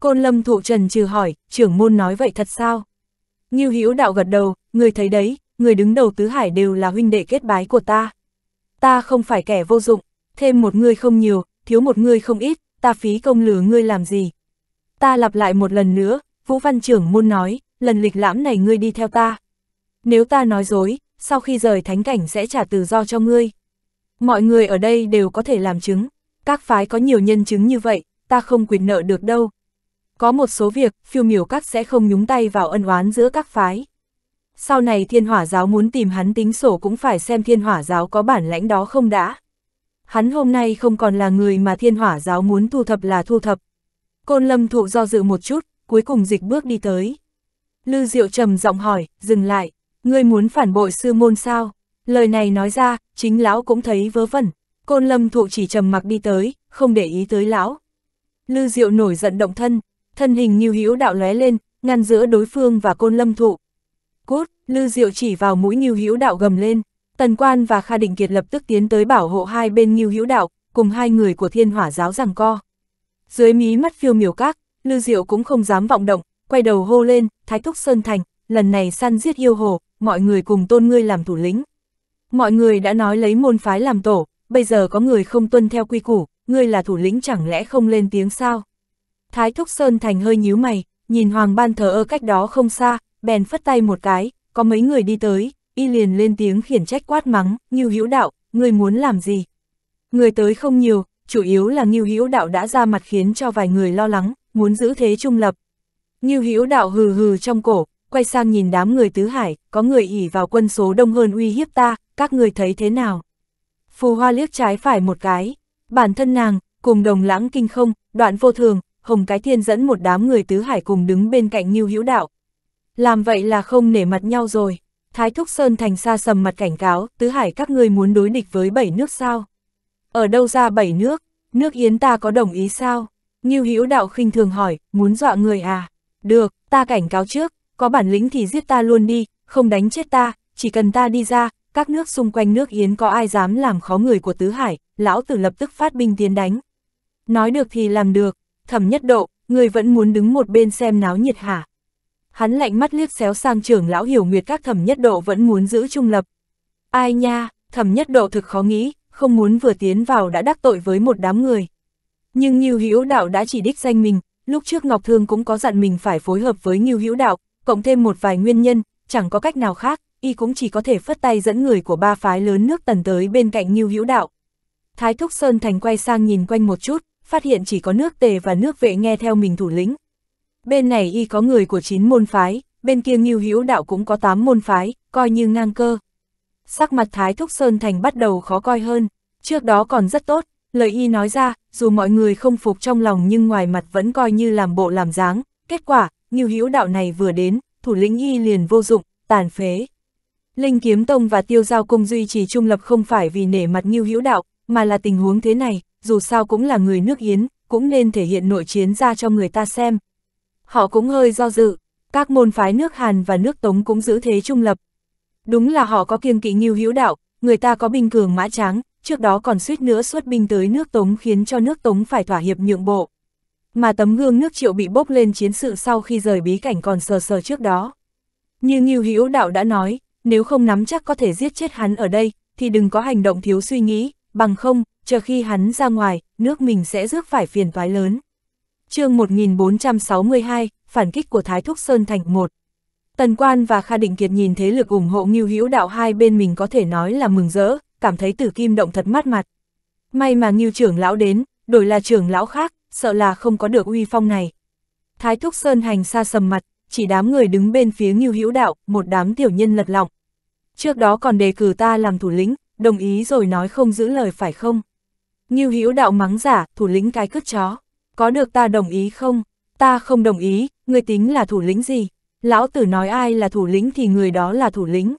Côn lâm thụ trần trừ hỏi, trưởng môn nói vậy thật sao? Như Hữu đạo gật đầu, người thấy đấy, người đứng đầu tứ hải đều là huynh đệ kết bái của ta. Ta không phải kẻ vô dụng, thêm một người không nhiều, thiếu một người không ít, ta phí công lừa ngươi làm gì. Ta lặp lại một lần nữa, Vũ Văn trưởng môn nói, lần lịch lãm này ngươi đi theo ta. Nếu ta nói dối, sau khi rời thánh cảnh sẽ trả tự do cho ngươi. Mọi người ở đây đều có thể làm chứng, các phái có nhiều nhân chứng như vậy, ta không quyệt nợ được đâu, có một số việc, phiêu miểu các sẽ không nhúng tay vào ân oán giữa các phái. Sau này thiên hỏa giáo muốn tìm hắn tính sổ cũng phải xem thiên hỏa giáo có bản lãnh đó không đã. Hắn hôm nay không còn là người mà thiên hỏa giáo muốn thu thập là thu thập. Côn lâm thụ do dự một chút, cuối cùng dịch bước đi tới. Lư Diệu trầm giọng hỏi, dừng lại, ngươi muốn phản bội sư môn sao? Lời này nói ra, chính lão cũng thấy vớ vẩn. Côn lâm thụ chỉ trầm mặc đi tới, không để ý tới lão. Lư Diệu nổi giận động thân, thân hình Ngưu Hữu Đạo lóe lên, ngăn giữa đối phương và Côn Lâm Thụ. Cút, Lư Diệu chỉ vào mũi Ngưu Hữu Đạo gầm lên, Tần Quan và Kha Định Kiệt lập tức tiến tới bảo hộ hai bên Ngưu Hữu Đạo, cùng hai người của Thiên Hỏa giáo giằng co. Dưới mí mắt phiêu miểu các, Lư Diệu cũng không dám vọng động, quay đầu hô lên, Thái Thúc Sơn Thành, lần này săn giết yêu hồ, mọi người cùng tôn ngươi làm thủ lĩnh. Mọi người đã nói lấy môn phái làm tổ, bây giờ có người không tuân theo quy củ, ngươi là thủ lĩnh chẳng lẽ không lên tiếng sao? Thái Thúc Sơn Thành hơi nhíu mày, nhìn Hoàng Ban thờ ơ cách đó không xa, bèn phất tay một cái, có mấy người đi tới, y liền lên tiếng khiển trách quát mắng, Ngưu Hữu Đạo, người muốn làm gì? Người tới không nhiều, chủ yếu là Ngưu Hữu Đạo đã ra mặt khiến cho vài người lo lắng, muốn giữ thế trung lập. Ngưu Hữu Đạo hừ hừ trong cổ, quay sang nhìn đám người tứ hải, có người ỉ vào quân số đông hơn uy hiếp ta, các người thấy thế nào? Phù Hoa liếc trái phải một cái, bản thân nàng, cùng đồng lãng kinh không, đoạn vô thường, Hồng Cái Thiên dẫn một đám người tứ hải cùng đứng bên cạnh Ngưu Hữu Đạo. Làm vậy là không nể mặt nhau rồi. Thái Thúc Sơn thành xa sầm mặt cảnh cáo, tứ hải các ngươi muốn đối địch với bảy nước sao? Ở đâu ra bảy nước? Nước Yến ta có đồng ý sao? Ngưu Hữu Đạo khinh thường hỏi, muốn dọa người à? Được, ta cảnh cáo trước, có bản lĩnh thì giết ta luôn đi, không đánh chết ta, chỉ cần ta đi ra, các nước xung quanh nước Yến có ai dám làm khó người của Tứ Hải, lão tử lập tức phát binh tiến đánh. Nói được thì làm được, thẩm nhất độ, người vẫn muốn đứng một bên xem náo nhiệt hả? Hắn lạnh mắt liếc xéo sang trưởng lão hiểu nguyệt các thẩm nhất độ vẫn muốn giữ trung lập. Ai nha, thẩm nhất độ thực khó nghĩ, không muốn vừa tiến vào đã đắc tội với một đám người. Nhưng Ngưu Hữu Đạo đã chỉ đích danh mình, lúc trước Ngọc Thương cũng có dặn mình phải phối hợp với Ngưu Hữu Đạo, cộng thêm một vài nguyên nhân, chẳng có cách nào khác, y cũng chỉ có thể phất tay dẫn người của ba phái lớn nước tần tới bên cạnh Ngưu Hữu Đạo. Thái Thúc Sơn Thành quay sang nhìn quanh một chút, phát hiện chỉ có nước tề và nước vệ nghe theo mình thủ lĩnh. Bên này y có người của chín môn phái, bên kia nghiêu hữu đạo cũng có tám môn phái, coi như ngang cơ. Sắc mặt Thái Thúc Sơn Thành bắt đầu khó coi hơn, trước đó còn rất tốt, lời y nói ra, dù mọi người không phục trong lòng nhưng ngoài mặt vẫn coi như làm bộ làm dáng, kết quả, nghiêu hữu đạo này vừa đến, thủ lĩnh y liền vô dụng, tàn phế. Linh Kiếm Tông và Tiêu Giao Cung duy trì trung lập không phải vì nể mặt nghiêu hữu đạo, mà là tình huống thế này, dù sao cũng là người nước Yến, cũng nên thể hiện nội chiến ra cho người ta xem. Họ cũng hơi do dự, các môn phái nước Hàn và nước Tống cũng giữ thế trung lập. Đúng là họ có kiêng kỵ nghiêu hữu đạo, người ta có binh cường mã tráng, trước đó còn suýt nữa xuất binh tới nước Tống khiến cho nước Tống phải thỏa hiệp nhượng bộ. Mà tấm gương nước triệu bị bốc lên chiến sự sau khi rời bí cảnh còn sờ sờ trước đó. Như nghiêu hữu đạo đã nói, nếu không nắm chắc có thể giết chết hắn ở đây, thì đừng có hành động thiếu suy nghĩ, bằng không, chờ khi hắn ra ngoài, nước mình sẽ rước phải phiền toái lớn. chương 1462, phản kích của Thái Thúc Sơn Thành 1 Tần Quan và Kha Định Kiệt nhìn thế lực ủng hộ Ngưu Hữu Đạo hai bên mình có thể nói là mừng rỡ, cảm thấy Tử Kim động thật mát mặt. May mà Ngưu trưởng lão đến, đổi là trưởng lão khác, sợ là không có được uy phong này. Thái Thúc Sơn hành xa sầm mặt, chỉ đám người đứng bên phía Ngưu Hữu Đạo, một đám tiểu nhân lật lọng. Trước đó còn đề cử ta làm thủ lĩnh, đồng ý rồi nói không giữ lời phải không? Như hữu đạo mắng giả, thủ lĩnh cái cướp chó. Có được ta đồng ý không? Ta không đồng ý, người tính là thủ lĩnh gì? Lão tử nói ai là thủ lĩnh thì người đó là thủ lĩnh.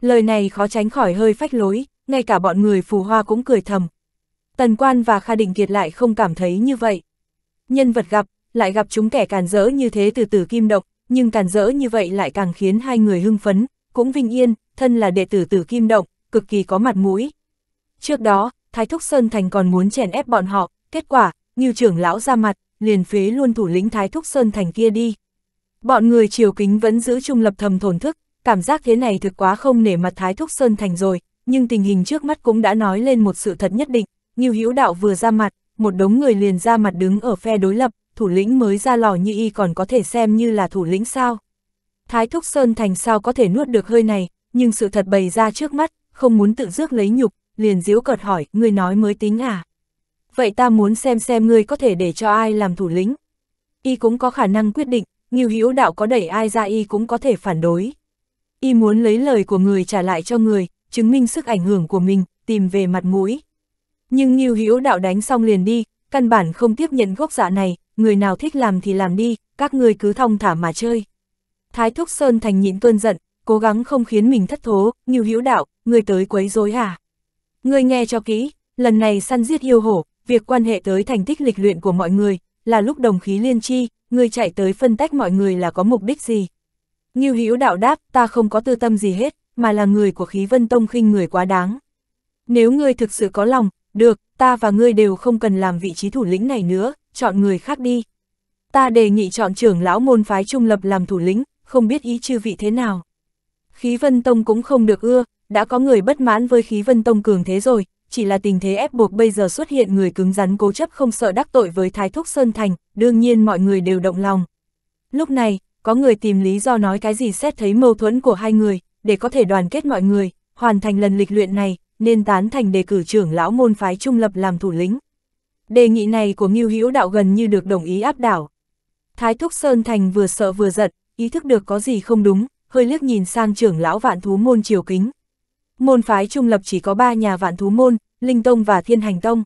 Lời này khó tránh khỏi hơi phách lối, ngay cả bọn người phù hoa cũng cười thầm. Tần quan và Kha Định Kiệt lại không cảm thấy như vậy. Nhân vật gặp, lại gặp chúng kẻ càn rỡ như thế từ từ kim độc, nhưng càn rỡ như vậy lại càng khiến hai người hưng phấn, cũng vinh yên, thân là đệ tử từ kim động, cực kỳ có mặt mũi. Trước đó, Thái Thúc Sơn Thành còn muốn chèn ép bọn họ, kết quả, như trưởng lão ra mặt, liền phế luôn thủ lĩnh Thái Thúc Sơn Thành kia đi. Bọn người triều kính vẫn giữ trung lập thầm thổn thức, cảm giác thế này thực quá không nể mặt Thái Thúc Sơn Thành rồi, nhưng tình hình trước mắt cũng đã nói lên một sự thật nhất định, như hữu đạo vừa ra mặt, một đống người liền ra mặt đứng ở phe đối lập, thủ lĩnh mới ra lò như y còn có thể xem như là thủ lĩnh sao. Thái Thúc Sơn Thành sao có thể nuốt được hơi này, nhưng sự thật bày ra trước mắt, không muốn tự rước lấy nhục, liền diễu cợt hỏi, ngươi nói mới tính à? Vậy ta muốn xem xem ngươi có thể để cho ai làm thủ lĩnh. Y cũng có khả năng quyết định, nghiêu hữu đạo có đẩy ai ra y cũng có thể phản đối. Y muốn lấy lời của người trả lại cho người, chứng minh sức ảnh hưởng của mình, tìm về mặt mũi. Nhưng nghiêu hữu đạo đánh xong liền đi, căn bản không tiếp nhận gốc dạ này, người nào thích làm thì làm đi, các người cứ thong thả mà chơi. Thái Thúc Sơn Thành nhịn tuân giận, cố gắng không khiến mình thất thố, Ngưu Hữu Đạo, người tới quấy rối hả? À? Người nghe cho kỹ, lần này săn giết yêu hổ, việc quan hệ tới thành tích lịch luyện của mọi người, là lúc đồng khí liên chi, người chạy tới phân tách mọi người là có mục đích gì? Ngưu Hữu Đạo đáp, ta không có tư tâm gì hết, mà là người của khí vân tông khinh người quá đáng. Nếu ngươi thực sự có lòng, được, ta và ngươi đều không cần làm vị trí thủ lĩnh này nữa, chọn người khác đi. Ta đề nghị chọn trưởng lão môn phái trung lập làm thủ lĩnh, không biết ý chư vị thế nào. Khí Vân Tông cũng không được ưa, đã có người bất mãn với Khí Vân Tông cường thế rồi, chỉ là tình thế ép buộc bây giờ xuất hiện người cứng rắn cố chấp không sợ đắc tội với Thái Thúc Sơn Thành, đương nhiên mọi người đều động lòng. Lúc này, có người tìm lý do nói cái gì xét thấy mâu thuẫn của hai người, để có thể đoàn kết mọi người, hoàn thành lần lịch luyện này, nên tán thành đề cử trưởng lão môn phái trung lập làm thủ lĩnh. Đề nghị này của Ngưu Hữu Đạo gần như được đồng ý áp đảo. Thái Thúc Sơn Thành vừa sợ vừa giận, ý thức được có gì không đúng, hơi liếc nhìn sang trưởng lão vạn thú môn triều kính. Môn phái trung lập chỉ có ba nhà vạn thú môn, Linh Tông và Thiên Hành Tông.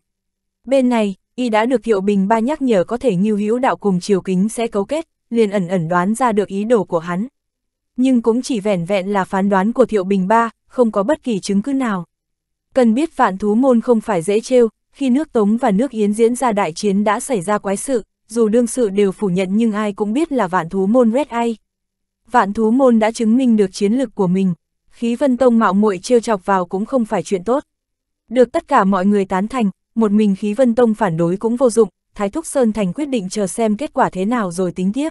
Bên này, y đã được Thiệu Bình Ba nhắc nhở có thể nghiêu hữu đạo cùng triều kính sẽ cấu kết, liền ẩn ẩn đoán ra được ý đồ của hắn. Nhưng cũng chỉ vẻn vẹn là phán đoán của Thiệu Bình Ba, không có bất kỳ chứng cứ nào. Cần biết vạn thú môn không phải dễ trêu, khi nước Tống và nước Yến diễn ra đại chiến đã xảy ra quái sự, dù đương sự đều phủ nhận nhưng ai cũng biết là vạn thú môn Red Eye vạn thú môn đã chứng minh được chiến lực của mình, khí vân tông mạo muội trêu chọc vào cũng không phải chuyện tốt. Được tất cả mọi người tán thành, một mình khí vân tông phản đối cũng vô dụng, Thái Thúc Sơn Thành quyết định chờ xem kết quả thế nào rồi tính tiếp.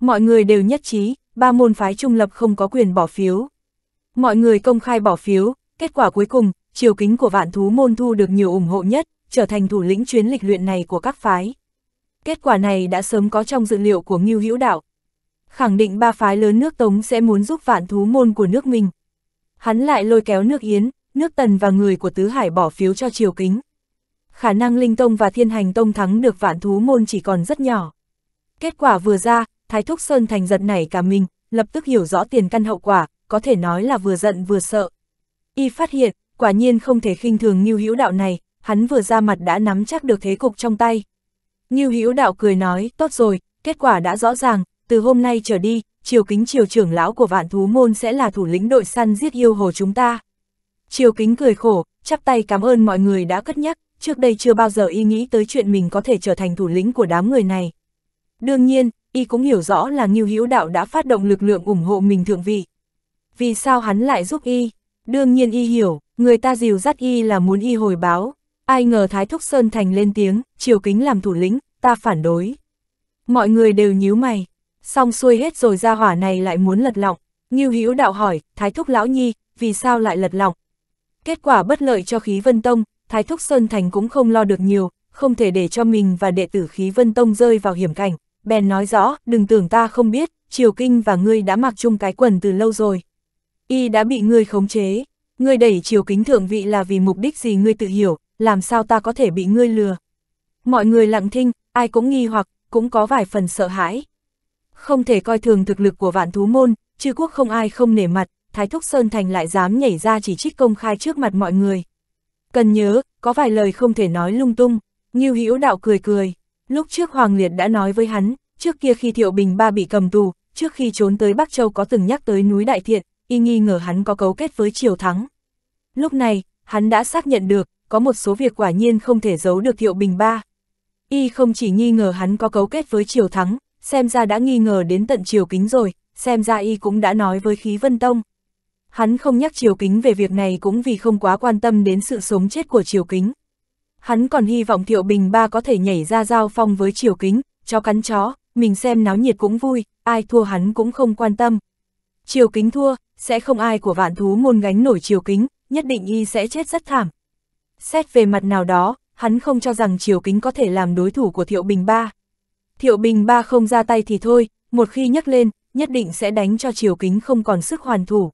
Mọi người đều nhất trí, ba môn phái trung lập không có quyền bỏ phiếu. Mọi người công khai bỏ phiếu, kết quả cuối cùng, triều kính của vạn thú môn thu được nhiều ủng hộ nhất, trở thành thủ lĩnh chuyến lịch luyện này của các phái. Kết quả này đã sớm có trong dự liệu của Ngưu Hữu Đạo, khẳng định ba phái lớn nước Tống sẽ muốn giúp vạn thú môn của nước mình. Hắn lại lôi kéo nước Yến, nước Tần và người của Tứ Hải bỏ phiếu cho Triều Kính. Khả năng Linh Tông và Thiên Hành Tông thắng được vạn thú môn chỉ còn rất nhỏ. Kết quả vừa ra, Thái Thúc Sơn Thành giật nảy cả mình, lập tức hiểu rõ tiền căn hậu quả, có thể nói là vừa giận vừa sợ. Y phát hiện, quả nhiên không thể khinh thường Ngưu Hữu Đạo này, hắn vừa ra mặt đã nắm chắc được thế cục trong tay. Ngưu Hữu Đạo cười nói, tốt rồi, kết quả đã rõ ràng, từ hôm nay trở đi, triều kính triều trưởng lão của vạn thú môn sẽ là thủ lĩnh đội săn giết yêu hồ chúng ta. Triều kính cười khổ, chắp tay cảm ơn mọi người đã cất nhắc, trước đây chưa bao giờ y nghĩ tới chuyện mình có thể trở thành thủ lĩnh của đám người này. Đương nhiên, y cũng hiểu rõ là Ngưu Hữu Đạo đã phát động lực lượng ủng hộ mình thượng vị. Vì sao hắn lại giúp y? Đương nhiên y hiểu, người ta dìu dắt y là muốn y hồi báo. Ai ngờ Thái Thúc Sơn Thành lên tiếng, triều kính làm thủ lĩnh, ta phản đối. Mọi người đều nhíu mày, xong xuôi hết rồi ra hỏa này lại muốn lật lọng. Ngưu Hữu đạo hỏi, Thái Thúc Lão Nhi, vì sao lại lật lọng? Kết quả bất lợi cho khí vân tông, Thái Thúc Sơn Thành cũng không lo được nhiều, không thể để cho mình và đệ tử khí vân tông rơi vào hiểm cảnh. Bèn nói rõ, đừng tưởng ta không biết, Triều Kinh và ngươi đã mặc chung cái quần từ lâu rồi. Y đã bị ngươi khống chế, ngươi đẩy Triều Kính thượng vị là vì mục đích gì ngươi tự hiểu, làm sao ta có thể bị ngươi lừa. Mọi người lặng thinh, ai cũng nghi hoặc, cũng có vài phần sợ hãi. Không thể coi thường thực lực của vạn thú môn, chư quốc không ai không nể mặt, Thái Thúc Sơn Thành lại dám nhảy ra chỉ trích công khai trước mặt mọi người. Cần nhớ, có vài lời không thể nói lung tung, Ngưu Hữu Đạo cười cười, lúc trước Hoàng Liệt đã nói với hắn, trước kia khi Thiệu Bình Ba bị cầm tù, trước khi trốn tới Bắc Châu có từng nhắc tới núi Đại Thiện, y nghi ngờ hắn có cấu kết với Triều Thắng. Lúc này, hắn đã xác nhận được, có một số việc quả nhiên không thể giấu được Thiệu Bình Ba. Y không chỉ nghi ngờ hắn có cấu kết với Triều Thắng, xem ra đã nghi ngờ đến tận Triều Kính rồi, xem ra y cũng đã nói với Khí Vân Tông. Hắn không nhắc Triều Kính về việc này cũng vì không quá quan tâm đến sự sống chết của Triều Kính. Hắn còn hy vọng Thiệu Bình Ba có thể nhảy ra giao phong với Triều Kính, cho cắn chó, mình xem náo nhiệt cũng vui, ai thua hắn cũng không quan tâm. Triều Kính thua, sẽ không ai của vạn thú môn gánh nổi Triều Kính, nhất định y sẽ chết rất thảm. Xét về mặt nào đó, hắn không cho rằng Triều Kính có thể làm đối thủ của Thiệu Bình Ba. Thiệu Bình ba không ra tay thì thôi, một khi nhắc lên, nhất định sẽ đánh cho Triều Kính không còn sức hoàn thủ.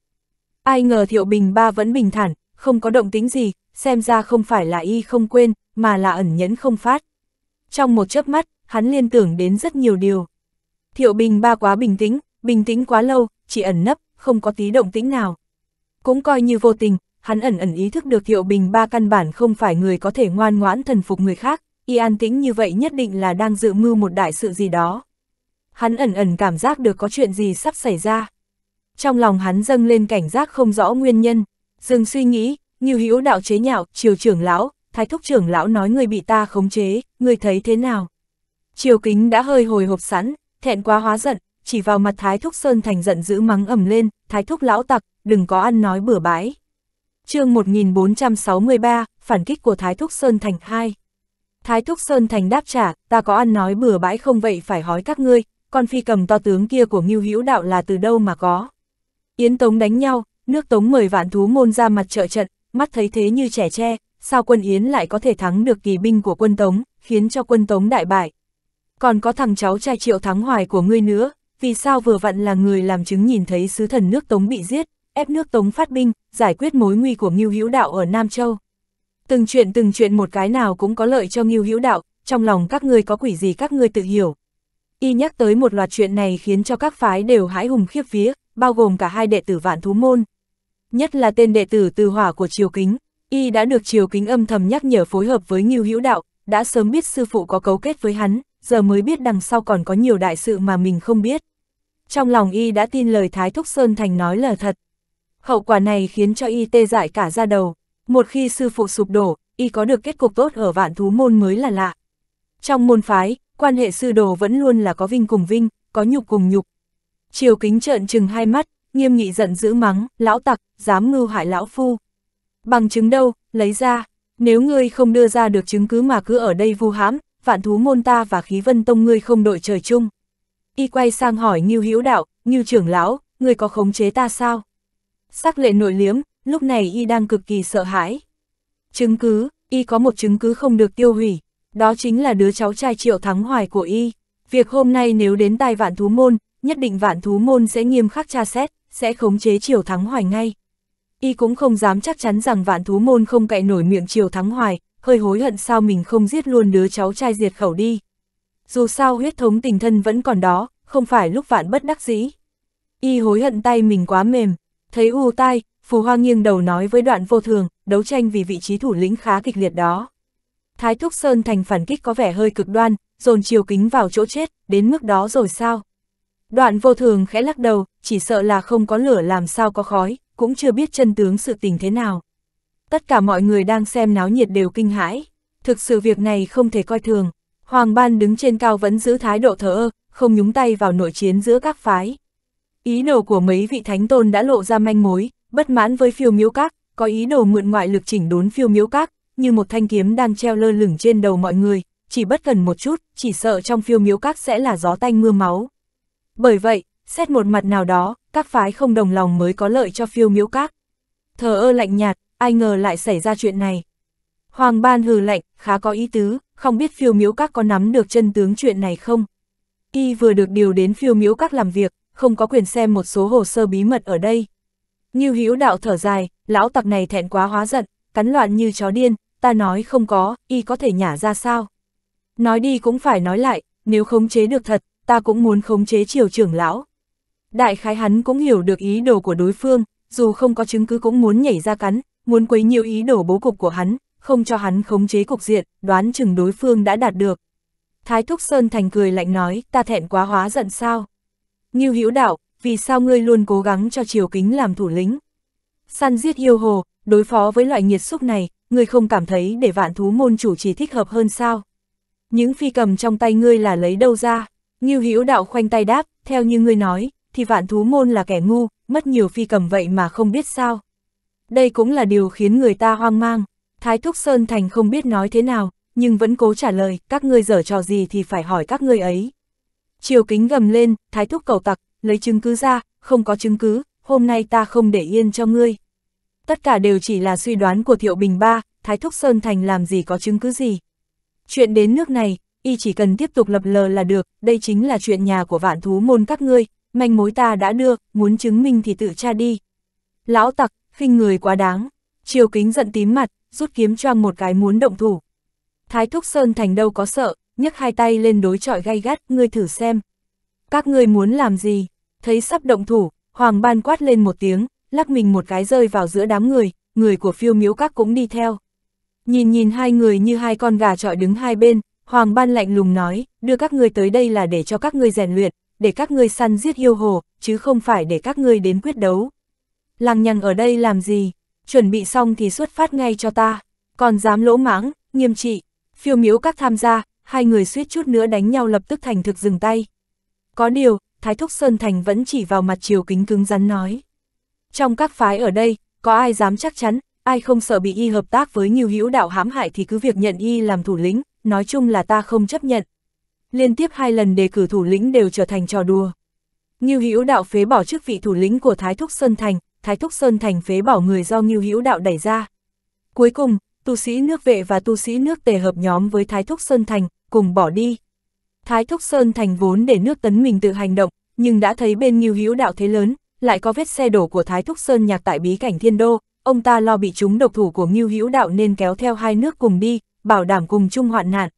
Ai ngờ Thiệu Bình ba vẫn bình thản, không có động tính gì, xem ra không phải là y không quên, mà là ẩn nhẫn không phát. Trong một chớp mắt, hắn liên tưởng đến rất nhiều điều. Thiệu Bình ba quá bình tĩnh, bình tĩnh quá lâu, chỉ ẩn nấp, không có tí động tĩnh nào. Cũng coi như vô tình, hắn ẩn ẩn ý thức được Thiệu Bình ba căn bản không phải người có thể ngoan ngoãn thần phục người khác, y an tĩnh như vậy nhất định là đang dự mưu một đại sự gì đó. Hắn ẩn ẩn cảm giác được có chuyện gì sắp xảy ra. Trong lòng hắn dâng lên cảnh giác không rõ nguyên nhân, dừng suy nghĩ, như hữu đạo chế nhạo, triều trưởng lão, thái thúc trưởng lão nói người bị ta khống chế, người thấy thế nào? Triều kính đã hơi hồi hộp sẵn, thẹn quá hóa giận, chỉ vào mặt thái thúc sơn thành giận dữ mắng ầm lên, thái thúc lão tặc, đừng có ăn nói bừa bãi. chương 1463, phản kích của thái thúc sơn thành 2 Thái Thúc Sơn Thành đáp trả, ta có ăn nói bừa bãi không vậy phải hói các ngươi, con phi cầm to tướng kia của Ngưu Hữu Đạo là từ đâu mà có. Yến Tống đánh nhau, nước Tống mời vạn thú môn ra mặt trợ trận, mắt thấy thế như trẻ tre, sao quân Yến lại có thể thắng được kỳ binh của quân Tống, khiến cho quân Tống đại bại. Còn có thằng cháu trai triệu thắng hoài của ngươi nữa, vì sao vừa vặn là người làm chứng nhìn thấy sứ thần nước Tống bị giết, ép nước Tống phát binh, giải quyết mối nguy của Ngưu Hữu Đạo ở Nam Châu. Từng chuyện từng chuyện một cái nào cũng có lợi cho Ngưu Hữu Đạo, trong lòng các ngươi có quỷ gì các ngươi tự hiểu. Y nhắc tới một loạt chuyện này khiến cho các phái đều hãi hùng khiếp vía, bao gồm cả hai đệ tử vạn thú môn. Nhất là tên đệ tử từ hỏa của Triều Kính, Y đã được Triều Kính âm thầm nhắc nhở phối hợp với Ngưu Hữu Đạo, đã sớm biết sư phụ có cấu kết với hắn, giờ mới biết đằng sau còn có nhiều đại sự mà mình không biết. Trong lòng Y đã tin lời Thái Thúc Sơn Thành nói là thật. Hậu quả này khiến cho Y tê dại cả ra đầu. Một khi sư phụ sụp đổ, y có được kết cục tốt ở vạn thú môn mới là lạ. Trong môn phái, quan hệ sư đồ vẫn luôn là có vinh cùng vinh, có nhục cùng nhục. Triều kính trợn chừng hai mắt, nghiêm nghị giận dữ mắng, lão tặc, dám mưu hại lão phu. Bằng chứng đâu, lấy ra, nếu ngươi không đưa ra được chứng cứ mà cứ ở đây vu hãm, vạn thú môn ta và khí vân tông ngươi không đội trời chung. Y quay sang hỏi Ngưu Hữu Đạo, Ngưu trưởng lão, ngươi có khống chế ta sao? Sắc lệ nội liếm, lúc này y đang cực kỳ sợ hãi. Chứng cứ, y có một chứng cứ không được tiêu hủy, đó chính là đứa cháu trai triệu thắng hoài của y. Việc hôm nay nếu đến tai vạn thú môn, nhất định vạn thú môn sẽ nghiêm khắc tra xét, sẽ khống chế triệu thắng hoài ngay. Y cũng không dám chắc chắn rằng vạn thú môn không cậy nổi miệng triệu thắng hoài, hơi hối hận sao mình không giết luôn đứa cháu trai diệt khẩu đi. Dù sao huyết thống tình thân vẫn còn đó, không phải lúc vạn bất đắc dĩ. Y hối hận tay mình quá mềm, thấy u tai, Phù Hoa nghiêng đầu nói với đoạn vô thường, đấu tranh vì vị trí thủ lĩnh khá kịch liệt đó. Thái Thúc Sơn thành phản kích có vẻ hơi cực đoan, dồn chiều kính vào chỗ chết, đến mức đó rồi sao? Đoạn vô thường khẽ lắc đầu, chỉ sợ là không có lửa làm sao có khói, cũng chưa biết chân tướng sự tình thế nào. Tất cả mọi người đang xem náo nhiệt đều kinh hãi, thực sự việc này không thể coi thường. Hoàng Ban đứng trên cao vẫn giữ thái độ thờ ơ, không nhúng tay vào nội chiến giữa các phái. Ý đồ của mấy vị thánh tôn đã lộ ra manh mối, bất mãn với phiêu miếu các, có ý đồ mượn ngoại lực chỉnh đốn phiêu miếu các, như một thanh kiếm đang treo lơ lửng trên đầu mọi người, chỉ bất cần một chút, chỉ sợ trong phiêu miếu các sẽ là gió tanh mưa máu. Bởi vậy, xét một mặt nào đó, các phái không đồng lòng mới có lợi cho phiêu miếu các. Thờ ơ lạnh nhạt, ai ngờ lại xảy ra chuyện này. Hoàng ban hừ lạnh, khá có ý tứ, không biết phiêu miếu các có nắm được chân tướng chuyện này không. Y vừa được điều đến phiêu miếu các làm việc, không có quyền xem một số hồ sơ bí mật ở đây. Ngưu Hữu đạo thở dài, lão tặc này thẹn quá hóa giận, cắn loạn như chó điên, ta nói không có, y có thể nhả ra sao? Nói đi cũng phải nói lại, nếu khống chế được thật, ta cũng muốn khống chế triều trưởng lão. Đại khái hắn cũng hiểu được ý đồ của đối phương, dù không có chứng cứ cũng muốn nhảy ra cắn, muốn quấy nhiều ý đồ bố cục của hắn, không cho hắn khống chế cục diện, đoán chừng đối phương đã đạt được. Thái Thúc Sơn Thành cười lạnh nói, ta thẹn quá hóa giận sao? Ngưu Hữu đạo, vì sao ngươi luôn cố gắng cho triều kính làm thủ lĩnh? Săn giết yêu hồ, đối phó với loại nhiệt xúc này, ngươi không cảm thấy để vạn thú môn chủ chỉ thích hợp hơn sao? Những phi cầm trong tay ngươi là lấy đâu ra? Nghiêu Hữu đạo khoanh tay đáp, theo như ngươi nói, thì vạn thú môn là kẻ ngu, mất nhiều phi cầm vậy mà không biết sao. Đây cũng là điều khiến người ta hoang mang. Thái Thúc Sơn Thành không biết nói thế nào, nhưng vẫn cố trả lời, các ngươi dở trò gì thì phải hỏi các ngươi ấy. Triều kính gầm lên, Thái Thúc cầu tặc, lấy chứng cứ ra, không có chứng cứ, hôm nay ta không để yên cho ngươi. Tất cả đều chỉ là suy đoán của Thiệu Bình Ba, Thái Thúc Sơn Thành làm gì có chứng cứ gì. Chuyện đến nước này, y chỉ cần tiếp tục lập lờ là được, đây chính là chuyện nhà của vạn thú môn các ngươi, manh mối ta đã đưa, muốn chứng minh thì tự tra đi. Lão tặc, khinh người quá đáng. Triều kính giận tím mặt, rút kiếm choang một cái muốn động thủ. Thái Thúc Sơn Thành đâu có sợ, nhấc hai tay lên đối trọi gay gắt, ngươi thử xem. Các ngươi muốn làm gì? thấy sắp động thủ, Hoàng Ban quát lên một tiếng, lắc mình một cái rơi vào giữa đám người, người của phiêu miếu các cũng đi theo. Nhìn nhìn hai người như hai con gà trọi đứng hai bên, Hoàng Ban lạnh lùng nói, đưa các ngươi tới đây là để cho các ngươi rèn luyện, để các ngươi săn giết yêu hồ, chứ không phải để các ngươi đến quyết đấu. Lăng nhằng ở đây làm gì? Chuẩn bị xong thì xuất phát ngay cho ta, còn dám lỗ mãng, nghiêm trị. Phiêu miếu các tham gia, hai người suýt chút nữa đánh nhau lập tức thành thực dừng tay. Có điều, Thái Thúc Sơn Thành vẫn chỉ vào mặt chiều kính cứng rắn nói. Trong các phái ở đây, có ai dám chắc chắn, ai không sợ bị y hợp tác với nhiều hữu đạo hãm hại thì cứ việc nhận y làm thủ lĩnh, nói chung là ta không chấp nhận. Liên tiếp hai lần đề cử thủ lĩnh đều trở thành trò đùa. Nghiêu Hữu Đạo phế bỏ chức vị thủ lĩnh của Thái Thúc Sơn Thành, Thái Thúc Sơn Thành phế bỏ người do Nghiêu Hữu Đạo đẩy ra. Cuối cùng, tu sĩ nước vệ và tu sĩ nước tề hợp nhóm với Thái Thúc Sơn Thành, cùng bỏ đi. Thái Thúc Sơn thành vốn để nước tấn mình tự hành động, nhưng đã thấy bên Ngưu Hữu đạo thế lớn, lại có vết xe đổ của Thái Thúc Sơn nhạc tại bí cảnh Thiên Đô, ông ta lo bị chúng độc thủ của Ngưu Hữu đạo nên kéo theo hai nước cùng đi, bảo đảm cùng chung hoạn nạn.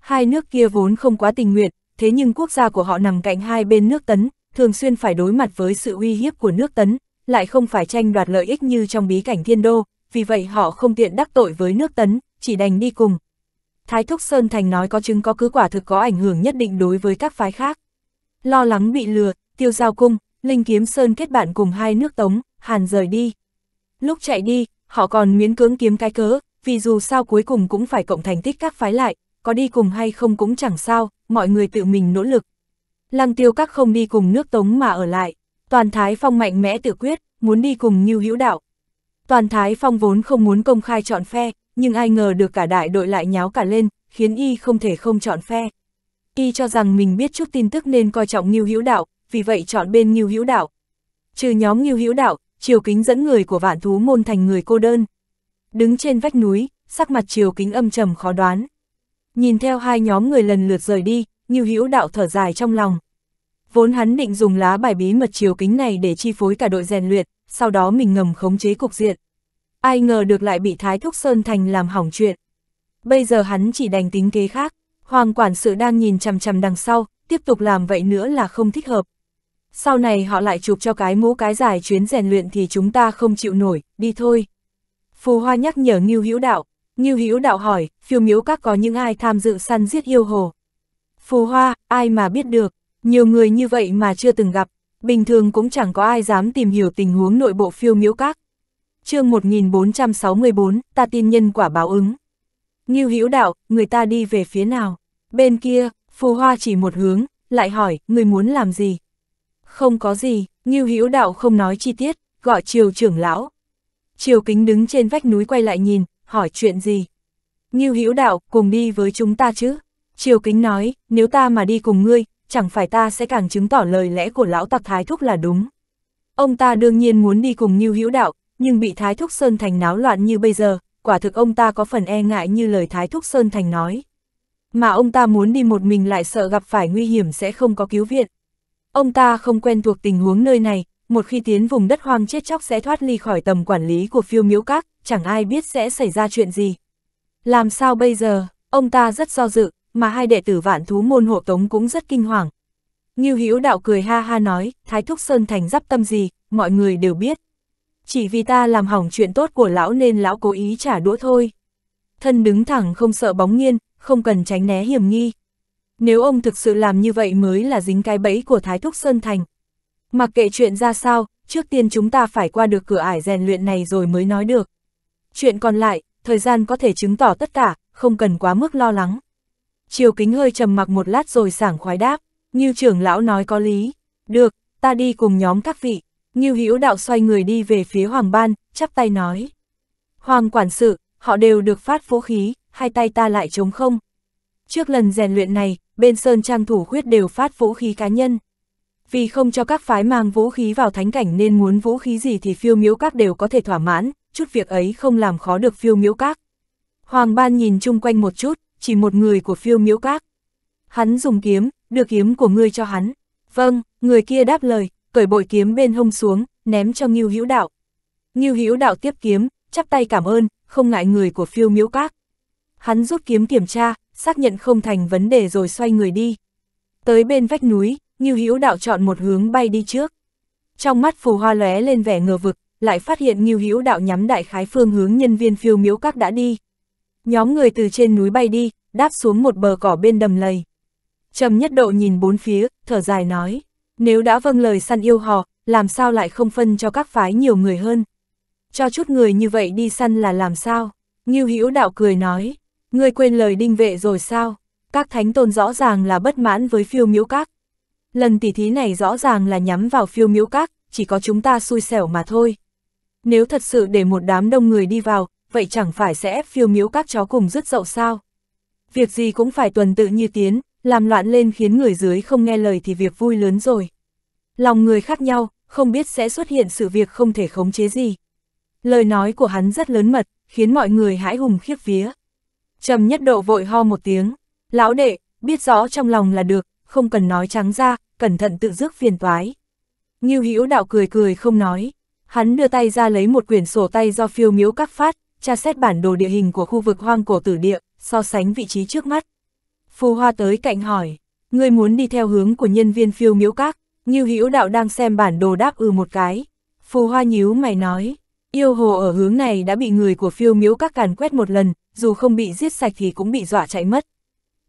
Hai nước kia vốn không quá tình nguyện, thế nhưng quốc gia của họ nằm cạnh hai bên nước tấn, thường xuyên phải đối mặt với sự uy hiếp của nước tấn, lại không phải tranh đoạt lợi ích như trong bí cảnh Thiên Đô, vì vậy họ không tiện đắc tội với nước tấn, chỉ đành đi cùng. Thái Thúc Sơn Thành nói có chứng có cứ quả thực có ảnh hưởng nhất định đối với các phái khác. Lo lắng bị lừa, tiêu giao cung, Linh Kiếm Sơn kết bạn cùng hai nước Tống, Hàn rời đi. Lúc chạy đi, họ còn miễn cưỡng kiếm cái cớ, vì dù sao cuối cùng cũng phải cộng thành tích các phái lại, có đi cùng hay không cũng chẳng sao, mọi người tự mình nỗ lực. Lăng tiêu các không đi cùng nước Tống mà ở lại, toàn Thái Phong mạnh mẽ tự quyết, muốn đi cùng như hữu đạo. Toàn Thái Phong vốn không muốn công khai chọn phe, nhưng ai ngờ được cả đại đội lại nháo cả lên, khiến y không thể không chọn phe. Y cho rằng mình biết chút tin tức nên coi trọng Ngưu Hữu Đạo, vì vậy chọn bên Ngưu Hữu Đạo. Trừ nhóm Ngưu Hữu Đạo, Triều Kính dẫn người của Vạn Thú môn thành người cô đơn. Đứng trên vách núi, sắc mặt Triều Kính âm trầm khó đoán. Nhìn theo hai nhóm người lần lượt rời đi, Ngưu Hữu Đạo thở dài trong lòng. Vốn hắn định dùng lá bài bí mật Triều Kính này để chi phối cả đội rèn luyện, sau đó mình ngầm khống chế cục diện ai ngờ được lại bị Thái Thúc Sơn Thành làm hỏng chuyện. Bây giờ hắn chỉ đành tính kế khác, Hoàng Quản sự đang nhìn chằm chằm đằng sau, tiếp tục làm vậy nữa là không thích hợp. Sau này họ lại chụp cho cái mũ cái dài chuyến rèn luyện thì chúng ta không chịu nổi, đi thôi. Phù Hoa nhắc nhở Ngưu Hữu Đạo, Ngưu Hữu Đạo hỏi, phiêu miếu các có những ai tham dự săn giết yêu hồ. Phù Hoa, ai mà biết được, nhiều người như vậy mà chưa từng gặp, bình thường cũng chẳng có ai dám tìm hiểu tình huống nội bộ phiêu miếu các chương 1464, ta tin nhân quả báo ứng. Ngưu Hữu Đạo, người ta đi về phía nào? Bên kia, Phù Hoa chỉ một hướng, lại hỏi, người muốn làm gì? Không có gì, Ngưu Hữu Đạo không nói chi tiết, gọi Triều trưởng lão. Triều Kính đứng trên vách núi quay lại nhìn, hỏi chuyện gì? Ngưu Hữu Đạo, cùng đi với chúng ta chứ? Triều Kính nói, nếu ta mà đi cùng ngươi, chẳng phải ta sẽ càng chứng tỏ lời lẽ của lão tặc thái thúc là đúng. Ông ta đương nhiên muốn đi cùng Ngưu Hữu Đạo, nhưng bị Thái Thúc Sơn Thành náo loạn như bây giờ, quả thực ông ta có phần e ngại như lời Thái Thúc Sơn Thành nói. Mà ông ta muốn đi một mình lại sợ gặp phải nguy hiểm sẽ không có cứu viện. Ông ta không quen thuộc tình huống nơi này, một khi tiến vùng đất hoang chết chóc sẽ thoát ly khỏi tầm quản lý của phiêu miếu các, chẳng ai biết sẽ xảy ra chuyện gì. Làm sao bây giờ, ông ta rất do dự, mà hai đệ tử vạn thú môn hộ tống cũng rất kinh hoàng. Ngưu Hữu đạo cười ha ha nói, Thái Thúc Sơn Thành giáp tâm gì, mọi người đều biết chỉ vì ta làm hỏng chuyện tốt của lão nên lão cố ý trả đũa thôi. Thân đứng thẳng không sợ bóng nghiêng, không cần tránh né hiểm nghi. Nếu ông thực sự làm như vậy mới là dính cái bẫy của Thái Thúc Sơn Thành. Mặc kệ chuyện ra sao, trước tiên chúng ta phải qua được cửa ải rèn luyện này rồi mới nói được. Chuyện còn lại, thời gian có thể chứng tỏ tất cả, không cần quá mức lo lắng. Triều kính hơi trầm mặc một lát rồi sảng khoái đáp, như trưởng lão nói có lý. Được, ta đi cùng nhóm các vị. Ngưu Hữu Đạo xoay người đi về phía Hoàng Ban, chắp tay nói. Hoàng quản sự, họ đều được phát vũ khí, hai tay ta lại chống không. Trước lần rèn luyện này, bên Sơn Trang thủ khuyết đều phát vũ khí cá nhân. Vì không cho các phái mang vũ khí vào thánh cảnh nên muốn vũ khí gì thì phiêu miếu các đều có thể thỏa mãn, chút việc ấy không làm khó được phiêu miếu các. Hoàng Ban nhìn chung quanh một chút, chỉ một người của phiêu miếu các. Hắn dùng kiếm, được kiếm của ngươi cho hắn. Vâng, người kia đáp lời, cởi bội kiếm bên hông xuống, ném cho Ngưu Hữu Đạo. Ngưu Hữu Đạo tiếp kiếm, chắp tay cảm ơn, không ngại người của phiêu Miếu các. Hắn rút kiếm kiểm tra, xác nhận không thành vấn đề rồi xoay người đi. Tới bên vách núi, Ngưu Hữu Đạo chọn một hướng bay đi trước. Trong mắt phù hoa lóe lên vẻ ngờ vực, lại phát hiện Ngưu Hữu Đạo nhắm đại khái phương hướng nhân viên phiêu Miếu các đã đi. Nhóm người từ trên núi bay đi, đáp xuống một bờ cỏ bên đầm lầy. Trầm nhất độ nhìn bốn phía, thở dài nói. Nếu đã vâng lời săn yêu hò, làm sao lại không phân cho các phái nhiều người hơn? Cho chút người như vậy đi săn là làm sao? Ngưu Hữu Đạo cười nói, ngươi quên lời đinh vệ rồi sao? Các thánh tôn rõ ràng là bất mãn với phiêu miếu các. Lần tỉ thí này rõ ràng là nhắm vào phiêu miếu các, chỉ có chúng ta xui xẻo mà thôi. Nếu thật sự để một đám đông người đi vào, vậy chẳng phải sẽ ép phiêu miếu các chó cùng rứt dậu sao? Việc gì cũng phải tuần tự như tiến, làm loạn lên khiến người dưới không nghe lời thì việc vui lớn rồi. Lòng người khác nhau, không biết sẽ xuất hiện sự việc không thể khống chế gì. Lời nói của hắn rất lớn mật, khiến mọi người hãi hùng khiếp vía. Trầm nhất độ vội ho một tiếng, lão đệ, biết rõ trong lòng là được, không cần nói trắng ra, cẩn thận tự rước phiền toái. Ngưu Hữu đạo cười cười không nói, hắn đưa tay ra lấy một quyển sổ tay do phiêu miếu các phát, tra xét bản đồ địa hình của khu vực hoang cổ tử địa, so sánh vị trí trước mắt. Phù Hoa tới cạnh hỏi, ngươi muốn đi theo hướng của nhân viên phiêu miếu các, như Hữu đạo đang xem bản đồ đáp ừ một cái. Phù Hoa nhíu mày nói, yêu hồ ở hướng này đã bị người của phiêu miếu các càn quét một lần, dù không bị giết sạch thì cũng bị dọa chạy mất.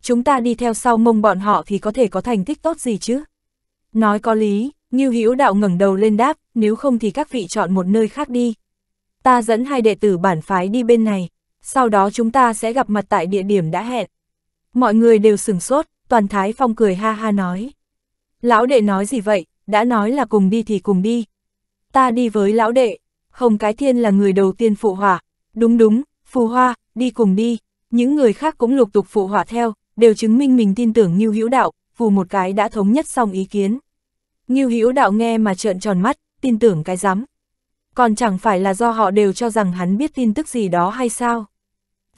Chúng ta đi theo sau mông bọn họ thì có thể có thành tích tốt gì chứ? Nói có lý, Như Hữu Đạo ngẩng đầu lên đáp, nếu không thì các vị chọn một nơi khác đi. Ta dẫn hai đệ tử bản phái đi bên này, sau đó chúng ta sẽ gặp mặt tại địa điểm đã hẹn. Mọi người đều sửng sốt, toàn Thái Phong cười ha ha nói. Lão đệ nói gì vậy, đã nói là cùng đi thì cùng đi. Ta đi với lão đệ, Hồng Cái Thiên là người đầu tiên phụ hỏa. Đúng đúng, phù hoa, đi cùng đi. Những người khác cũng lục tục phụ hỏa theo, đều chứng minh mình tin tưởng Ngưu Hữu Đạo, phù một cái đã thống nhất xong ý kiến. nghiêu Hữu Đạo nghe mà trợn tròn mắt, tin tưởng cái rắm. Còn chẳng phải là do họ đều cho rằng hắn biết tin tức gì đó hay sao?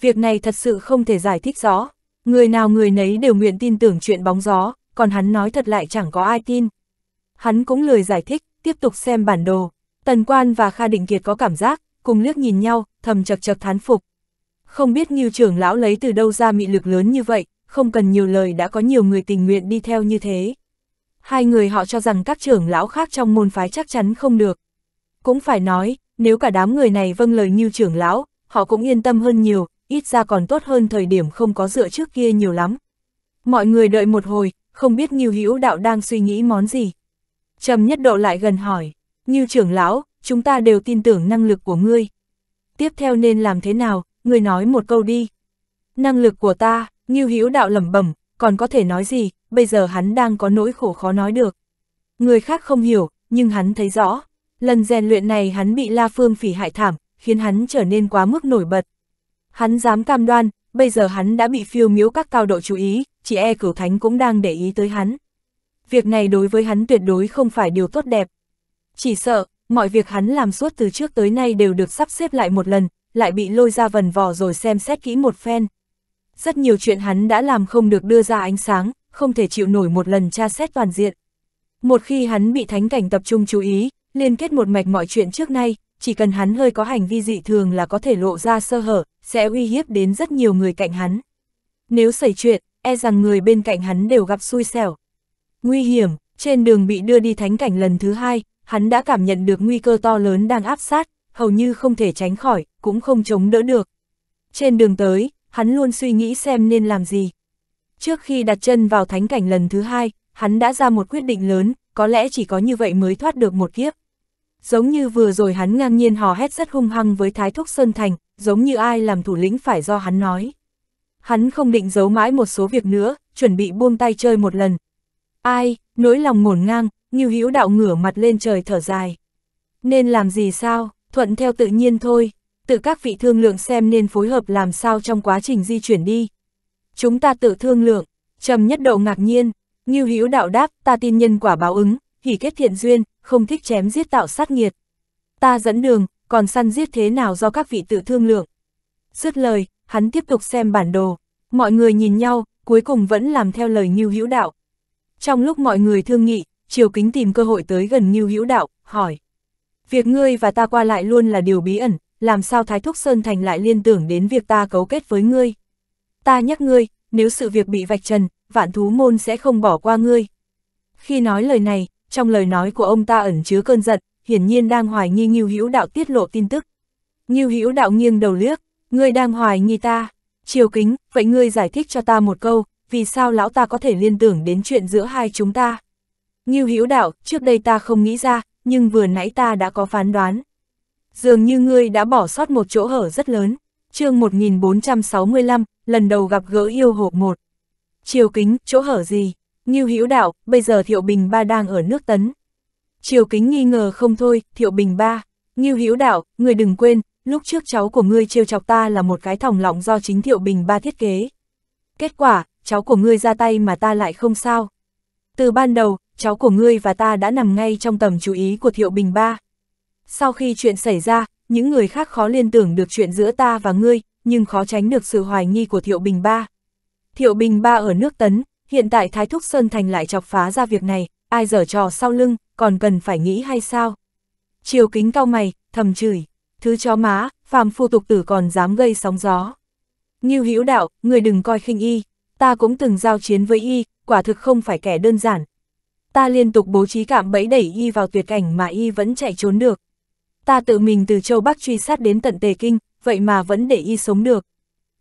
Việc này thật sự không thể giải thích rõ. Người nào người nấy đều nguyện tin tưởng chuyện bóng gió, còn hắn nói thật lại chẳng có ai tin. Hắn cũng lười giải thích, tiếp tục xem bản đồ. Tần Quan và Kha Định Kiệt có cảm giác, cùng liếc nhìn nhau, thầm chật chật thán phục. Không biết Ngưu trưởng lão lấy từ đâu ra mị lực lớn như vậy, không cần nhiều lời đã có nhiều người tình nguyện đi theo như thế. Hai người họ cho rằng các trưởng lão khác trong môn phái chắc chắn không được. Cũng phải nói, nếu cả đám người này vâng lời Ngưu trưởng lão, họ cũng yên tâm hơn nhiều, ít ra còn tốt hơn thời điểm không có dựa trước kia nhiều lắm. Mọi người đợi một hồi, không biết Ngưu Hữu Đạo đang suy nghĩ món gì. Trầm Nhất Độ lại gần hỏi, "Ngưu trưởng lão, chúng ta đều tin tưởng năng lực của ngươi. Tiếp theo nên làm thế nào, ngươi nói một câu đi." "Năng lực của ta?" Ngưu Hữu Đạo lẩm bẩm, còn có thể nói gì, bây giờ hắn đang có nỗi khổ khó nói được. Người khác không hiểu, nhưng hắn thấy rõ, lần rèn luyện này hắn bị La Phương Phỉ hại thảm, khiến hắn trở nên quá mức nổi bật. Hắn dám cam đoan, bây giờ hắn đã bị phiêu miếu các cao độ chú ý, chị e cửu thánh cũng đang để ý tới hắn. Việc này đối với hắn tuyệt đối không phải điều tốt đẹp. Chỉ sợ, mọi việc hắn làm suốt từ trước tới nay đều được sắp xếp lại một lần, lại bị lôi ra vần vò rồi xem xét kỹ một phen. Rất nhiều chuyện hắn đã làm không được đưa ra ánh sáng, không thể chịu nổi một lần tra xét toàn diện. Một khi hắn bị thánh cảnh tập trung chú ý, liên kết một mạch mọi chuyện trước nay, chỉ cần hắn hơi có hành vi dị thường là có thể lộ ra sơ hở, sẽ uy hiếp đến rất nhiều người cạnh hắn. Nếu xảy chuyện, e rằng người bên cạnh hắn đều gặp xui xẻo. Nguy hiểm, trên đường bị đưa đi thánh cảnh lần thứ hai, hắn đã cảm nhận được nguy cơ to lớn đang áp sát, hầu như không thể tránh khỏi, cũng không chống đỡ được. Trên đường tới, hắn luôn suy nghĩ xem nên làm gì. Trước khi đặt chân vào thánh cảnh lần thứ hai, hắn đã ra một quyết định lớn, có lẽ chỉ có như vậy mới thoát được một kiếp. Giống như vừa rồi hắn ngang nhiên hò hét rất hung hăng với Thái Thúc Sơn Thành, giống như ai làm thủ lĩnh phải do hắn nói. Hắn không định giấu mãi một số việc nữa, chuẩn bị buông tay chơi một lần. Ai, nỗi lòng ngổn ngang, như hữu đạo ngửa mặt lên trời thở dài. Nên làm gì sao, thuận theo tự nhiên thôi, tự các vị thương lượng xem nên phối hợp làm sao trong quá trình di chuyển đi. Chúng ta tự thương lượng, trầm nhất độ ngạc nhiên, như hữu đạo đáp, ta tin nhân quả báo ứng, hỉ kết thiện duyên, không thích chém giết tạo sát nghiệt. Ta dẫn đường, còn săn giết thế nào do các vị tự thương lượng. Dứt lời, hắn tiếp tục xem bản đồ. Mọi người nhìn nhau, cuối cùng vẫn làm theo lời Ngưu Hữu Đạo. Trong lúc mọi người thương nghị, Triều Kính tìm cơ hội tới gần Ngưu Hữu Đạo, hỏi: "Việc ngươi và ta qua lại luôn là điều bí ẩn, làm sao Thái Thúc Sơn Thành lại liên tưởng đến việc ta cấu kết với ngươi? Ta nhắc ngươi, nếu sự việc bị vạch trần, vạn thú môn sẽ không bỏ qua ngươi." Khi nói lời này, trong lời nói của ông ta ẩn chứa cơn giận, hiển nhiên đang hoài nghi Ngưu Hữu Đạo tiết lộ tin tức. Ngưu Hữu Đạo nghiêng đầu liếc, ngươi đang hoài nghi ta. Triều Kính, vậy ngươi giải thích cho ta một câu, vì sao lão ta có thể liên tưởng đến chuyện giữa hai chúng ta? Ngưu Hữu Đạo, trước đây ta không nghĩ ra, nhưng vừa nãy ta đã có phán đoán. Dường như ngươi đã bỏ sót một chỗ hở rất lớn. Chương 1465, lần đầu gặp gỡ yêu hộ một. Triều Kính, chỗ hở gì? Ngưu Hữu Đạo, bây giờ Thiệu Bình Ba đang ở nước Tấn. Triều Kính nghi ngờ không thôi, Thiệu Bình Ba, Ngưu Hữu Đạo, người đừng quên, lúc trước cháu của ngươi trêu chọc ta là một cái thòng lọng do chính Thiệu Bình Ba thiết kế. Kết quả, cháu của ngươi ra tay mà ta lại không sao. Từ ban đầu, cháu của ngươi và ta đã nằm ngay trong tầm chú ý của Thiệu Bình Ba. Sau khi chuyện xảy ra, những người khác khó liên tưởng được chuyện giữa ta và ngươi, nhưng khó tránh được sự hoài nghi của Thiệu Bình Ba. Thiệu Bình Ba ở nước Tấn, hiện tại Thái Thúc Sơn Thành lại chọc phá ra việc này, ai dở trò sau lưng, còn cần phải nghĩ hay sao? Chiều kính cao mày, thầm chửi, thứ chó má, phàm phu tục tử còn dám gây sóng gió. Như hữu đạo, người đừng coi khinh y, ta cũng từng giao chiến với y, quả thực không phải kẻ đơn giản. Ta liên tục bố trí cạm bẫy đẩy y vào tuyệt cảnh mà y vẫn chạy trốn được. Ta tự mình từ châu Bắc truy sát đến tận Tề Kinh, vậy mà vẫn để y sống được.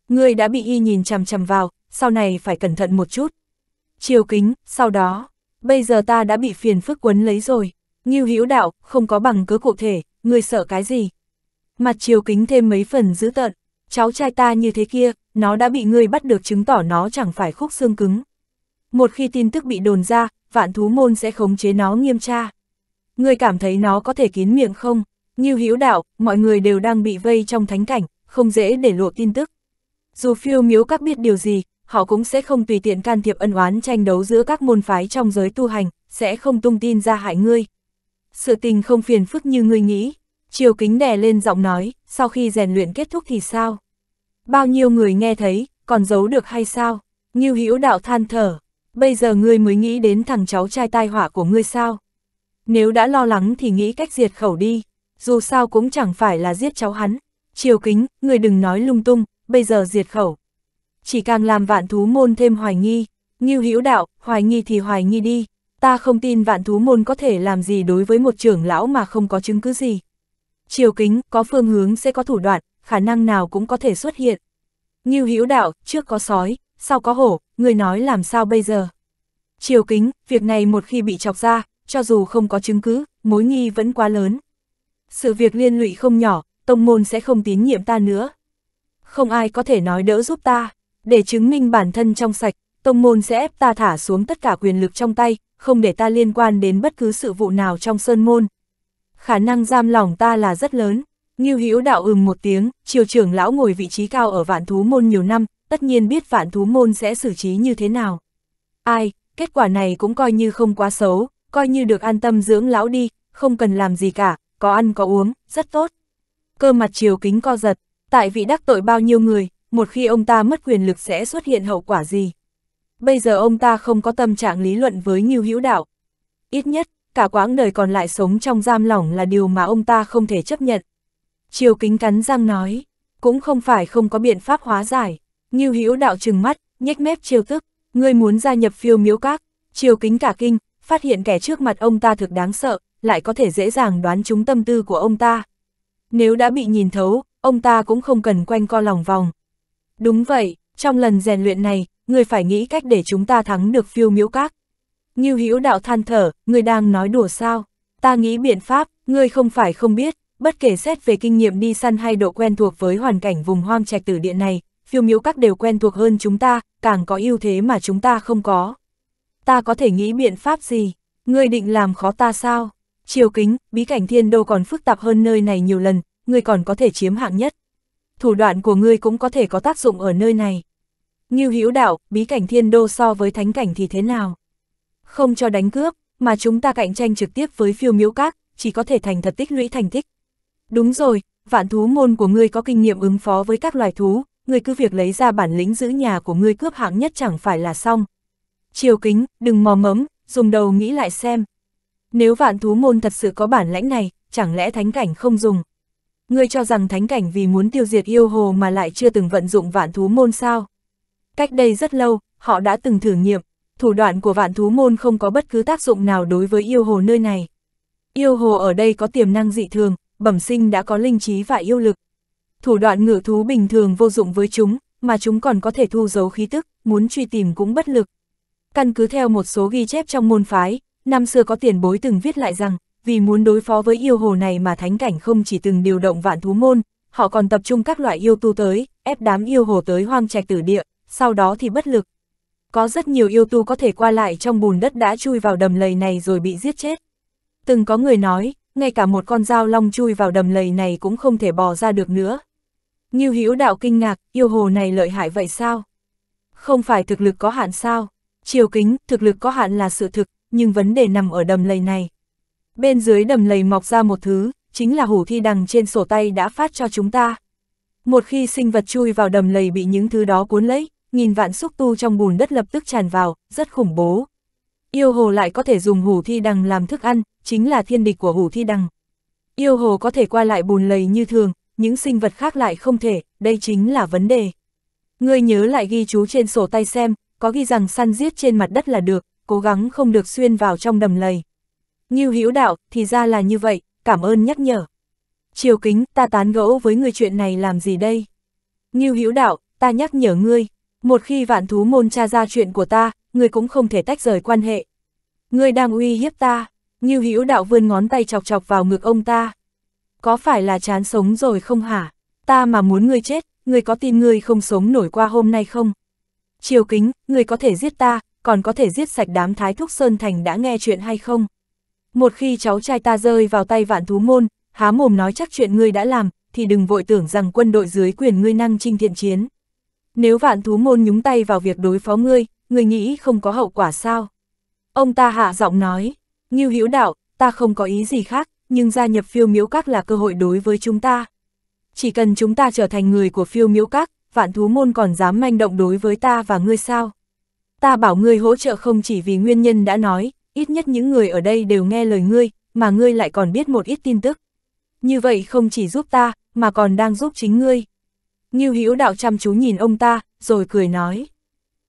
Người đã bị y nhìn chằm chằm vào, sau này phải cẩn thận một chút, Chiều kính, sau đó, bây giờ ta đã bị phiền phức quấn lấy rồi, nghiêu hữu đạo, không có bằng cứ cụ thể, người sợ cái gì. Mặt chiều kính thêm mấy phần dữ tợn, cháu trai ta như thế kia, nó đã bị ngươi bắt được chứng tỏ nó chẳng phải khúc xương cứng. Một khi tin tức bị đồn ra, vạn thú môn sẽ khống chế nó nghiêm tra. Ngươi cảm thấy nó có thể kín miệng không? Như hữu đạo, mọi người đều đang bị vây trong thánh cảnh, không dễ để lộ tin tức. Dù phiêu miếu các biết điều gì, họ cũng sẽ không tùy tiện can thiệp ân oán tranh đấu giữa các môn phái trong giới tu hành, sẽ không tung tin ra hại ngươi. Sự tình không phiền phức như ngươi nghĩ. Triều kính đè lên giọng nói, sau khi rèn luyện kết thúc thì sao? Bao nhiêu người nghe thấy, còn giấu được hay sao? Ngưu Hữu đạo than thở, bây giờ ngươi mới nghĩ đến thằng cháu trai tai họa của ngươi sao? Nếu đã lo lắng thì nghĩ cách diệt khẩu đi, dù sao cũng chẳng phải là giết cháu hắn. Triều kính, ngươi đừng nói lung tung, bây giờ diệt khẩu, chỉ càng làm vạn thú môn thêm hoài nghi. Ngưu Hữu đạo, hoài nghi thì hoài nghi đi, ta không tin vạn thú môn có thể làm gì đối với một trưởng lão mà không có chứng cứ gì. triều kính, có phương hướng sẽ có thủ đoạn, khả năng nào cũng có thể xuất hiện. Ngưu Hữu đạo, trước có sói, sau có hổ, người nói làm sao bây giờ? triều kính, việc này một khi bị chọc ra, cho dù không có chứng cứ, mối nghi vẫn quá lớn. Sự việc liên lụy không nhỏ, tông môn sẽ không tín nhiệm ta nữa. Không ai có thể nói đỡ giúp ta. Để chứng minh bản thân trong sạch, tông môn sẽ ép ta thả xuống tất cả quyền lực trong tay, không để ta liên quan đến bất cứ sự vụ nào trong sơn môn. Khả năng giam lòng ta là rất lớn. Ngưu Hữu đạo ừm một tiếng, triều trưởng lão ngồi vị trí cao ở vạn thú môn nhiều năm, tất nhiên biết vạn thú môn sẽ xử trí như thế nào. Ai, kết quả này cũng coi như không quá xấu, coi như được an tâm dưỡng lão đi, không cần làm gì cả, có ăn có uống, rất tốt. Cơ mặt triều kính co giật, tại vị đắc tội bao nhiêu người, một khi ông ta mất quyền lực sẽ xuất hiện hậu quả gì. Bây giờ ông ta không có tâm trạng lý luận với Ngưu Hữu Đạo. Ít nhất, cả quãng đời còn lại sống trong giam lỏng là điều mà ông ta không thể chấp nhận. Triều kính cắn răng nói, cũng không phải không có biện pháp hóa giải. Ngưu Hữu Đạo trừng mắt, nhếch mép chiêu tức, ngươi muốn gia nhập phiêu miếu các, triều kính cả kinh, phát hiện kẻ trước mặt ông ta thực đáng sợ, lại có thể dễ dàng đoán trúng tâm tư của ông ta. Nếu đã bị nhìn thấu, ông ta cũng không cần quanh co lòng vòng. Đúng vậy, trong lần rèn luyện này, người phải nghĩ cách để chúng ta thắng được phiêu miễu các. Ngưu Hữu đạo than thở, người đang nói đùa sao? Ta nghĩ biện pháp, ngươi không phải không biết, bất kể xét về kinh nghiệm đi săn hay độ quen thuộc với hoàn cảnh vùng hoang trạch tử điện này, phiêu miếu các đều quen thuộc hơn chúng ta, càng có ưu thế mà chúng ta không có. Ta có thể nghĩ biện pháp gì? Ngươi định làm khó ta sao? Chiều kính, bí cảnh thiên đô còn phức tạp hơn nơi này nhiều lần, ngươi còn có thể chiếm hạng nhất, thủ đoạn của ngươi cũng có thể có tác dụng ở nơi này. Ngưu hữu đạo, bí cảnh thiên đô so với thánh cảnh thì thế nào? Không cho đánh cướp, mà chúng ta cạnh tranh trực tiếp với phiêu miếu các, chỉ có thể thành thật tích lũy thành tích. Đúng rồi, vạn thú môn của ngươi có kinh nghiệm ứng phó với các loài thú, ngươi cứ việc lấy ra bản lĩnh giữ nhà của ngươi cướp hạng nhất chẳng phải là xong. Chiều kính, đừng mò mẫm, dùng đầu nghĩ lại xem. Nếu vạn thú môn thật sự có bản lãnh này, chẳng lẽ thánh cảnh không dùng, ngươi cho rằng thánh cảnh vì muốn tiêu diệt yêu hồ mà lại chưa từng vận dụng vạn thú môn sao. Cách đây rất lâu, họ đã từng thử nghiệm, thủ đoạn của vạn thú môn không có bất cứ tác dụng nào đối với yêu hồ nơi này. Yêu hồ ở đây có tiềm năng dị thường, bẩm sinh đã có linh trí và yêu lực. Thủ đoạn ngự thú bình thường vô dụng với chúng, mà chúng còn có thể thu giấu khí tức, muốn truy tìm cũng bất lực. Căn cứ theo một số ghi chép trong môn phái, năm xưa có tiền bối từng viết lại rằng, vì muốn đối phó với yêu hồ này mà thánh cảnh không chỉ từng điều động vạn thú môn, họ còn tập trung các loại yêu tu tới, ép đám yêu hồ tới hoang trạch tử địa, sau đó thì bất lực. Có rất nhiều yêu tu có thể qua lại trong bùn đất đã chui vào đầm lầy này rồi bị giết chết. Từng có người nói, ngay cả một con dao long chui vào đầm lầy này cũng không thể bò ra được nữa. Như hữu đạo kinh ngạc, yêu hồ này lợi hại vậy sao? Không phải thực lực có hạn sao? Chiều kính, thực lực có hạn là sự thực, nhưng vấn đề nằm ở đầm lầy này, Bên dưới đầm lầy mọc ra một thứ, chính là hủ thi đằng trên sổ tay đã phát cho chúng ta. Một khi sinh vật chui vào đầm lầy bị những thứ đó cuốn lấy, nghìn vạn xúc tu trong bùn đất lập tức tràn vào, rất khủng bố. Yêu hồ lại có thể dùng hủ thi đằng làm thức ăn, chính là thiên địch của hủ thi đằng. Yêu hồ có thể qua lại bùn lầy như thường, những sinh vật khác lại không thể, đây chính là vấn đề. Ngươi nhớ lại ghi chú trên sổ tay xem, có ghi rằng săn giết trên mặt đất là được, cố gắng không được xuyên vào trong đầm lầy. Ngưu Hữu đạo, thì ra là như vậy, cảm ơn nhắc nhở. Triều kính, ta tán gẫu với người chuyện này làm gì đây? Ngưu Hữu đạo, ta nhắc nhở ngươi, một khi vạn thú môn tra ra chuyện của ta, ngươi cũng không thể tách rời quan hệ. Ngươi đang uy hiếp ta, Ngưu Hữu đạo vươn ngón tay chọc chọc vào ngực ông ta. Có phải là chán sống rồi không hả? Ta mà muốn ngươi chết, ngươi có tin ngươi không sống nổi qua hôm nay không? Triều kính, ngươi có thể giết ta, còn có thể giết sạch đám thái thúc Sơn Thành đã nghe chuyện hay không? Một khi cháu trai ta rơi vào tay vạn thú môn, há mồm nói chắc chuyện ngươi đã làm, thì đừng vội tưởng rằng quân đội dưới quyền ngươi năng trinh thiện chiến. Nếu vạn thú môn nhúng tay vào việc đối phó ngươi, ngươi nghĩ không có hậu quả sao? Ông ta hạ giọng nói, như Hữu Đạo, ta không có ý gì khác, nhưng gia nhập phiêu miếu các là cơ hội đối với chúng ta. Chỉ cần chúng ta trở thành người của phiêu miếu các, vạn thú môn còn dám manh động đối với ta và ngươi sao? Ta bảo ngươi hỗ trợ không chỉ vì nguyên nhân đã nói, ít nhất những người ở đây đều nghe lời ngươi, mà ngươi lại còn biết một ít tin tức. Như vậy không chỉ giúp ta, mà còn đang giúp chính ngươi. Ngưu Hữu đạo chăm chú nhìn ông ta, rồi cười nói.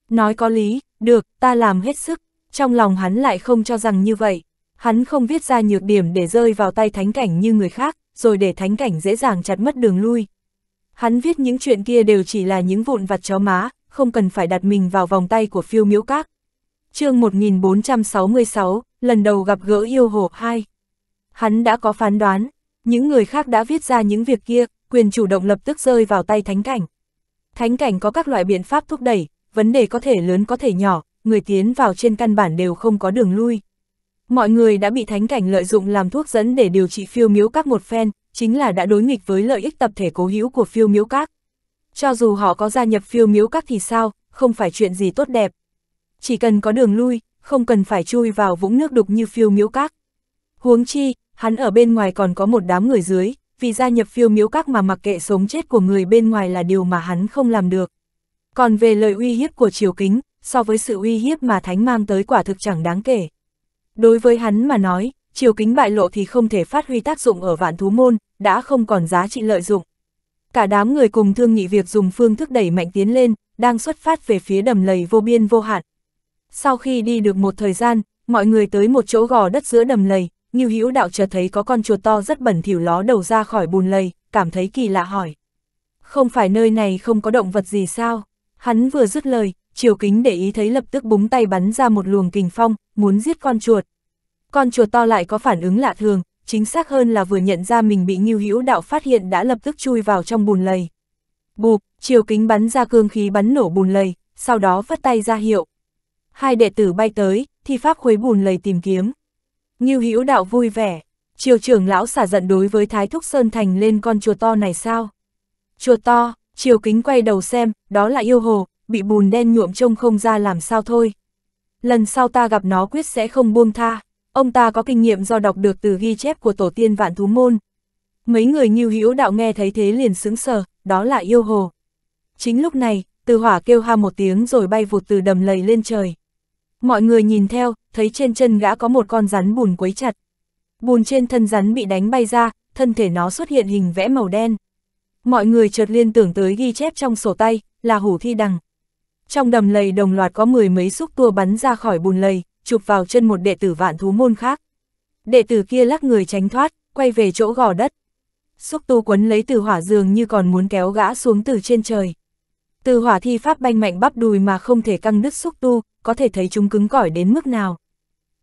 Nói có lý, được, ta làm hết sức, trong lòng hắn lại không cho rằng như vậy. Hắn không viết ra nhược điểm để rơi vào tay thánh cảnh như người khác, rồi để thánh cảnh dễ dàng chặt mất đường lui. Hắn viết những chuyện kia đều chỉ là những vụn vặt chó má, không cần phải đặt mình vào vòng tay của phiêu miếu các, chương 1466, lần đầu gặp gỡ yêu hồ 2. Hắn đã có phán đoán, những người khác đã viết ra những việc kia, quyền chủ động lập tức rơi vào tay thánh cảnh. Thánh cảnh có các loại biện pháp thúc đẩy, vấn đề có thể lớn có thể nhỏ, người tiến vào trên căn bản đều không có đường lui. Mọi người đã bị thánh cảnh lợi dụng làm thuốc dẫn để điều trị phiêu miếu các một phen, chính là đã đối nghịch với lợi ích tập thể cố hữu của phiêu miếu các. Cho dù họ có gia nhập phiêu miếu các thì sao, không phải chuyện gì tốt đẹp, chỉ cần có đường lui, không cần phải chui vào vũng nước đục như phiêu miếu các. Huống chi, hắn ở bên ngoài còn có một đám người dưới, vì gia nhập phiêu miếu các mà mặc kệ sống chết của người bên ngoài là điều mà hắn không làm được. Còn về lời uy hiếp của triều kính, so với sự uy hiếp mà thánh mang tới quả thực chẳng đáng kể. Đối với hắn mà nói, triều kính bại lộ thì không thể phát huy tác dụng ở vạn thú môn, đã không còn giá trị lợi dụng. Cả đám người cùng thương nghị việc dùng phương thức đẩy mạnh tiến lên, đang xuất phát về phía đầm lầy vô biên vô hạn, sau khi đi được một thời gian, mọi người tới một chỗ gò đất giữa đầm lầy, Ngưu Hữu Đạo chợt thấy có con chuột to rất bẩn thỉu ló đầu ra khỏi bùn lầy, cảm thấy kỳ lạ hỏi. Không phải nơi này không có động vật gì sao? Hắn vừa dứt lời, Triều Kính để ý thấy lập tức búng tay bắn ra một luồng kình phong, muốn giết con chuột. Con chuột to lại có phản ứng lạ thường, chính xác hơn là vừa nhận ra mình bị Ngưu Hữu Đạo phát hiện đã lập tức chui vào trong bùn lầy. Bụp, Triều Kính bắn ra cương khí bắn nổ bùn lầy, sau đó vất tay ra hiệu, hai đệ tử bay tới, thi pháp khuấy bùn lầy tìm kiếm. Ngưu Hữu Đạo vui vẻ, triều trưởng lão xả giận đối với Thái Thúc Sơn Thành lên con chùa to này sao? Chùa to, triều kính quay đầu xem, đó là yêu hồ, bị bùn đen nhuộm trông không ra làm sao thôi. Lần sau ta gặp nó quyết sẽ không buông tha, ông ta có kinh nghiệm do đọc được từ ghi chép của tổ tiên vạn thú môn. Mấy người Ngưu Hữu Đạo nghe thấy thế liền sững sờ, đó là yêu hồ. Chính lúc này, từ hỏa kêu ha một tiếng rồi bay vụt từ đầm lầy lên trời. Mọi người nhìn theo, thấy trên chân gã có một con rắn bùn quấy chặt. Bùn trên thân rắn bị đánh bay ra, thân thể nó xuất hiện hình vẽ màu đen. Mọi người chợt liên tưởng tới ghi chép trong sổ tay, là hủ thi đằng. Trong đầm lầy đồng loạt có mười mấy xúc tua bắn ra khỏi bùn lầy, chụp vào chân một đệ tử vạn thú môn khác. Đệ tử kia lắc người tránh thoát, quay về chỗ gò đất. Xúc tu quấn lấy từ hỏa dường như còn muốn kéo gã xuống từ trên trời. Từ hỏa thi pháp banh mạnh bắp đùi mà không thể căng đứt xúc tu, có thể thấy chúng cứng cỏi đến mức nào.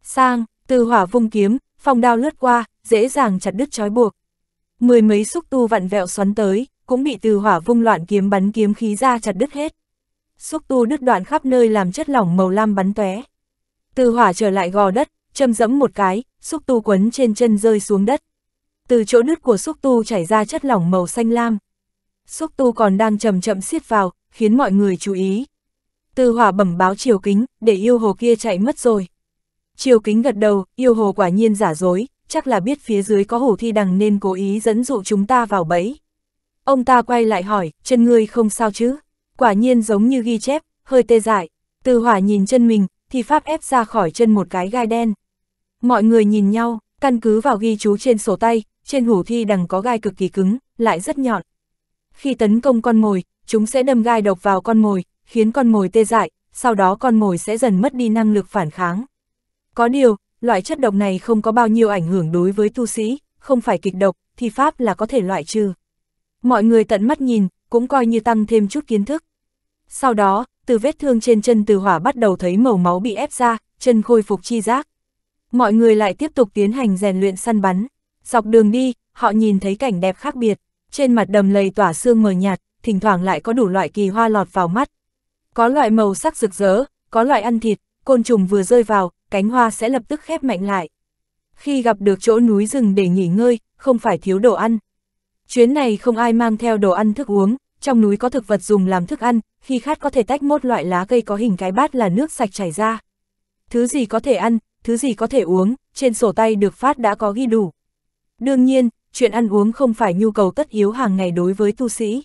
Sang, từ hỏa vung kiếm, phong đao lướt qua, dễ dàng chặt đứt trói buộc. Mười mấy xúc tu vặn vẹo xoắn tới, cũng bị từ hỏa vung loạn kiếm bắn kiếm khí ra chặt đứt hết. Xúc tu đứt đoạn khắp nơi làm chất lỏng màu lam bắn tóe. Từ hỏa trở lại gò đất, châm dẫm một cái, xúc tu quấn trên chân rơi xuống đất. Từ chỗ đứt của xúc tu chảy ra chất lỏng màu xanh lam. Xúc tu còn đang chậm chậm siết vào, khiến mọi người chú ý. Tư hỏa bẩm báo triều kính, để yêu hồ kia chạy mất rồi. Triều kính gật đầu, yêu hồ quả nhiên giả dối, chắc là biết phía dưới có hổ thi đằng nên cố ý dẫn dụ chúng ta vào bẫy. Ông ta quay lại hỏi, chân ngươi không sao chứ? Quả nhiên giống như ghi chép, hơi tê dại. Tư hỏa nhìn chân mình, thì pháp ép ra khỏi chân một cái gai đen. Mọi người nhìn nhau, căn cứ vào ghi chú trên sổ tay, trên hủ thi đằng có gai cực kỳ cứng, lại rất nhọn. Khi tấn công con mồi, chúng sẽ đâm gai độc vào con mồi, khiến con mồi tê dại, sau đó con mồi sẽ dần mất đi năng lực phản kháng. Có điều, loại chất độc này không có bao nhiêu ảnh hưởng đối với tu sĩ, không phải kịch độc, thì pháp là có thể loại trừ. Mọi người tận mắt nhìn, cũng coi như tăng thêm chút kiến thức. Sau đó, từ vết thương trên chân từ hỏa bắt đầu thấy màu máu bị ép ra, chân khôi phục chi giác. Mọi người lại tiếp tục tiến hành rèn luyện săn bắn. Dọc đường đi, họ nhìn thấy cảnh đẹp khác biệt. Trên mặt đầm lầy tỏa sương mờ nhạt, thỉnh thoảng lại có đủ loại kỳ hoa lọt vào mắt. Có loại màu sắc rực rỡ, có loại ăn thịt, côn trùng vừa rơi vào, cánh hoa sẽ lập tức khép mạnh lại. Khi gặp được chỗ núi rừng để nghỉ ngơi, không phải thiếu đồ ăn. Chuyến này không ai mang theo đồ ăn thức uống, trong núi có thực vật dùng làm thức ăn, khi khát có thể tách một loại lá cây có hình cái bát là nước sạch chảy ra. Thứ gì có thể ăn, thứ gì có thể uống, trên sổ tay được phát đã có ghi đủ. Đương nhiên, chuyện ăn uống không phải nhu cầu tất yếu hàng ngày đối với tu sĩ.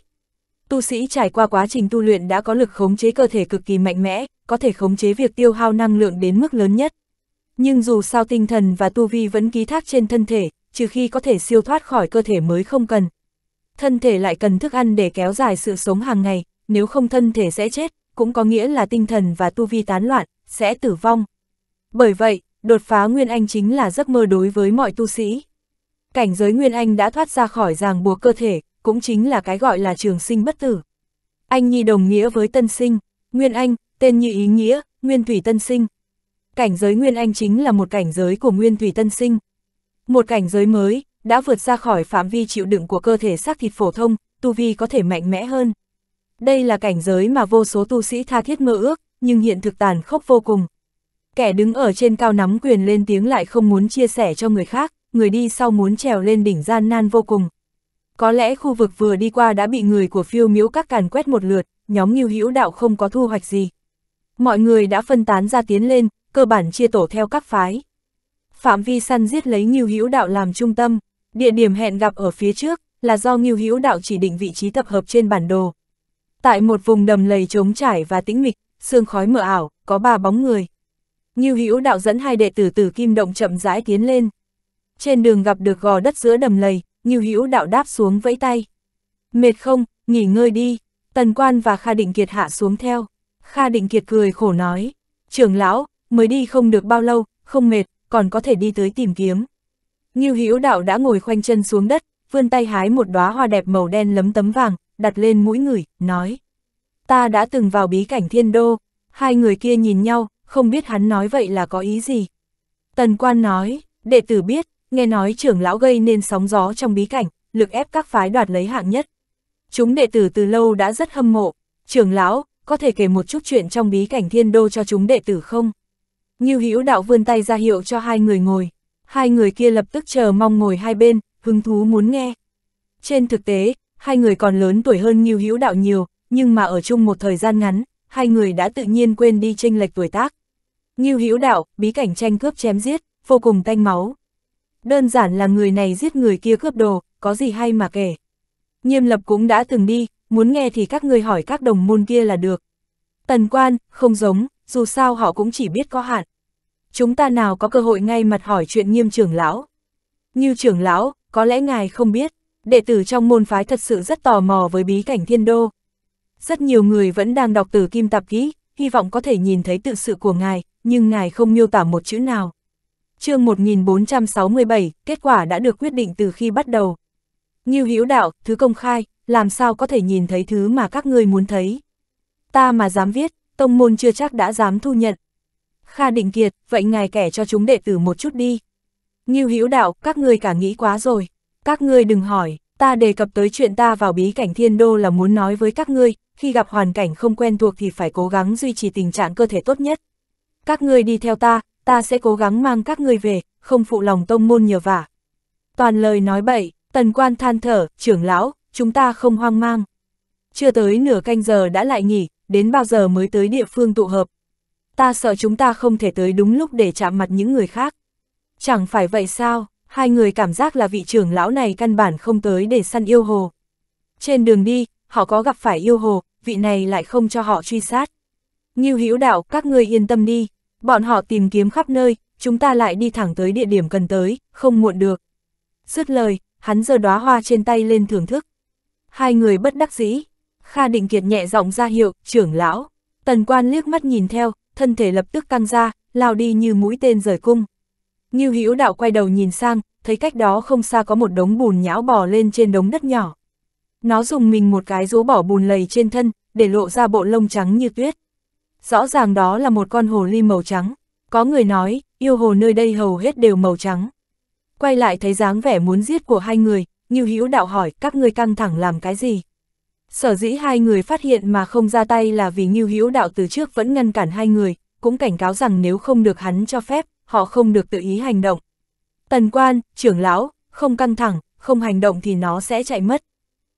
Tu sĩ trải qua quá trình tu luyện đã có lực khống chế cơ thể cực kỳ mạnh mẽ, có thể khống chế việc tiêu hao năng lượng đến mức lớn nhất. Nhưng dù sao tinh thần và tu vi vẫn ký thác trên thân thể, trừ khi có thể siêu thoát khỏi cơ thể mới không cần. Thân thể lại cần thức ăn để kéo dài sự sống hàng ngày, nếu không thân thể sẽ chết, cũng có nghĩa là tinh thần và tu vi tán loạn, sẽ tử vong. Bởi vậy, đột phá Nguyên Anh chính là giấc mơ đối với mọi tu sĩ. Cảnh giới Nguyên Anh đã thoát ra khỏi ràng buộc cơ thể, cũng chính là cái gọi là trường sinh bất tử. Anh Nhi đồng nghĩa với tân sinh, Nguyên Anh, tên như ý nghĩa, Nguyên Thủy Tân Sinh. Cảnh giới Nguyên Anh chính là một cảnh giới của Nguyên Thủy Tân Sinh. Một cảnh giới mới, đã vượt ra khỏi phạm vi chịu đựng của cơ thể xác thịt phổ thông, tu vi có thể mạnh mẽ hơn. Đây là cảnh giới mà vô số tu sĩ tha thiết mơ ước, nhưng hiện thực tàn khốc vô cùng. Kẻ đứng ở trên cao nắm quyền lên tiếng lại không muốn chia sẻ cho người khác, người đi sau muốn trèo lên đỉnh gian nan vô cùng. Có lẽ khu vực vừa đi qua đã bị người của phiêu miếu các càn quét một lượt, nhóm nghiêu hữu đạo không có thu hoạch gì. Mọi người đã phân tán ra tiến lên, cơ bản chia tổ theo các phái. Phạm vi săn giết lấy nghiêu hữu đạo làm trung tâm, địa điểm hẹn gặp ở phía trước là do nghiêu hữu đạo chỉ định vị trí tập hợp trên bản đồ. Tại một vùng đầm lầy trống trải và tĩnh mịch, sương khói mờ ảo, có ba bóng người. Nghiêu hữu đạo dẫn hai đệ tử tử kim động chậm rãi tiến lên. Trên đường gặp được gò đất giữa đầm lầy, Ngưu Hữu đạo đáp xuống vẫy tay. Mệt không, nghỉ ngơi đi, Tần Quan và Kha Định Kiệt hạ xuống theo. Kha Định Kiệt cười khổ nói, trưởng lão, mới đi không được bao lâu, không mệt, còn có thể đi tới tìm kiếm. Ngưu Hữu đạo đã ngồi khoanh chân xuống đất, vươn tay hái một đóa hoa đẹp màu đen lấm tấm vàng, đặt lên mũi người, nói. Ta đã từng vào bí cảnh thiên đô, hai người kia nhìn nhau, không biết hắn nói vậy là có ý gì. Tần quan nói, đệ tử biết, Nghe nói trưởng lão gây nên sóng gió trong bí cảnh, lực ép các phái đoạt lấy hạng nhất. Chúng đệ tử từ lâu đã rất hâm mộ, trưởng lão, có thể kể một chút chuyện trong bí cảnh thiên đô cho chúng đệ tử không? Ngưu Hữu đạo vươn tay ra hiệu cho hai người ngồi, hai người kia lập tức chờ mong ngồi hai bên, hứng thú muốn nghe. Trên thực tế, hai người còn lớn tuổi hơn Ngưu Hữu đạo nhiều, nhưng mà ở chung một thời gian ngắn, hai người đã tự nhiên quên đi chênh lệch tuổi tác. Ngưu Hữu đạo, bí cảnh tranh cướp chém giết, vô cùng tanh máu. Đơn giản là người này giết người kia cướp đồ, có gì hay mà kể. Nghiêm lập cũng đã từng đi, muốn nghe thì các người hỏi các đồng môn kia là được. Tần quan, không giống, dù sao họ cũng chỉ biết có hạn. Chúng ta nào có cơ hội ngay mặt hỏi chuyện nghiêm trưởng lão. Như trưởng lão, có lẽ ngài không biết, đệ tử trong môn phái thật sự rất tò mò với bí cảnh thiên đô. Rất nhiều người vẫn đang đọc từ kim tạp kỹ, hy vọng có thể nhìn thấy tự sự của ngài, nhưng ngài không miêu tả một chữ nào chương 1467, kết quả đã được quyết định từ khi bắt đầu. Như hữu đạo, thứ công khai, làm sao có thể nhìn thấy thứ mà các ngươi muốn thấy. Ta mà dám viết, tông môn chưa chắc đã dám thu nhận. Kha Định Kiệt, vậy ngài kẻ cho chúng đệ tử một chút đi. Như hữu đạo, các ngươi cả nghĩ quá rồi. Các ngươi đừng hỏi, ta đề cập tới chuyện ta vào bí cảnh thiên đô là muốn nói với các ngươi, khi gặp hoàn cảnh không quen thuộc thì phải cố gắng duy trì tình trạng cơ thể tốt nhất. Các ngươi đi theo ta, ta sẽ cố gắng mang các người về, không phụ lòng tông môn nhờ vả. Toàn lời nói bậy, tần quan than thở, trưởng lão, chúng ta không hoang mang. Chưa tới nửa canh giờ đã lại nghỉ, đến bao giờ mới tới địa phương tụ hợp. Ta sợ chúng ta không thể tới đúng lúc để chạm mặt những người khác. Chẳng phải vậy sao, hai người cảm giác là vị trưởng lão này căn bản không tới để săn yêu hồ. Trên đường đi, họ có gặp phải yêu hồ, vị này lại không cho họ truy sát. Nghiêu hữu đạo, các ngươi yên tâm đi, Bọn họ tìm kiếm khắp nơi, chúng ta lại đi thẳng tới địa điểm cần tới, không muộn được. Dứt lời, hắn giơ đóa hoa trên tay lên thưởng thức. Hai người bất đắc dĩ. Kha Định Kiệt nhẹ giọng ra hiệu, trưởng lão. Tần quan liếc mắt nhìn theo, thân thể lập tức căng ra, lao đi như mũi tên rời cung. Ngưu Hữu đạo quay đầu nhìn sang, thấy cách đó không xa có một đống bùn nhão bò lên trên đống đất nhỏ. Nó dùng mình một cái rú bỏ bùn lầy trên thân, để lộ ra bộ lông trắng như tuyết rõ ràng đó là một con hồ ly màu trắng. Có người nói, yêu hồ nơi đây hầu hết đều màu trắng. Quay lại thấy dáng vẻ muốn giết của hai người, Ngưu Hữu đạo hỏi các ngươi căng thẳng làm cái gì. Sở dĩ hai người phát hiện mà không ra tay là vì Ngưu Hữu đạo từ trước vẫn ngăn cản hai người, cũng cảnh cáo rằng nếu không được hắn cho phép, họ không được tự ý hành động. Tần quan, trưởng lão, không căng thẳng, không hành động thì nó sẽ chạy mất.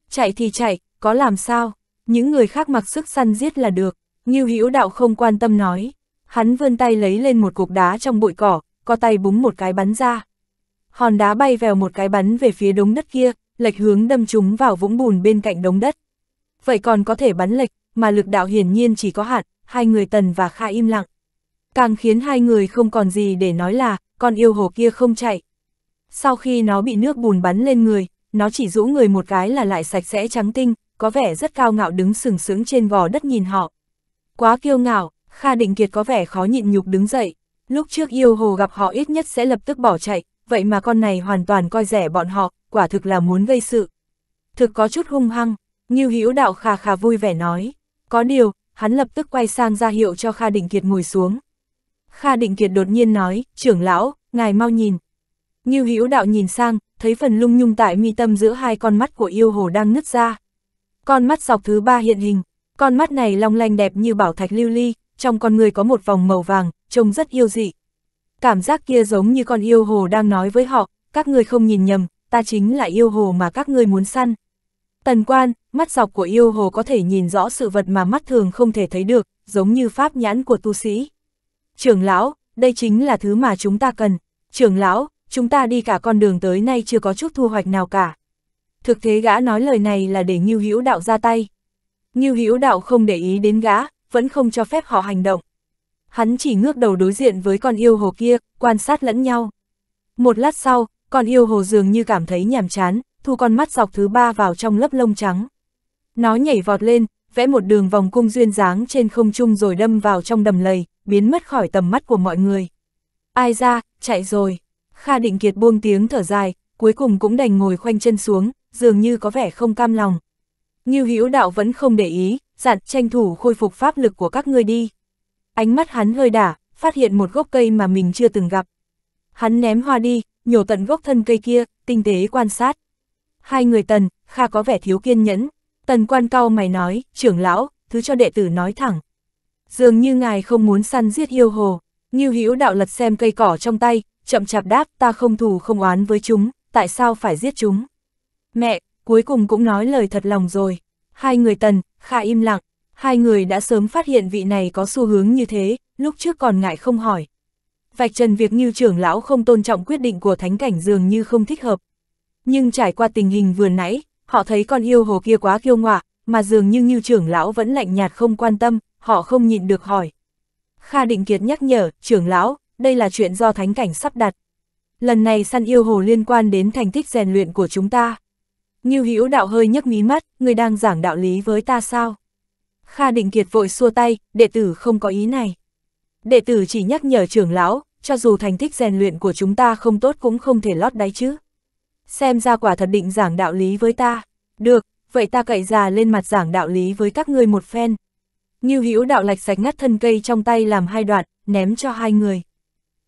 Chạy thì chạy, có làm sao, những người khác mặc sức săn giết là được. Ngưu Hữu Đạo không quan tâm nói, hắn vươn tay lấy lên một cục đá trong bụi cỏ, có tay búng một cái bắn ra. Hòn đá bay vèo một cái bắn về phía đống đất kia, lệch hướng đâm chúng vào vũng bùn bên cạnh đống đất. Vậy còn có thể bắn lệch, mà lực đạo hiển nhiên chỉ có hạn, hai người tần và kha im lặng. Càng khiến hai người không còn gì để nói là, con yêu hồ kia không chạy. Sau khi nó bị nước bùn bắn lên người, nó chỉ rũ người một cái là lại sạch sẽ trắng tinh, có vẻ rất cao ngạo đứng sừng sững trên gò đất nhìn họ. Quá kiêu ngạo, Kha Định Kiệt có vẻ khó nhịn nhục đứng dậy. Lúc trước yêu hồ gặp họ ít nhất sẽ lập tức bỏ chạy, vậy mà con này hoàn toàn coi rẻ bọn họ, quả thực là muốn gây sự. Thực có chút hung hăng, Ngưu Hữu Đạo Kha Kha vui vẻ nói. Có điều, hắn lập tức quay sang ra hiệu cho Kha Định Kiệt ngồi xuống. Kha Định Kiệt đột nhiên nói, trưởng lão, ngài mau nhìn. Ngưu Hữu Đạo nhìn sang, thấy phần lung nhung tại mi tâm giữa hai con mắt của yêu hồ đang nứt ra. Con mắt dọc thứ ba hiện hình, con mắt này long lanh đẹp như bảo thạch lưu ly, trong con người có một vòng màu vàng, trông rất yêu dị. Cảm giác kia giống như con yêu hồ đang nói với họ, các người không nhìn nhầm, ta chính là yêu hồ mà các người muốn săn. Tần quan, mắt dọc của yêu hồ có thể nhìn rõ sự vật mà mắt thường không thể thấy được, giống như pháp nhãn của tu sĩ. Trưởng lão, đây chính là thứ mà chúng ta cần. Trưởng lão, chúng ta đi cả con đường tới nay chưa có chút thu hoạch nào cả. Thực thế gã nói lời này là để Ngưu Hữu Đạo ra tay, Ngưu Hữu Đạo không để ý đến gã, vẫn không cho phép họ hành động. Hắn chỉ ngước đầu đối diện với con yêu hồ kia, quan sát lẫn nhau. Một lát sau, con yêu hồ dường như cảm thấy nhàm chán, thu con mắt dọc thứ ba vào trong lớp lông trắng. Nó nhảy vọt lên, vẽ một đường vòng cung duyên dáng trên không trung rồi đâm vào trong đầm lầy, biến mất khỏi tầm mắt của mọi người. Ai ra, chạy rồi. Kha Định Kiệt buông tiếng thở dài, cuối cùng cũng đành ngồi khoanh chân xuống, dường như có vẻ không cam lòng, Ngưu Hữu Đạo vẫn không để ý, dặn tranh thủ khôi phục pháp lực của các ngươi đi. Ánh mắt hắn hơi đả, phát hiện một gốc cây mà mình chưa từng gặp. Hắn ném hoa đi, nhổ tận gốc thân cây kia, tinh tế quan sát. Hai người tần, Kha có vẻ thiếu kiên nhẫn. Tần quan cao mày nói, trưởng lão, thứ cho đệ tử nói thẳng. Dường như ngài không muốn săn giết yêu hồ. Ngưu Hữu Đạo lật xem cây cỏ trong tay, chậm chạp đáp, ta không thù không oán với chúng, tại sao phải giết chúng? Mẹ, cuối cùng cũng nói lời thật lòng rồi. Hai người tần, khả im lặng, hai người đã sớm phát hiện vị này có xu hướng như thế, lúc trước còn ngại không hỏi. Vạch trần việc như trưởng lão không tôn trọng quyết định của thánh cảnh dường như không thích hợp. Nhưng trải qua tình hình vừa nãy, họ thấy con yêu hồ kia quá kiêu ngọa, mà dường như như trưởng lão vẫn lạnh nhạt không quan tâm, họ không nhịn được hỏi. Kha Định Kiệt nhắc nhở, trưởng lão, đây là chuyện do thánh cảnh sắp đặt. Lần này săn yêu hồ liên quan đến thành tích rèn luyện của chúng ta. Ngưu Hữu đạo hơi nhấc mí mắt, người đang giảng đạo lý với ta sao? Kha Định Kiệt vội xua tay, đệ tử không có ý này. Đệ tử chỉ nhắc nhở trưởng lão, cho dù thành tích rèn luyện của chúng ta không tốt cũng không thể lót đáy chứ. Xem ra quả thật định giảng đạo lý với ta. Được, vậy ta cậy già lên mặt giảng đạo lý với các ngươi một phen. Ngưu Hữu đạo lạch sạch ngắt thân cây trong tay làm hai đoạn, ném cho hai người.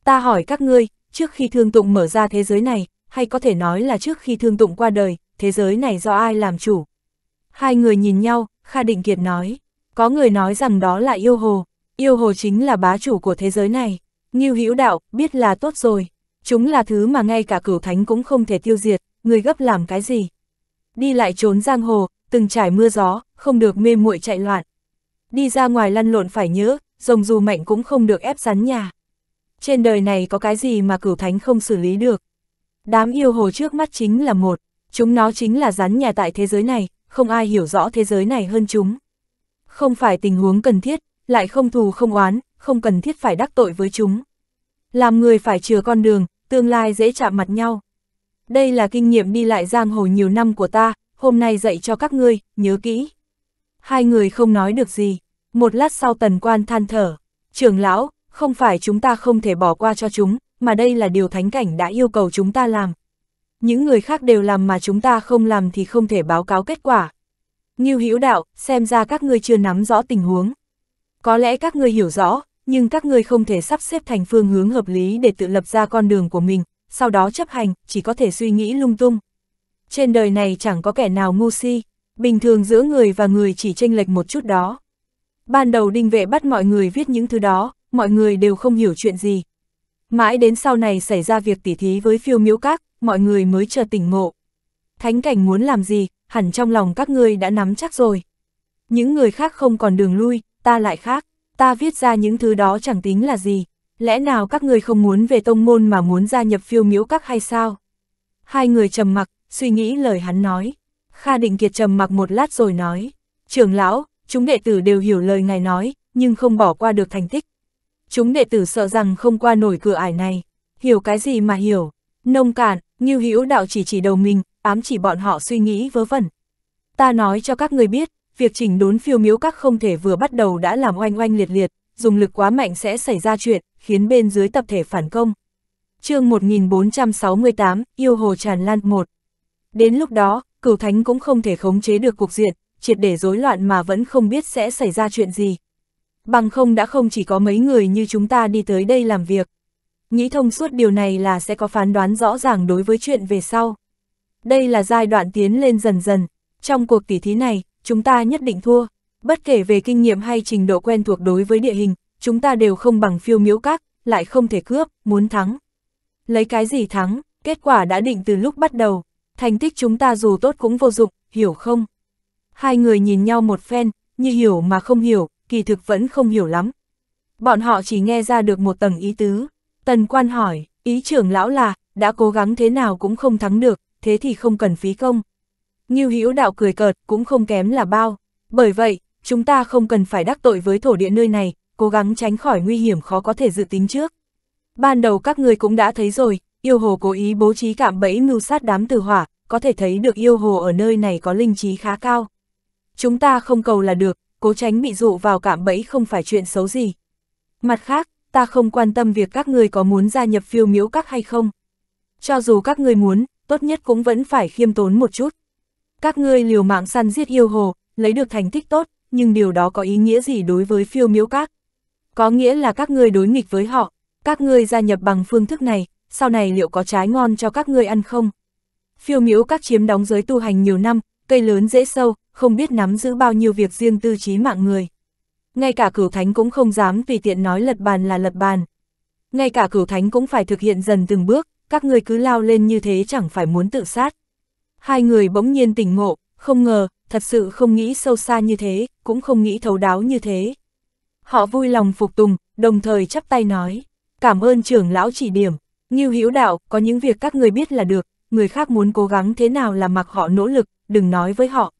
Ta hỏi các ngươi, trước khi thương tụng mở ra thế giới này, hay có thể nói là trước khi thương tụng qua đời, thế giới này do ai làm chủ? Hai người nhìn nhau, Kha Định Kiệt nói, có người nói rằng đó là yêu hồ, yêu hồ chính là bá chủ của thế giới này. Ngưu Hữu Đạo, biết là tốt rồi, chúng là thứ mà ngay cả cửu thánh cũng không thể tiêu diệt, người gấp làm cái gì? Đi lại trốn giang hồ, từng trải mưa gió, không được mê muội chạy loạn. Đi ra ngoài lăn lộn phải nhớ, rồng dù mạnh cũng không được ép rắn nhà. Trên đời này có cái gì mà cửu thánh không xử lý được? Đám yêu hồ trước mắt chính là một, Chúng nó chính là rắn nhà tại thế giới này, không ai hiểu rõ thế giới này hơn chúng. Không phải tình huống cần thiết, lại không thù không oán, không cần thiết phải đắc tội với chúng. Làm người phải chừa con đường, tương lai dễ chạm mặt nhau. Đây là kinh nghiệm đi lại giang hồ nhiều năm của ta, hôm nay dạy cho các ngươi, nhớ kỹ. Hai người không nói được gì, một lát sau tần quan than thở. Trưởng lão, không phải chúng ta không thể bỏ qua cho chúng, mà đây là điều thánh cảnh đã yêu cầu chúng ta làm, những người khác đều làm mà chúng ta không làm thì không thể báo cáo kết quả. Ngưu Hữu Đạo, xem ra các ngươi chưa nắm rõ tình huống. Có lẽ các ngươi hiểu rõ, nhưng các ngươi không thể sắp xếp thành phương hướng hợp lý để tự lập ra con đường của mình, sau đó chấp hành, chỉ có thể suy nghĩ lung tung. Trên đời này chẳng có kẻ nào ngu si, bình thường giữa người và người chỉ chênh lệch một chút đó. Ban đầu đinh vệ bắt mọi người viết những thứ đó, mọi người đều không hiểu chuyện gì, Mãi đến sau này xảy ra việc tỉ thí với phiêu miếu các, mọi người mới chờ tỉnh ngộ. Thánh cảnh muốn làm gì, hẳn trong lòng các ngươi đã nắm chắc rồi. Những người khác không còn đường lui, ta lại khác, ta viết ra những thứ đó chẳng tính là gì. Lẽ nào các ngươi không muốn về tông môn mà muốn gia nhập phiêu miếu các hay sao? Hai người trầm mặc, suy nghĩ lời hắn nói. Kha Định Kiệt trầm mặc một lát rồi nói. Trưởng lão, chúng đệ tử đều hiểu lời ngài nói, nhưng không bỏ qua được thành tích, chúng đệ tử sợ rằng không qua nổi cửa ải này. Hiểu cái gì mà hiểu, nông cạn, như hữu đạo chỉ chỉ đầu mình, ám chỉ bọn họ suy nghĩ vớ vẩn. Ta nói cho các người biết, việc chỉnh đốn phiêu miếu các không thể vừa bắt đầu đã làm oanh oanh liệt liệt, dùng lực quá mạnh sẽ xảy ra chuyện, khiến bên dưới tập thể phản công. chương 1468, Yêu Hồ Tràn Lan 1 Đến lúc đó, cửu thánh cũng không thể khống chế được cuộc diện, triệt để rối loạn mà vẫn không biết sẽ xảy ra chuyện gì bằng không đã không chỉ có mấy người như chúng ta đi tới đây làm việc. Nghĩ thông suốt điều này là sẽ có phán đoán rõ ràng đối với chuyện về sau. Đây là giai đoạn tiến lên dần dần, trong cuộc tỉ thí này, chúng ta nhất định thua, bất kể về kinh nghiệm hay trình độ quen thuộc đối với địa hình, chúng ta đều không bằng phiêu miếu các, lại không thể cướp, muốn thắng. Lấy cái gì thắng, kết quả đã định từ lúc bắt đầu, thành tích chúng ta dù tốt cũng vô dụng, hiểu không? Hai người nhìn nhau một phen, như hiểu mà không hiểu, kỳ thực vẫn không hiểu lắm. Bọn họ chỉ nghe ra được một tầng ý tứ. Tần quan hỏi, ý trưởng lão là, đã cố gắng thế nào cũng không thắng được, thế thì không cần phí công. Như hữu đạo cười cợt cũng không kém là bao. Bởi vậy, chúng ta không cần phải đắc tội với thổ địa nơi này, cố gắng tránh khỏi nguy hiểm khó có thể dự tính trước. Ban đầu các người cũng đã thấy rồi, yêu hồ cố ý bố trí cạm bẫy mưu sát đám tử hỏa, có thể thấy được yêu hồ ở nơi này có linh trí khá cao. Chúng ta không cầu là được, cố tránh bị dụ vào cạm bẫy không phải chuyện xấu gì. Mặt khác, ta không quan tâm việc các người có muốn gia nhập phiêu miếu các hay không. Cho dù các người muốn, tốt nhất cũng vẫn phải khiêm tốn một chút. Các ngươi liều mạng săn giết yêu hồ, lấy được thành tích tốt, nhưng điều đó có ý nghĩa gì đối với phiêu miếu các? Có nghĩa là các ngươi đối nghịch với họ, các ngươi gia nhập bằng phương thức này, sau này liệu có trái ngon cho các ngươi ăn không? Phiêu miếu các chiếm đóng giới tu hành nhiều năm, cây lớn dễ sâu, không biết nắm giữ bao nhiêu việc riêng tư trí mạng người. Ngay cả cửu thánh cũng không dám vì tiện nói lật bàn là lật bàn. Ngay cả cửu thánh cũng phải thực hiện dần từng bước, các người cứ lao lên như thế chẳng phải muốn tự sát. Hai người bỗng nhiên tỉnh ngộ, không ngờ, thật sự không nghĩ sâu xa như thế, cũng không nghĩ thấu đáo như thế. Họ vui lòng phục tùng, đồng thời chắp tay nói, cảm ơn trưởng lão chỉ điểm, như hữu đạo, có những việc các người biết là được, người khác muốn cố gắng thế nào là mặc họ nỗ lực, đừng nói với họ,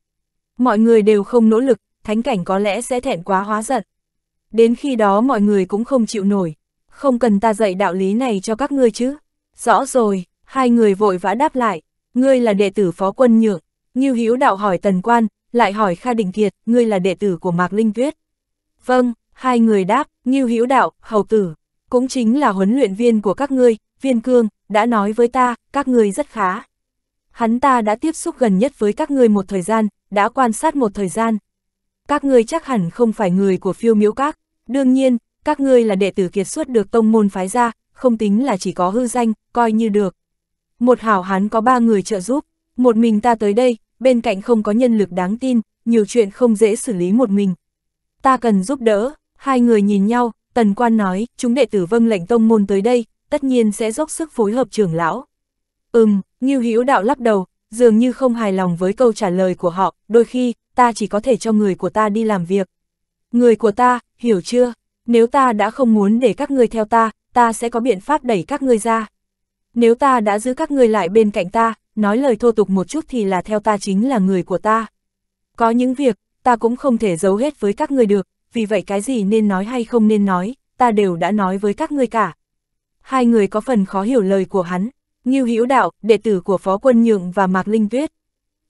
mọi người đều không nỗ lực, thánh cảnh có lẽ sẽ thẹn quá hóa giận. Đến khi đó mọi người cũng không chịu nổi, không cần ta dạy đạo lý này cho các ngươi chứ. Rõ rồi, hai người vội vã đáp lại, ngươi là đệ tử phó quân nhượng, Ngưu Hữu đạo hỏi Tần Quan, lại hỏi Kha Đình Kiệt, ngươi là đệ tử của Mạc Linh Tuyết. Vâng, hai người đáp, Ngưu Hữu đạo, hầu tử, cũng chính là huấn luyện viên của các ngươi, viên cương, đã nói với ta, các ngươi rất khá. Hắn ta đã tiếp xúc gần nhất với các ngươi một thời gian, đã quan sát một thời gian. Các ngươi chắc hẳn không phải người của phiêu miếu các, đương nhiên, các ngươi là đệ tử kiệt xuất được tông môn phái ra, không tính là chỉ có hư danh, coi như được. Một hảo hán có ba người trợ giúp, một mình ta tới đây, bên cạnh không có nhân lực đáng tin, nhiều chuyện không dễ xử lý một mình. Ta cần giúp đỡ, hai người nhìn nhau, tần quan nói, chúng đệ tử vâng lệnh tông môn tới đây, tất nhiên sẽ dốc sức phối hợp trưởng lão. Ừm, Ngưu Hữu Đạo lắc đầu, dường như không hài lòng với câu trả lời của họ, đôi khi, ta chỉ có thể cho người của ta đi làm việc. Người của ta, hiểu chưa? Nếu ta đã không muốn để các ngươi theo ta, ta sẽ có biện pháp đẩy các ngươi ra. Nếu ta đã giữ các ngươi lại bên cạnh ta, nói lời thô tục một chút thì là theo ta chính là người của ta. Có những việc, ta cũng không thể giấu hết với các ngươi được, vì vậy cái gì nên nói hay không nên nói, ta đều đã nói với các ngươi cả. Hai người có phần khó hiểu lời của hắn, Ngưu Hữu Đạo, đệ tử của Phó Quân Nhượng và Mạc Linh Tuyết.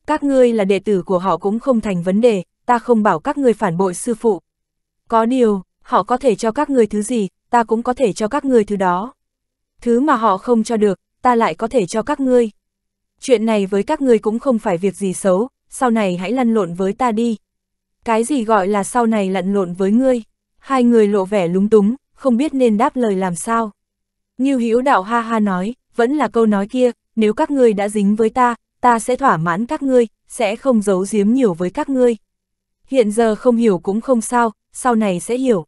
Các ngươi là đệ tử của họ cũng không thành vấn đề, ta không bảo các ngươi phản bội sư phụ. Có điều, họ có thể cho các ngươi thứ gì, ta cũng có thể cho các ngươi thứ đó. Thứ mà họ không cho được, ta lại có thể cho các ngươi. Chuyện này với các ngươi cũng không phải việc gì xấu, sau này hãy lăn lộn với ta đi. Cái gì gọi là sau này lăn lộn với ngươi? Hai người lộ vẻ lúng túng, không biết nên đáp lời làm sao. Ngưu Hữu Đạo ha ha nói, vẫn là câu nói kia, nếu các ngươi đã dính với ta, ta sẽ thỏa mãn các ngươi, sẽ không giấu giếm nhiều với các ngươi. Hiện giờ không hiểu cũng không sao, sau này sẽ hiểu.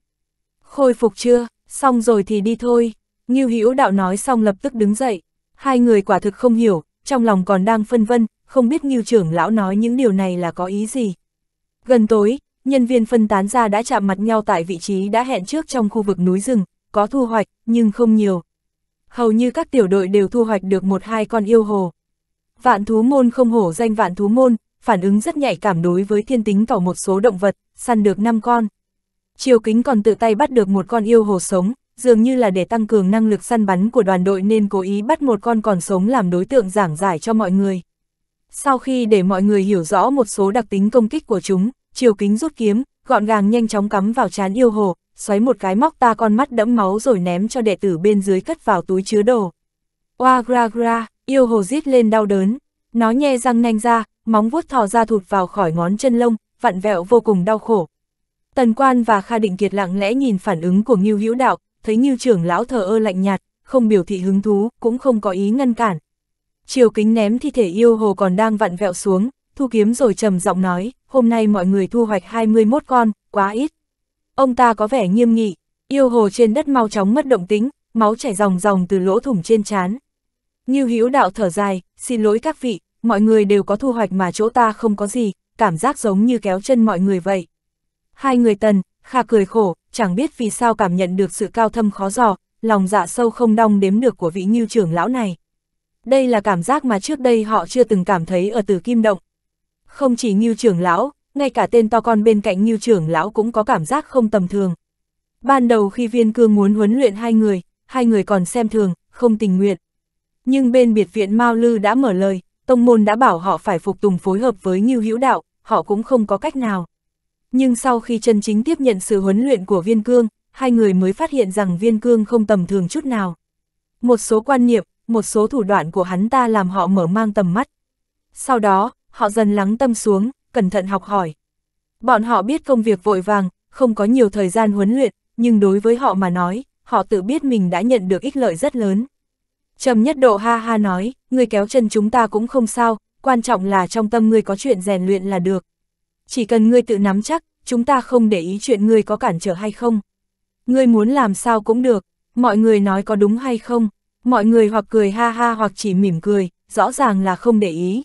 Khôi phục chưa, xong rồi thì đi thôi. Ngưu Hữu Đạo nói xong lập tức đứng dậy. Hai người quả thực không hiểu, trong lòng còn đang phân vân, không biết Ngưu trưởng lão nói những điều này là có ý gì. Gần tối, nhân viên phân tán ra đã chạm mặt nhau tại vị trí đã hẹn trước trong khu vực núi rừng, có thu hoạch, nhưng không nhiều hầu như các tiểu đội đều thu hoạch được một hai con yêu hồ. Vạn thú môn không hổ danh vạn thú môn, phản ứng rất nhạy cảm đối với thiên tính vào một số động vật, săn được 5 con. Triều kính còn tự tay bắt được một con yêu hồ sống, dường như là để tăng cường năng lực săn bắn của đoàn đội nên cố ý bắt một con còn sống làm đối tượng giảng giải cho mọi người. Sau khi để mọi người hiểu rõ một số đặc tính công kích của chúng, chiều kính rút kiếm, gọn gàng nhanh chóng cắm vào chán yêu hồ, xoáy một cái móc ta con mắt đẫm máu rồi ném cho đệ tử bên dưới cất vào túi chứa đồ. Oa gra gra, yêu hồ rít lên đau đớn, nó nhe răng nanh ra, móng vuốt thò ra thụt vào khỏi ngón chân lông, vặn vẹo vô cùng đau khổ. Tần quan và Kha Định Kiệt lặng lẽ nhìn phản ứng của Ngưu Hữu Đạo, thấy Ngưu trưởng lão thờ ơ lạnh nhạt, không biểu thị hứng thú, cũng không có ý ngăn cản. Triều kính ném thi thể yêu hồ còn đang vặn vẹo xuống, thu kiếm rồi trầm giọng nói, hôm nay mọi người thu hoạch 21 con, quá ít. Ông ta có vẻ nghiêm nghị, yêu hồ trên đất mau chóng mất động tính, máu chảy ròng ròng từ lỗ thủng trên trán. như Hữu Đạo thở dài, xin lỗi các vị, mọi người đều có thu hoạch mà chỗ ta không có gì, cảm giác giống như kéo chân mọi người vậy. Hai người tần, Kha cười khổ, chẳng biết vì sao cảm nhận được sự cao thâm khó dò, lòng dạ sâu không đong đếm được của vị như trưởng lão này. Đây là cảm giác mà trước đây họ chưa từng cảm thấy ở Tử Kim Động. Không chỉ như trưởng lão, ngay cả tên to con bên cạnh như trưởng lão cũng có cảm giác không tầm thường. Ban đầu khi viên cương muốn huấn luyện hai người, hai người còn xem thường, không tình nguyện. Nhưng bên biệt viện Mao Lư đã mở lời, tông môn đã bảo họ phải phục tùng phối hợp với Ngưu Hữu Đạo, họ cũng không có cách nào. Nhưng sau khi chân chính tiếp nhận sự huấn luyện của viên cương, hai người mới phát hiện rằng viên cương không tầm thường chút nào. Một số quan niệm, một số thủ đoạn của hắn ta làm họ mở mang tầm mắt. Sau đó, họ dần lắng tâm xuống, cẩn thận học hỏi. Bọn họ biết công việc vội vàng, không có nhiều thời gian huấn luyện, nhưng đối với họ mà nói, họ tự biết mình đã nhận được ích lợi rất lớn. Trầm nhất độ ha ha nói, người kéo chân chúng ta cũng không sao, quan trọng là trong tâm người có chuyện rèn luyện là được. Chỉ cần người tự nắm chắc, chúng ta không để ý chuyện người có cản trở hay không. người muốn làm sao cũng được, mọi người nói có đúng hay không, mọi người hoặc cười ha ha hoặc chỉ mỉm cười, rõ ràng là không để ý.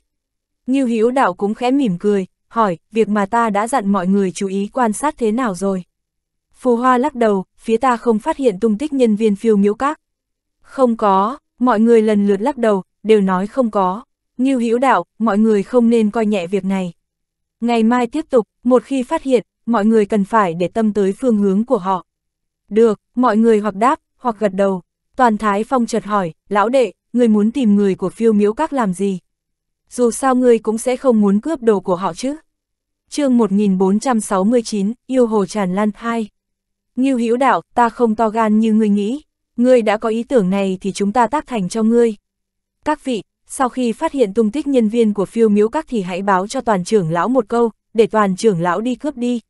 Như Hữu đạo cũng khẽ mỉm cười, hỏi, việc mà ta đã dặn mọi người chú ý quan sát thế nào rồi? Phù Hoa lắc đầu, phía ta không phát hiện tung tích nhân viên phiêu miễu các. Không có, mọi người lần lượt lắc đầu, đều nói không có. như Hữu đạo, mọi người không nên coi nhẹ việc này. Ngày mai tiếp tục, một khi phát hiện, mọi người cần phải để tâm tới phương hướng của họ. Được, mọi người hoặc đáp, hoặc gật đầu. Toàn Thái Phong chợt hỏi, lão đệ, người muốn tìm người của phiêu miễu các làm gì? dù sao ngươi cũng sẽ không muốn cướp đồ của họ chứ. chương 1469, yêu hồ tràn lan 2. Ngưu Hữu đạo, ta không to gan như ngươi nghĩ, ngươi đã có ý tưởng này thì chúng ta tác thành cho ngươi. Các vị, sau khi phát hiện tung tích nhân viên của phiêu miếu các thì hãy báo cho toàn trưởng lão một câu, để toàn trưởng lão đi cướp đi.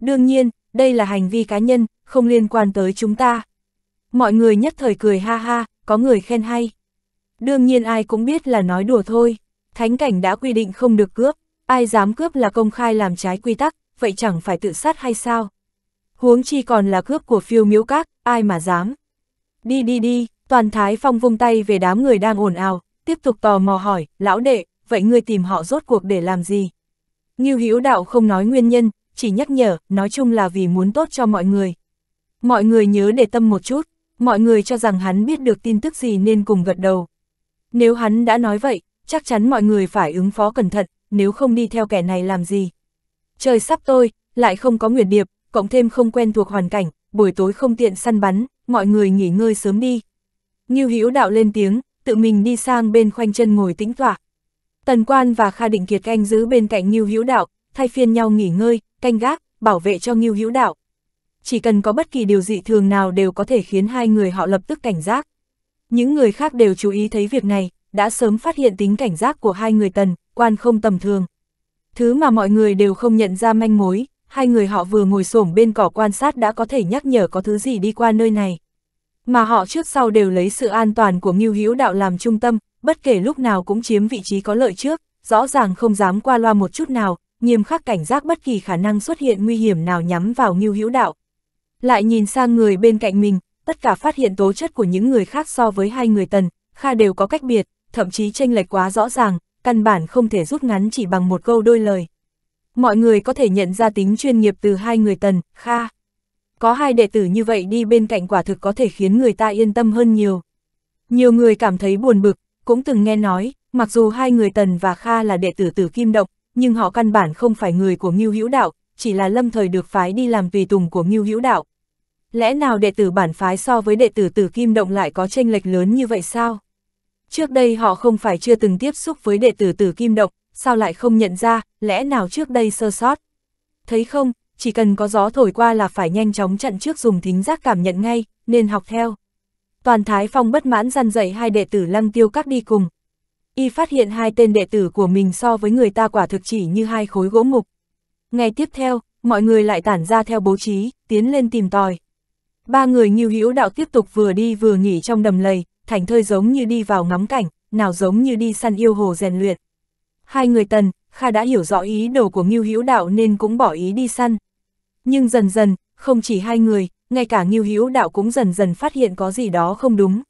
Đương nhiên, đây là hành vi cá nhân, không liên quan tới chúng ta. Mọi người nhất thời cười ha ha, có người khen hay. Đương nhiên ai cũng biết là nói đùa thôi thánh cảnh đã quy định không được cướp, ai dám cướp là công khai làm trái quy tắc, vậy chẳng phải tự sát hay sao? Huống chi còn là cướp của phiêu miếu các, ai mà dám? Đi đi đi, toàn thái phong vung tay về đám người đang ồn ào, tiếp tục tò mò hỏi, lão đệ, vậy ngươi tìm họ rốt cuộc để làm gì? Ngưu Hữu Đạo không nói nguyên nhân, chỉ nhắc nhở, nói chung là vì muốn tốt cho mọi người. Mọi người nhớ để tâm một chút, mọi người cho rằng hắn biết được tin tức gì nên cùng gật đầu. Nếu hắn đã nói vậy, chắc chắn mọi người phải ứng phó cẩn thận, nếu không đi theo kẻ này làm gì. Trời sắp tôi, lại không có nguyệt điệp, cộng thêm không quen thuộc hoàn cảnh, buổi tối không tiện săn bắn, mọi người nghỉ ngơi sớm đi. Ngưu Hữu đạo lên tiếng, tự mình đi sang bên khoanh chân ngồi tĩnh tọa. Tần Quan và Kha Định Kiệt canh giữ bên cạnh Ngưu Hữu đạo, thay phiên nhau nghỉ ngơi, canh gác, bảo vệ cho Ngưu Hữu đạo. Chỉ cần có bất kỳ điều dị thường nào đều có thể khiến hai người họ lập tức cảnh giác. Những người khác đều chú ý thấy việc này, đã sớm phát hiện tính cảnh giác của hai người tần, quan không tầm thường. Thứ mà mọi người đều không nhận ra manh mối, hai người họ vừa ngồi xổm bên cỏ quan sát đã có thể nhắc nhở có thứ gì đi qua nơi này. Mà họ trước sau đều lấy sự an toàn của Ngưu Hữu Đạo làm trung tâm, bất kể lúc nào cũng chiếm vị trí có lợi trước, rõ ràng không dám qua loa một chút nào, nghiêm khắc cảnh giác bất kỳ khả năng xuất hiện nguy hiểm nào nhắm vào Ngưu Hữu Đạo. Lại nhìn sang người bên cạnh mình, tất cả phát hiện tố chất của những người khác so với hai người tần, Kha đều có cách biệt, thậm chí tranh lệch quá rõ ràng, căn bản không thể rút ngắn chỉ bằng một câu đôi lời. Mọi người có thể nhận ra tính chuyên nghiệp từ hai người tần, kha. Có hai đệ tử như vậy đi bên cạnh quả thực có thể khiến người ta yên tâm hơn nhiều. Nhiều người cảm thấy buồn bực, cũng từng nghe nói, mặc dù hai người tần và kha là đệ tử tử kim động, nhưng họ căn bản không phải người của Ngưu Hữu Đạo, chỉ là lâm thời được phái đi làm tùy tùng của Ngưu Hữu Đạo. Lẽ nào đệ tử bản phái so với đệ tử tử kim động lại có tranh lệch lớn như vậy sao? Trước đây họ không phải chưa từng tiếp xúc với đệ tử tử kim độc, sao lại không nhận ra, lẽ nào trước đây sơ sót. Thấy không, chỉ cần có gió thổi qua là phải nhanh chóng chặn trước dùng thính giác cảm nhận ngay, nên học theo. Toàn Thái Phong bất mãn gian dạy hai đệ tử lăng tiêu các đi cùng. Y phát hiện hai tên đệ tử của mình so với người ta quả thực chỉ như hai khối gỗ mục. Ngày tiếp theo, mọi người lại tản ra theo bố trí, tiến lên tìm tòi. Ba người nghiêu hữu đạo tiếp tục vừa đi vừa nghỉ trong đầm lầy, thành thơi giống như đi vào ngắm cảnh, nào giống như đi săn yêu hồ rèn luyện. Hai người tần, Kha đã hiểu rõ ý đồ của Ngưu Hữu Đạo nên cũng bỏ ý đi săn. Nhưng dần dần, không chỉ hai người, ngay cả Ngưu Hữu Đạo cũng dần dần phát hiện có gì đó không đúng.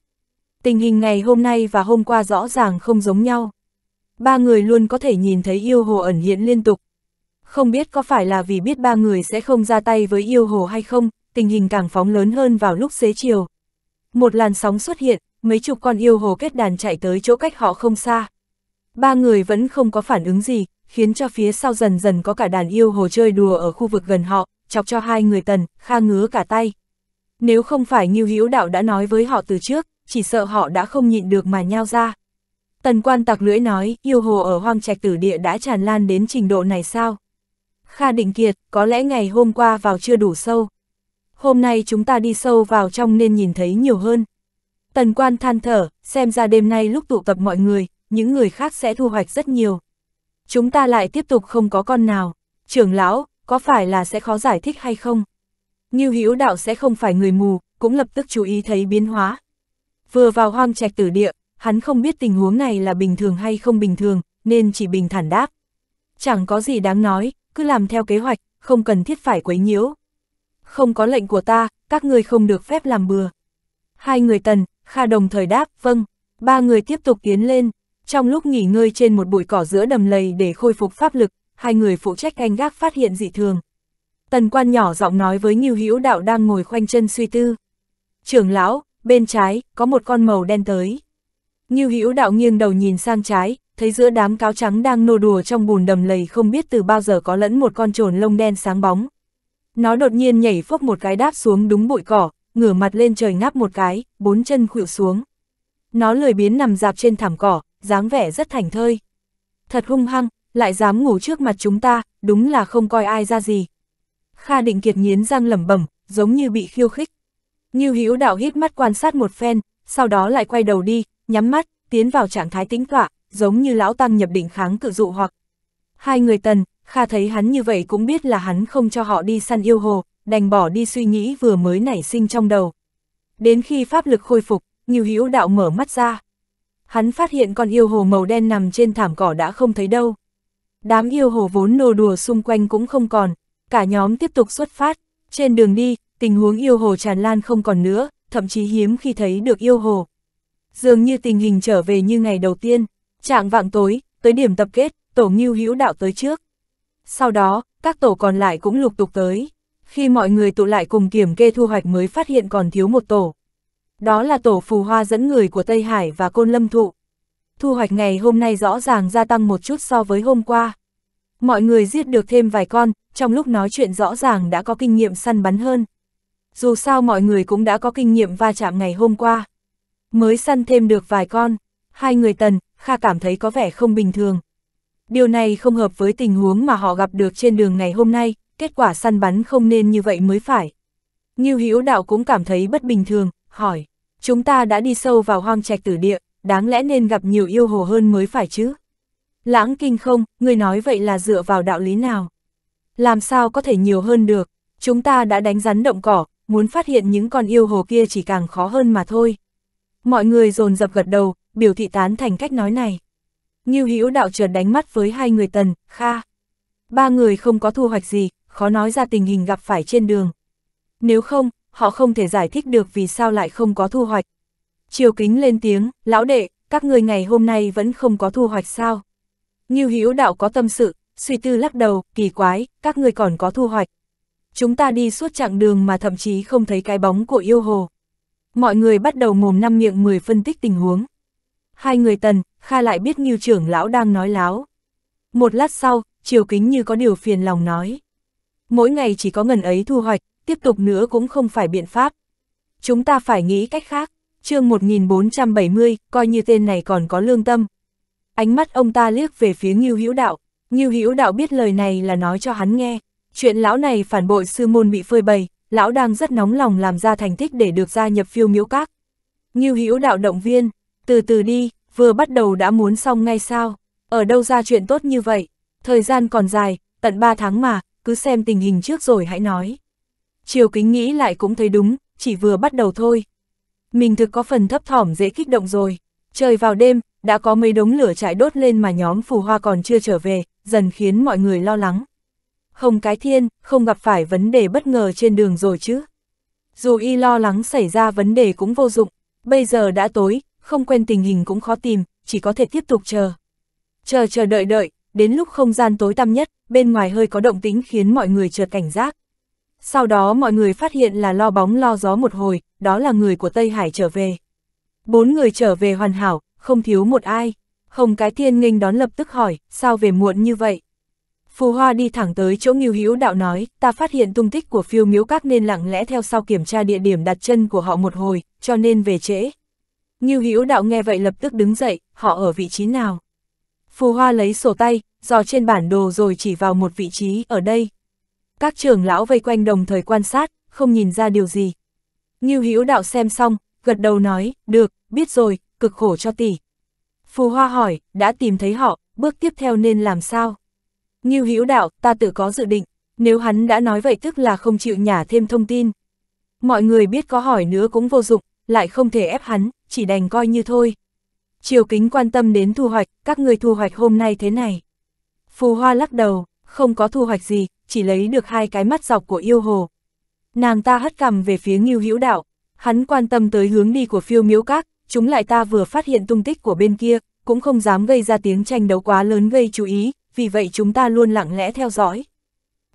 Tình hình ngày hôm nay và hôm qua rõ ràng không giống nhau. Ba người luôn có thể nhìn thấy yêu hồ ẩn hiện liên tục. Không biết có phải là vì biết ba người sẽ không ra tay với yêu hồ hay không, tình hình càng phóng lớn hơn vào lúc xế chiều. Một làn sóng xuất hiện, mấy chục con yêu hồ kết đàn chạy tới chỗ cách họ không xa. Ba người vẫn không có phản ứng gì, khiến cho phía sau dần dần có cả đàn yêu hồ chơi đùa ở khu vực gần họ, chọc cho hai người tần, kha ngứa cả tay. Nếu không phải Ngưu Hữu Đạo đã nói với họ từ trước, chỉ sợ họ đã không nhịn được mà nhao ra. Tần quan tặc lưỡi nói, yêu hồ ở hoang trạch tử địa đã tràn lan đến trình độ này sao? Kha Định Kiệt, có lẽ ngày hôm qua vào chưa đủ sâu. Hôm nay chúng ta đi sâu vào trong nên nhìn thấy nhiều hơn. Tần quan than thở, xem ra đêm nay lúc tụ tập mọi người, những người khác sẽ thu hoạch rất nhiều. Chúng ta lại tiếp tục không có con nào. Trưởng lão, có phải là sẽ khó giải thích hay không? Ngưu Hữu Đạo sẽ không phải người mù, cũng lập tức chú ý thấy biến hóa. Vừa vào hoang trạch tử địa, hắn không biết tình huống này là bình thường hay không bình thường, nên chỉ bình thản đáp. Chẳng có gì đáng nói, cứ làm theo kế hoạch, không cần thiết phải quấy nhiễu. Không có lệnh của ta, các ngươi không được phép làm bừa. Hai người tần, Kha đồng thời đáp, vâng, ba người tiếp tục tiến lên, trong lúc nghỉ ngơi trên một bụi cỏ giữa đầm lầy để khôi phục pháp lực, hai người phụ trách canh gác phát hiện dị thường. Tần quan nhỏ giọng nói với Ngưu Hữu Đạo đang ngồi khoanh chân suy tư. Trưởng lão, bên trái, có một con màu đen tới. Ngưu Hữu Đạo nghiêng đầu nhìn sang trái, thấy giữa đám cáo trắng đang nô đùa trong bùn đầm lầy không biết từ bao giờ có lẫn một con trồn lông đen sáng bóng. Nó đột nhiên nhảy phốc một cái đáp xuống đúng bụi cỏ, ngửa mặt lên trời ngáp một cái, bốn chân khuỵu xuống. Nó lười biến nằm dạp trên thảm cỏ, dáng vẻ rất thành thơi. Thật hung hăng, lại dám ngủ trước mặt chúng ta, đúng là không coi ai ra gì. Kha Định Kiệt nghiến răng lẩm bẩm, giống như bị khiêu khích. Như Hữu Đạo hít mắt quan sát một phen, sau đó lại quay đầu đi, nhắm mắt, tiến vào trạng thái tĩnh tọa, giống như lão tăng nhập định kháng cự dụ hoặc. Hai người tần, Kha thấy hắn như vậy cũng biết là hắn không cho họ đi săn yêu hồ, đành bỏ đi suy nghĩ vừa mới nảy sinh trong đầu. Đến khi pháp lực khôi phục, Ngưu Hữu Đạo mở mắt ra. Hắn phát hiện con yêu hồ màu đen nằm trên thảm cỏ đã không thấy đâu. Đám yêu hồ vốn nô đùa xung quanh cũng không còn, cả nhóm tiếp tục xuất phát. Trên đường đi, tình huống yêu hồ tràn lan không còn nữa, thậm chí hiếm khi thấy được yêu hồ. Dường như tình hình trở về như ngày đầu tiên, trạng vạng tối, tới điểm tập kết, tổ Ngưu Hữu Đạo tới trước. Sau đó, các tổ còn lại cũng lục tục tới. Khi mọi người tụ lại cùng kiểm kê thu hoạch mới phát hiện còn thiếu một tổ. Đó là tổ phù hoa dẫn người của Tây Hải và Côn Lâm Thụ. Thu hoạch ngày hôm nay rõ ràng gia tăng một chút so với hôm qua. Mọi người giết được thêm vài con, trong lúc nói chuyện rõ ràng đã có kinh nghiệm săn bắn hơn. Dù sao mọi người cũng đã có kinh nghiệm va chạm ngày hôm qua. Mới săn thêm được vài con, hai người tần, Kha cảm thấy có vẻ không bình thường. Điều này không hợp với tình huống mà họ gặp được trên đường ngày hôm nay, kết quả săn bắn không nên như vậy mới phải. Ngưu Hữu Đạo cũng cảm thấy bất bình thường, hỏi, chúng ta đã đi sâu vào hoang trạch tử địa, đáng lẽ nên gặp nhiều yêu hồ hơn mới phải chứ? Lãng kinh không, người nói vậy là dựa vào đạo lý nào? Làm sao có thể nhiều hơn được, chúng ta đã đánh rắn động cỏ, muốn phát hiện những con yêu hồ kia chỉ càng khó hơn mà thôi. Mọi người dồn dập gật đầu, biểu thị tán thành cách nói này. Ngưu Hữu Đạo chợt đánh mắt với hai người Tần, Kha. Ba người không có thu hoạch gì, khó nói ra tình hình gặp phải trên đường. Nếu không, họ không thể giải thích được vì sao lại không có thu hoạch. Triều kính lên tiếng, lão đệ, các ngươi ngày hôm nay vẫn không có thu hoạch sao? Ngưu Hữu đạo có tâm sự, suy tư lắc đầu, kỳ quái, các ngươi còn có thu hoạch. Chúng ta đi suốt chặng đường mà thậm chí không thấy cái bóng của yêu hồ. Mọi người bắt đầu mồm năm miệng 10 phân tích tình huống. Hai người tần, Kha lại biết Ngưu trưởng lão đang nói láo. Một lát sau, Triều Kính như có điều phiền lòng nói mỗi ngày chỉ có ngần ấy thu hoạch, tiếp tục nữa cũng không phải biện pháp. Chúng ta phải nghĩ cách khác, chương 1470, coi như tên này còn có lương tâm. Ánh mắt ông ta liếc về phía Ngưu Hữu Đạo, Ngưu Hữu Đạo biết lời này là nói cho hắn nghe, chuyện lão này phản bội sư môn bị phơi bày, lão đang rất nóng lòng làm ra thành tích để được gia nhập phiêu miếu các. Ngưu Hữu Đạo động viên, từ từ đi, vừa bắt đầu đã muốn xong ngay sao, ở đâu ra chuyện tốt như vậy, thời gian còn dài, tận 3 tháng mà, cứ xem tình hình trước rồi hãy nói. Triều kính nghĩ lại cũng thấy đúng, chỉ vừa bắt đầu thôi. Mình thực có phần thấp thỏm dễ kích động rồi. Trời vào đêm, đã có mấy đống lửa trại đốt lên mà nhóm phù hoa còn chưa trở về, dần khiến mọi người lo lắng. Không cái thiên, không gặp phải vấn đề bất ngờ trên đường rồi chứ. Dù y lo lắng xảy ra vấn đề cũng vô dụng, bây giờ đã tối, không quen tình hình cũng khó tìm, chỉ có thể tiếp tục chờ. Chờ chờ đợi đợi, đến lúc không gian tối tăm nhất, bên ngoài hơi có động tính khiến mọi người chợt cảnh giác. Sau đó mọi người phát hiện là lo bóng lo gió một hồi, đó là người của Tây Hải trở về. Bốn người trở về hoàn hảo, không thiếu một ai. Hồng Cái Thiên nghênh đón lập tức hỏi, sao về muộn như vậy? Phù Hoa đi thẳng tới chỗ Ngưu Hữu Đạo nói, ta phát hiện tung tích của phiêu miếu các nên lặng lẽ theo sau kiểm tra địa điểm đặt chân của họ một hồi, cho nên về trễ. Ngưu Hữu Đạo nghe vậy lập tức đứng dậy, họ ở vị trí nào? Phù Hoa lấy sổ tay, dò trên bản đồ rồi chỉ vào một vị trí ở đây. Các trưởng lão vây quanh đồng thời quan sát, không nhìn ra điều gì. Ngưu Hữu Đạo xem xong, gật đầu nói, được, biết rồi, cực khổ cho tỷ. Phù Hoa hỏi, đã tìm thấy họ, bước tiếp theo nên làm sao? Ngưu Hữu Đạo, ta tự có dự định, nếu hắn đã nói vậy tức là không chịu nhả thêm thông tin. Mọi người biết có hỏi nữa cũng vô dụng, lại không thể ép hắn, chỉ đành coi như thôi. Triều kính quan tâm đến thu hoạch, các người thu hoạch hôm nay thế này. Phù hoa lắc đầu, không có thu hoạch gì, chỉ lấy được hai cái mắt dọc của yêu hồ. Nàng ta hất cằm về phía nghiêu hữu đạo, hắn quan tâm tới hướng đi của phiêu miếu các, chúng lại ta vừa phát hiện tung tích của bên kia, cũng không dám gây ra tiếng tranh đấu quá lớn gây chú ý, vì vậy chúng ta luôn lặng lẽ theo dõi.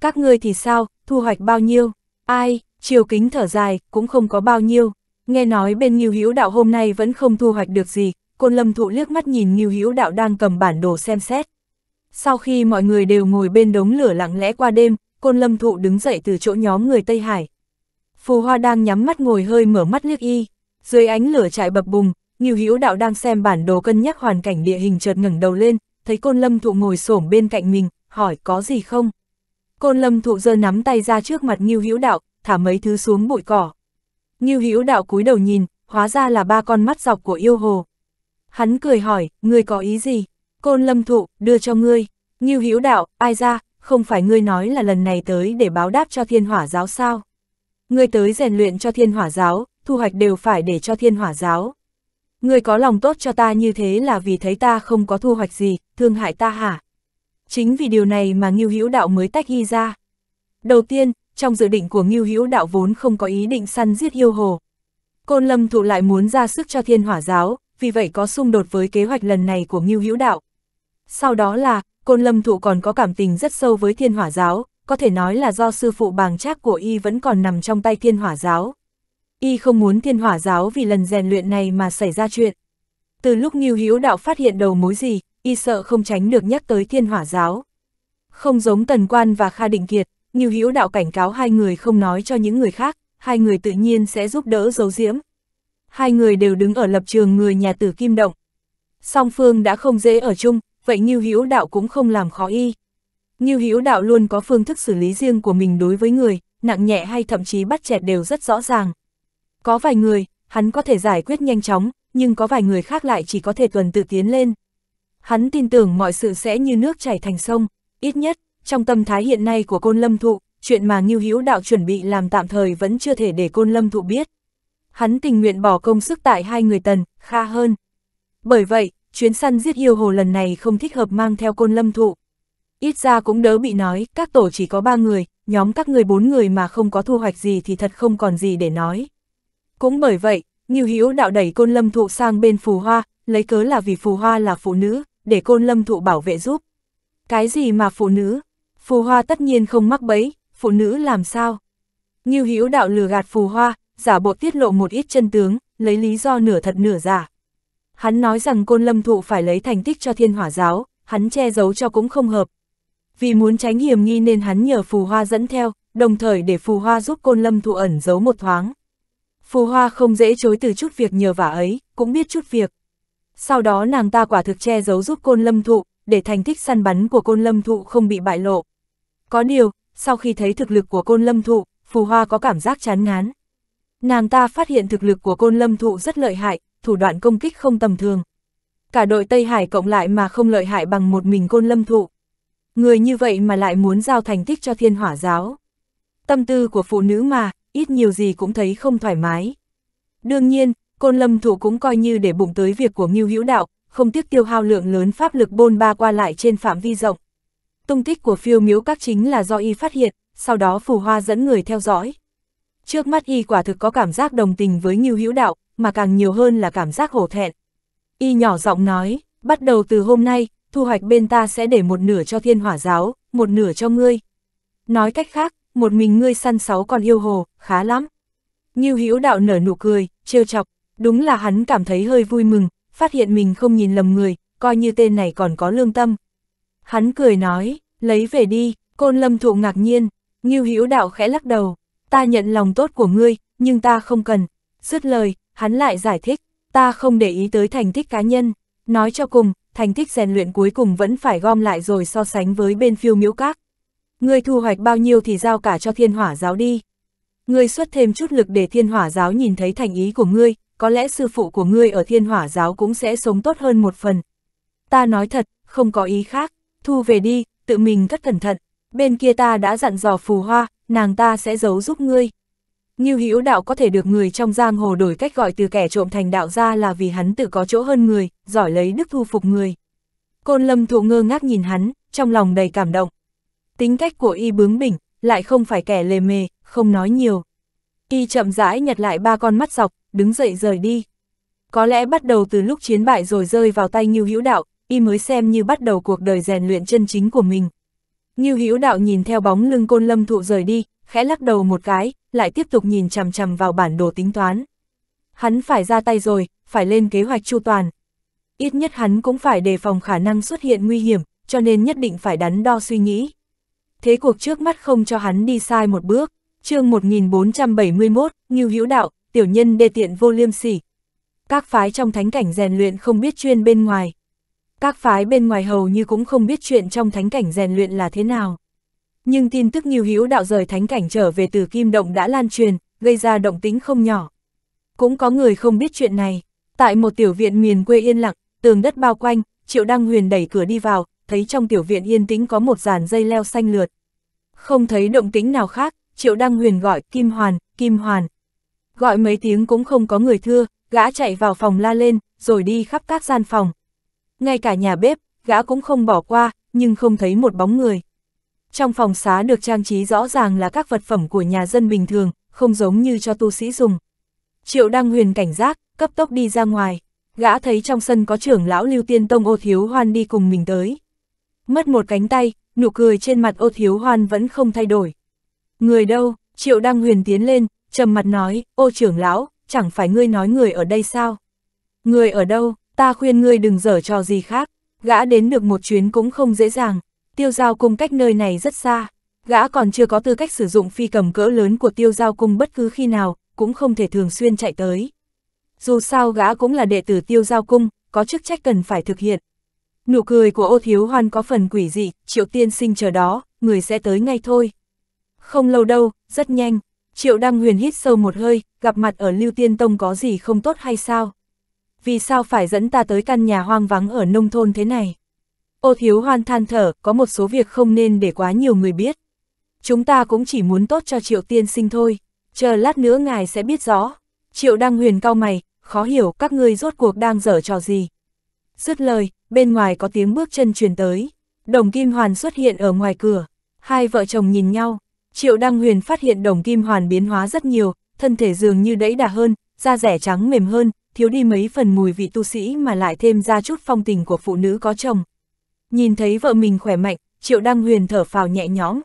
Các ngươi thì sao, thu hoạch bao nhiêu? Ai, chiều kính thở dài, cũng không có bao nhiêu. Nghe nói bên nghiêu hữu đạo hôm nay vẫn không thu hoạch được gì, Côn Lâm Thụ liếc mắt nhìn Ngưu Hữu Đạo đang cầm bản đồ xem xét. Sau khi mọi người đều ngồi bên đống lửa lặng lẽ qua đêm, Côn Lâm Thụ đứng dậy từ chỗ nhóm người Tây Hải. Phù Hoa đang nhắm mắt ngồi hơi mở mắt liếc y, dưới ánh lửa trại bập bùng, Ngưu Hữu Đạo đang xem bản đồ cân nhắc hoàn cảnh địa hình chợt ngẩng đầu lên, thấy Côn Lâm Thụ ngồi xổm bên cạnh mình, hỏi có gì không? Côn Lâm Thụ giơ nắm tay ra trước mặt Ngưu Hữu Đạo, thả mấy thứ xuống bụi cỏ. Ngưu Hữu Đạo cúi đầu nhìn, hóa ra là ba con mắt dọc của yêu hồ. Hắn cười hỏi, ngươi có ý gì? Côn lâm thụ, đưa cho ngươi. Nghiêu Hữu đạo, ai ra, không phải ngươi nói là lần này tới để báo đáp cho thiên hỏa giáo sao? Ngươi tới rèn luyện cho thiên hỏa giáo, thu hoạch đều phải để cho thiên hỏa giáo. Ngươi có lòng tốt cho ta như thế là vì thấy ta không có thu hoạch gì, thương hại ta hả? Chính vì điều này mà Ngưu Hữu Đạo mới tách hy ra. Đầu tiên, trong dự định của Ngưu Hữu Đạo vốn không có ý định săn giết yêu hồ. Côn Lâm thụ lại muốn ra sức cho thiên hỏa giáo, vì vậy có xung đột với kế hoạch lần này của Ngưu Hữu Đạo. Sau đó là, Côn Lâm Thụ còn có cảm tình rất sâu với Thiên Hỏa Giáo, có thể nói là do sư phụ bàng trác của y vẫn còn nằm trong tay Thiên Hỏa Giáo. Y không muốn Thiên Hỏa Giáo vì lần rèn luyện này mà xảy ra chuyện. Từ lúc Ngưu Hữu Đạo phát hiện đầu mối gì, y sợ không tránh được nhắc tới Thiên Hỏa Giáo. Không giống Tần Quan và Kha Định Kiệt, Ngưu Hữu Đạo cảnh cáo hai người không nói cho những người khác, hai người tự nhiên sẽ giúp đỡ giấu diễm, hai người đều đứng ở lập trường người nhà tử kim động. Song phương đã không dễ ở chung, vậy Ngưu Hữu Đạo cũng không làm khó y. Ngưu Hữu Đạo luôn có phương thức xử lý riêng của mình đối với người, nặng nhẹ hay thậm chí bắt chẹt đều rất rõ ràng. Có vài người, hắn có thể giải quyết nhanh chóng, nhưng có vài người khác lại chỉ có thể tuần tự tiến lên. Hắn tin tưởng mọi sự sẽ như nước chảy thành sông, ít nhất, trong tâm thái hiện nay của côn lâm thụ, chuyện mà Ngưu Hữu Đạo chuẩn bị làm tạm thời vẫn chưa thể để côn lâm thụ biết hắn tình nguyện bỏ công sức tại hai người tần, kha hơn. Bởi vậy, chuyến săn giết yêu hồ lần này không thích hợp mang theo côn lâm thụ. Ít ra cũng đỡ bị nói, các tổ chỉ có ba người, nhóm các người bốn người mà không có thu hoạch gì thì thật không còn gì để nói. Cũng bởi vậy, Nghiêu Hữu đạo đẩy côn lâm thụ sang bên phù hoa, lấy cớ là vì phù hoa là phụ nữ, để côn lâm thụ bảo vệ giúp. Cái gì mà phụ nữ? Phù hoa tất nhiên không mắc bẫy, phụ nữ làm sao? Nghiêu Hữu đạo lừa gạt phù hoa, giả bộ tiết lộ một ít chân tướng, lấy lý do nửa thật nửa giả. Hắn nói rằng côn lâm thụ phải lấy thành tích cho thiên hỏa giáo, hắn che giấu cho cũng không hợp. Vì muốn tránh hiểm nghi nên hắn nhờ phù hoa dẫn theo, đồng thời để phù hoa giúp côn lâm thụ ẩn giấu một thoáng. Phù hoa không dễ chối từ chút việc nhờ vả ấy, cũng biết chút việc. Sau đó nàng ta quả thực che giấu giúp côn lâm thụ, để thành tích săn bắn của côn lâm thụ không bị bại lộ. Có điều, sau khi thấy thực lực của côn lâm thụ, phù hoa có cảm giác chán ngán. Nàng ta phát hiện thực lực của côn lâm thụ rất lợi hại, thủ đoạn công kích không tầm thường. Cả đội Tây Hải cộng lại mà không lợi hại bằng một mình côn lâm thụ. Người như vậy mà lại muốn giao thành tích cho thiên hỏa giáo. Tâm tư của phụ nữ mà, ít nhiều gì cũng thấy không thoải mái. Đương nhiên, côn lâm thụ cũng coi như để bụng tới việc của Ngưu Hữu Đạo, không tiếc tiêu hao lượng lớn pháp lực bôn ba qua lại trên phạm vi rộng. Tung tích của phiêu miếu các chính là do y phát hiện, sau đó phù hoa dẫn người theo dõi, Trước mắt y quả thực có cảm giác đồng tình với Ngưu Hữu Đạo, mà càng nhiều hơn là cảm giác hổ thẹn. Y nhỏ giọng nói, bắt đầu từ hôm nay, thu hoạch bên ta sẽ để một nửa cho thiên hỏa giáo, một nửa cho ngươi. Nói cách khác, một mình ngươi săn sáu con yêu hồ, khá lắm. Ngưu Hữu Đạo nở nụ cười, trêu chọc, đúng là hắn cảm thấy hơi vui mừng, phát hiện mình không nhìn lầm người, coi như tên này còn có lương tâm. Hắn cười nói, lấy về đi, côn lâm thụ ngạc nhiên, Ngưu Hữu Đạo khẽ lắc đầu, ta nhận lòng tốt của ngươi, nhưng ta không cần. Dứt lời, hắn lại giải thích, ta không để ý tới thành tích cá nhân. Nói cho cùng, thành tích rèn luyện cuối cùng vẫn phải gom lại rồi so sánh với bên phiêu miễu các. Ngươi thu hoạch bao nhiêu thì giao cả cho thiên hỏa giáo đi. Ngươi xuất thêm chút lực để thiên hỏa giáo nhìn thấy thành ý của ngươi, có lẽ sư phụ của ngươi ở thiên hỏa giáo cũng sẽ sống tốt hơn một phần. Ta nói thật, không có ý khác, thu về đi, tự mình cất cẩn thận. Bên kia ta đã dặn dò phù hoa, nàng ta sẽ giấu giúp ngươi. Ngưu Hữu Đạo có thể được người trong giang hồ đổi cách gọi từ kẻ trộm thành đạo ra là vì hắn tự có chỗ hơn người, giỏi lấy đức thu phục người. Côn Lâm Thụ ngơ ngác nhìn hắn, trong lòng đầy cảm động. Tính cách của y bướng bỉnh, lại không phải kẻ lề mề, không nói nhiều. Y chậm rãi nhặt lại ba con mắt dọc, đứng dậy rời đi. Có lẽ bắt đầu từ lúc chiến bại rồi rơi vào tay Ngưu Hữu Đạo, y mới xem như bắt đầu cuộc đời rèn luyện chân chính của mình. Ngưu Hữu Đạo nhìn theo bóng lưng côn lâm thụ rời đi, khẽ lắc đầu một cái, lại tiếp tục nhìn chằm chằm vào bản đồ tính toán. Hắn phải ra tay rồi, phải lên kế hoạch chu toàn. Ít nhất hắn cũng phải đề phòng khả năng xuất hiện nguy hiểm, cho nên nhất định phải đắn đo suy nghĩ. Thế cuộc trước mắt không cho hắn đi sai một bước. chương 1471, Ngưu Hữu Đạo, tiểu nhân đê tiện vô liêm sỉ. Các phái trong thánh cảnh rèn luyện không biết chuyên bên ngoài. Các phái bên ngoài hầu như cũng không biết chuyện trong thánh cảnh rèn luyện là thế nào. Nhưng tin tức nhiều hữu đạo rời thánh cảnh trở về từ Kim Động đã lan truyền, gây ra động tính không nhỏ. Cũng có người không biết chuyện này. Tại một tiểu viện miền quê yên lặng, tường đất bao quanh, Triệu Đăng Huyền đẩy cửa đi vào, thấy trong tiểu viện yên tĩnh có một dàn dây leo xanh lượt. Không thấy động tính nào khác, Triệu Đăng Huyền gọi Kim Hoàn, Kim Hoàn. Gọi mấy tiếng cũng không có người thưa, gã chạy vào phòng la lên, rồi đi khắp các gian phòng ngay cả nhà bếp, gã cũng không bỏ qua, nhưng không thấy một bóng người. Trong phòng xá được trang trí rõ ràng là các vật phẩm của nhà dân bình thường, không giống như cho tu sĩ dùng. Triệu Đăng Huyền cảnh giác, cấp tốc đi ra ngoài, gã thấy trong sân có trưởng lão Lưu Tiên Tông Ô Thiếu Hoan đi cùng mình tới. Mất một cánh tay, nụ cười trên mặt Ô Thiếu Hoan vẫn không thay đổi. Người đâu, Triệu Đăng Huyền tiến lên, trầm mặt nói, ô trưởng lão, chẳng phải ngươi nói người ở đây sao? Người ở đâu? ta khuyên ngươi đừng dở trò gì khác, gã đến được một chuyến cũng không dễ dàng, tiêu giao cung cách nơi này rất xa, gã còn chưa có tư cách sử dụng phi cầm cỡ lớn của tiêu giao cung bất cứ khi nào, cũng không thể thường xuyên chạy tới. Dù sao gã cũng là đệ tử tiêu giao cung, có chức trách cần phải thực hiện. Nụ cười của ô thiếu hoan có phần quỷ dị, triệu tiên sinh chờ đó, người sẽ tới ngay thôi. Không lâu đâu, rất nhanh, triệu đăng huyền hít sâu một hơi, gặp mặt ở lưu tiên tông có gì không tốt hay sao? vì sao phải dẫn ta tới căn nhà hoang vắng ở nông thôn thế này? Ô thiếu hoan than thở, có một số việc không nên để quá nhiều người biết. Chúng ta cũng chỉ muốn tốt cho triệu tiên sinh thôi, chờ lát nữa ngài sẽ biết rõ. Triệu đăng huyền cao mày, khó hiểu các ngươi rốt cuộc đang dở trò gì. Dứt lời, bên ngoài có tiếng bước chân truyền tới. Đồng Kim Hoàn xuất hiện ở ngoài cửa. Hai vợ chồng nhìn nhau. Triệu Đăng Huyền phát hiện Đồng Kim Hoàn biến hóa rất nhiều, thân thể dường như đẫy đà hơn, da rẻ trắng mềm hơn, thiếu đi mấy phần mùi vị tu sĩ mà lại thêm ra chút phong tình của phụ nữ có chồng. Nhìn thấy vợ mình khỏe mạnh, Triệu Đăng Huyền thở phào nhẹ nhõm.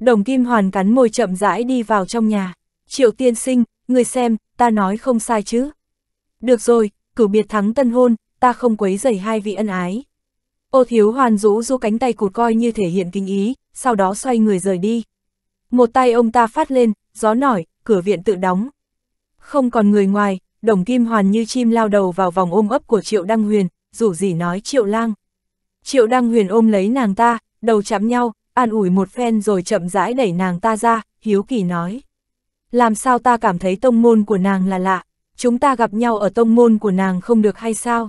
Đồng Kim Hoàn cắn môi chậm rãi đi vào trong nhà. Triệu tiên sinh, người xem, ta nói không sai chứ. Được rồi, cử biệt thắng tân hôn, ta không quấy rầy hai vị ân ái. Ô thiếu hoàn rũ du cánh tay cụt coi như thể hiện kinh ý, sau đó xoay người rời đi. Một tay ông ta phát lên, gió nổi, cửa viện tự đóng. Không còn người ngoài, Đồng Kim Hoàn như chim lao đầu vào vòng ôm ấp của Triệu Đăng Huyền, rủ gì nói Triệu Lang. Triệu Đăng Huyền ôm lấy nàng ta, đầu chạm nhau, an ủi một phen rồi chậm rãi đẩy nàng ta ra, hiếu kỳ nói. Làm sao ta cảm thấy tông môn của nàng là lạ, chúng ta gặp nhau ở tông môn của nàng không được hay sao?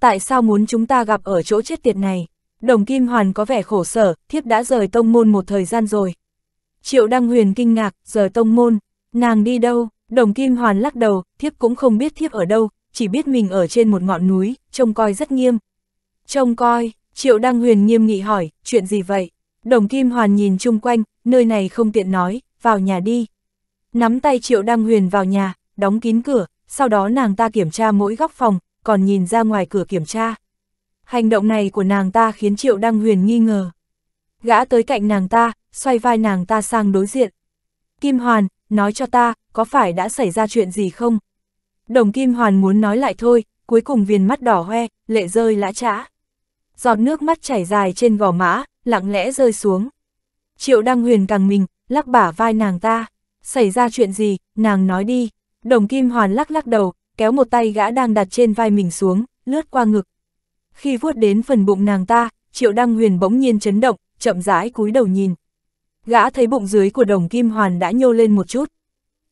Tại sao muốn chúng ta gặp ở chỗ chết tiệt này? Đồng Kim Hoàn có vẻ khổ sở, thiếp đã rời tông môn một thời gian rồi. Triệu Đăng Huyền kinh ngạc, rời tông môn, nàng đi đâu? Đồng Kim Hoàn lắc đầu, thiếp cũng không biết thiếp ở đâu, chỉ biết mình ở trên một ngọn núi, trông coi rất nghiêm. Trông coi, Triệu Đăng Huyền nghiêm nghị hỏi, chuyện gì vậy? Đồng Kim Hoàn nhìn chung quanh, nơi này không tiện nói, vào nhà đi. Nắm tay Triệu Đăng Huyền vào nhà, đóng kín cửa, sau đó nàng ta kiểm tra mỗi góc phòng, còn nhìn ra ngoài cửa kiểm tra. Hành động này của nàng ta khiến Triệu Đăng Huyền nghi ngờ. Gã tới cạnh nàng ta, xoay vai nàng ta sang đối diện. Kim Hoàn, nói cho ta, có phải đã xảy ra chuyện gì không? Đồng Kim Hoàn muốn nói lại thôi, cuối cùng viền mắt đỏ hoe, lệ rơi lã trã. Giọt nước mắt chảy dài trên gò mã lặng lẽ rơi xuống. Triệu Đăng Huyền càng mình, lắc bả vai nàng ta. Xảy ra chuyện gì, nàng nói đi. Đồng Kim Hoàn lắc lắc đầu, kéo một tay gã đang đặt trên vai mình xuống, lướt qua ngực. Khi vuốt đến phần bụng nàng ta, Triệu Đăng Huyền bỗng nhiên chấn động, chậm rãi cúi đầu nhìn. Gã thấy bụng dưới của đồng kim hoàn đã nhô lên một chút.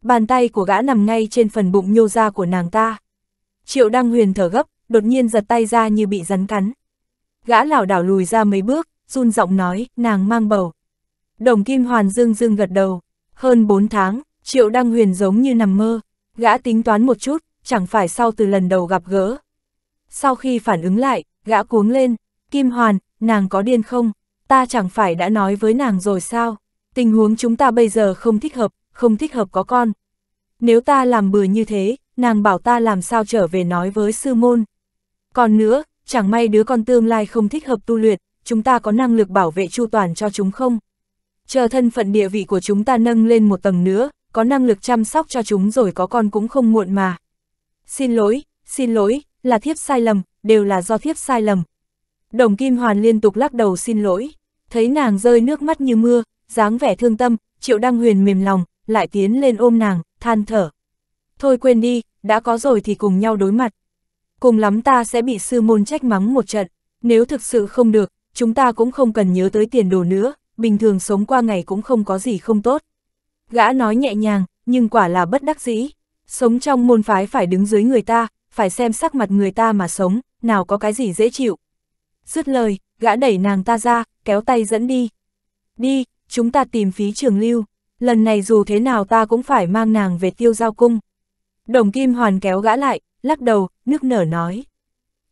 Bàn tay của gã nằm ngay trên phần bụng nhô ra của nàng ta. Triệu Đăng Huyền thở gấp, đột nhiên giật tay ra như bị rắn cắn. Gã lảo đảo lùi ra mấy bước, run giọng nói, nàng mang bầu. Đồng Kim Hoàn dương dương gật đầu. Hơn 4 tháng, Triệu Đăng Huyền giống như nằm mơ. Gã tính toán một chút, chẳng phải sau từ lần đầu gặp gỡ. Sau khi phản ứng lại, gã cuống lên. Kim Hoàn, nàng có điên không? Ta chẳng phải đã nói với nàng rồi sao? Tình huống chúng ta bây giờ không thích hợp, không thích hợp có con. Nếu ta làm bừa như thế, nàng bảo ta làm sao trở về nói với sư môn. Còn nữa, chẳng may đứa con tương lai không thích hợp tu luyện, chúng ta có năng lực bảo vệ chu toàn cho chúng không? Chờ thân phận địa vị của chúng ta nâng lên một tầng nữa, có năng lực chăm sóc cho chúng rồi có con cũng không muộn mà. Xin lỗi, xin lỗi, là thiếp sai lầm, đều là do thiếp sai lầm. Đồng Kim Hoàn liên tục lắc đầu xin lỗi, thấy nàng rơi nước mắt như mưa, dáng vẻ thương tâm, Triệu Đăng Huyền mềm lòng, lại tiến lên ôm nàng, than thở. Thôi quên đi, đã có rồi thì cùng nhau đối mặt. Cùng lắm ta sẽ bị sư môn trách mắng một trận, nếu thực sự không được, chúng ta cũng không cần nhớ tới tiền đồ nữa, bình thường sống qua ngày cũng không có gì không tốt. Gã nói nhẹ nhàng, nhưng quả là bất đắc dĩ. Sống trong môn phái phải đứng dưới người ta, phải xem sắc mặt người ta mà sống, nào có cái gì dễ chịu. Dứt lời, gã đẩy nàng ta ra, kéo tay dẫn đi. Đi, chúng ta tìm phí trường lưu, lần này dù thế nào ta cũng phải mang nàng về tiêu giao cung. Đồng Kim Hoàn kéo gã lại, lắc đầu, nước nở nói.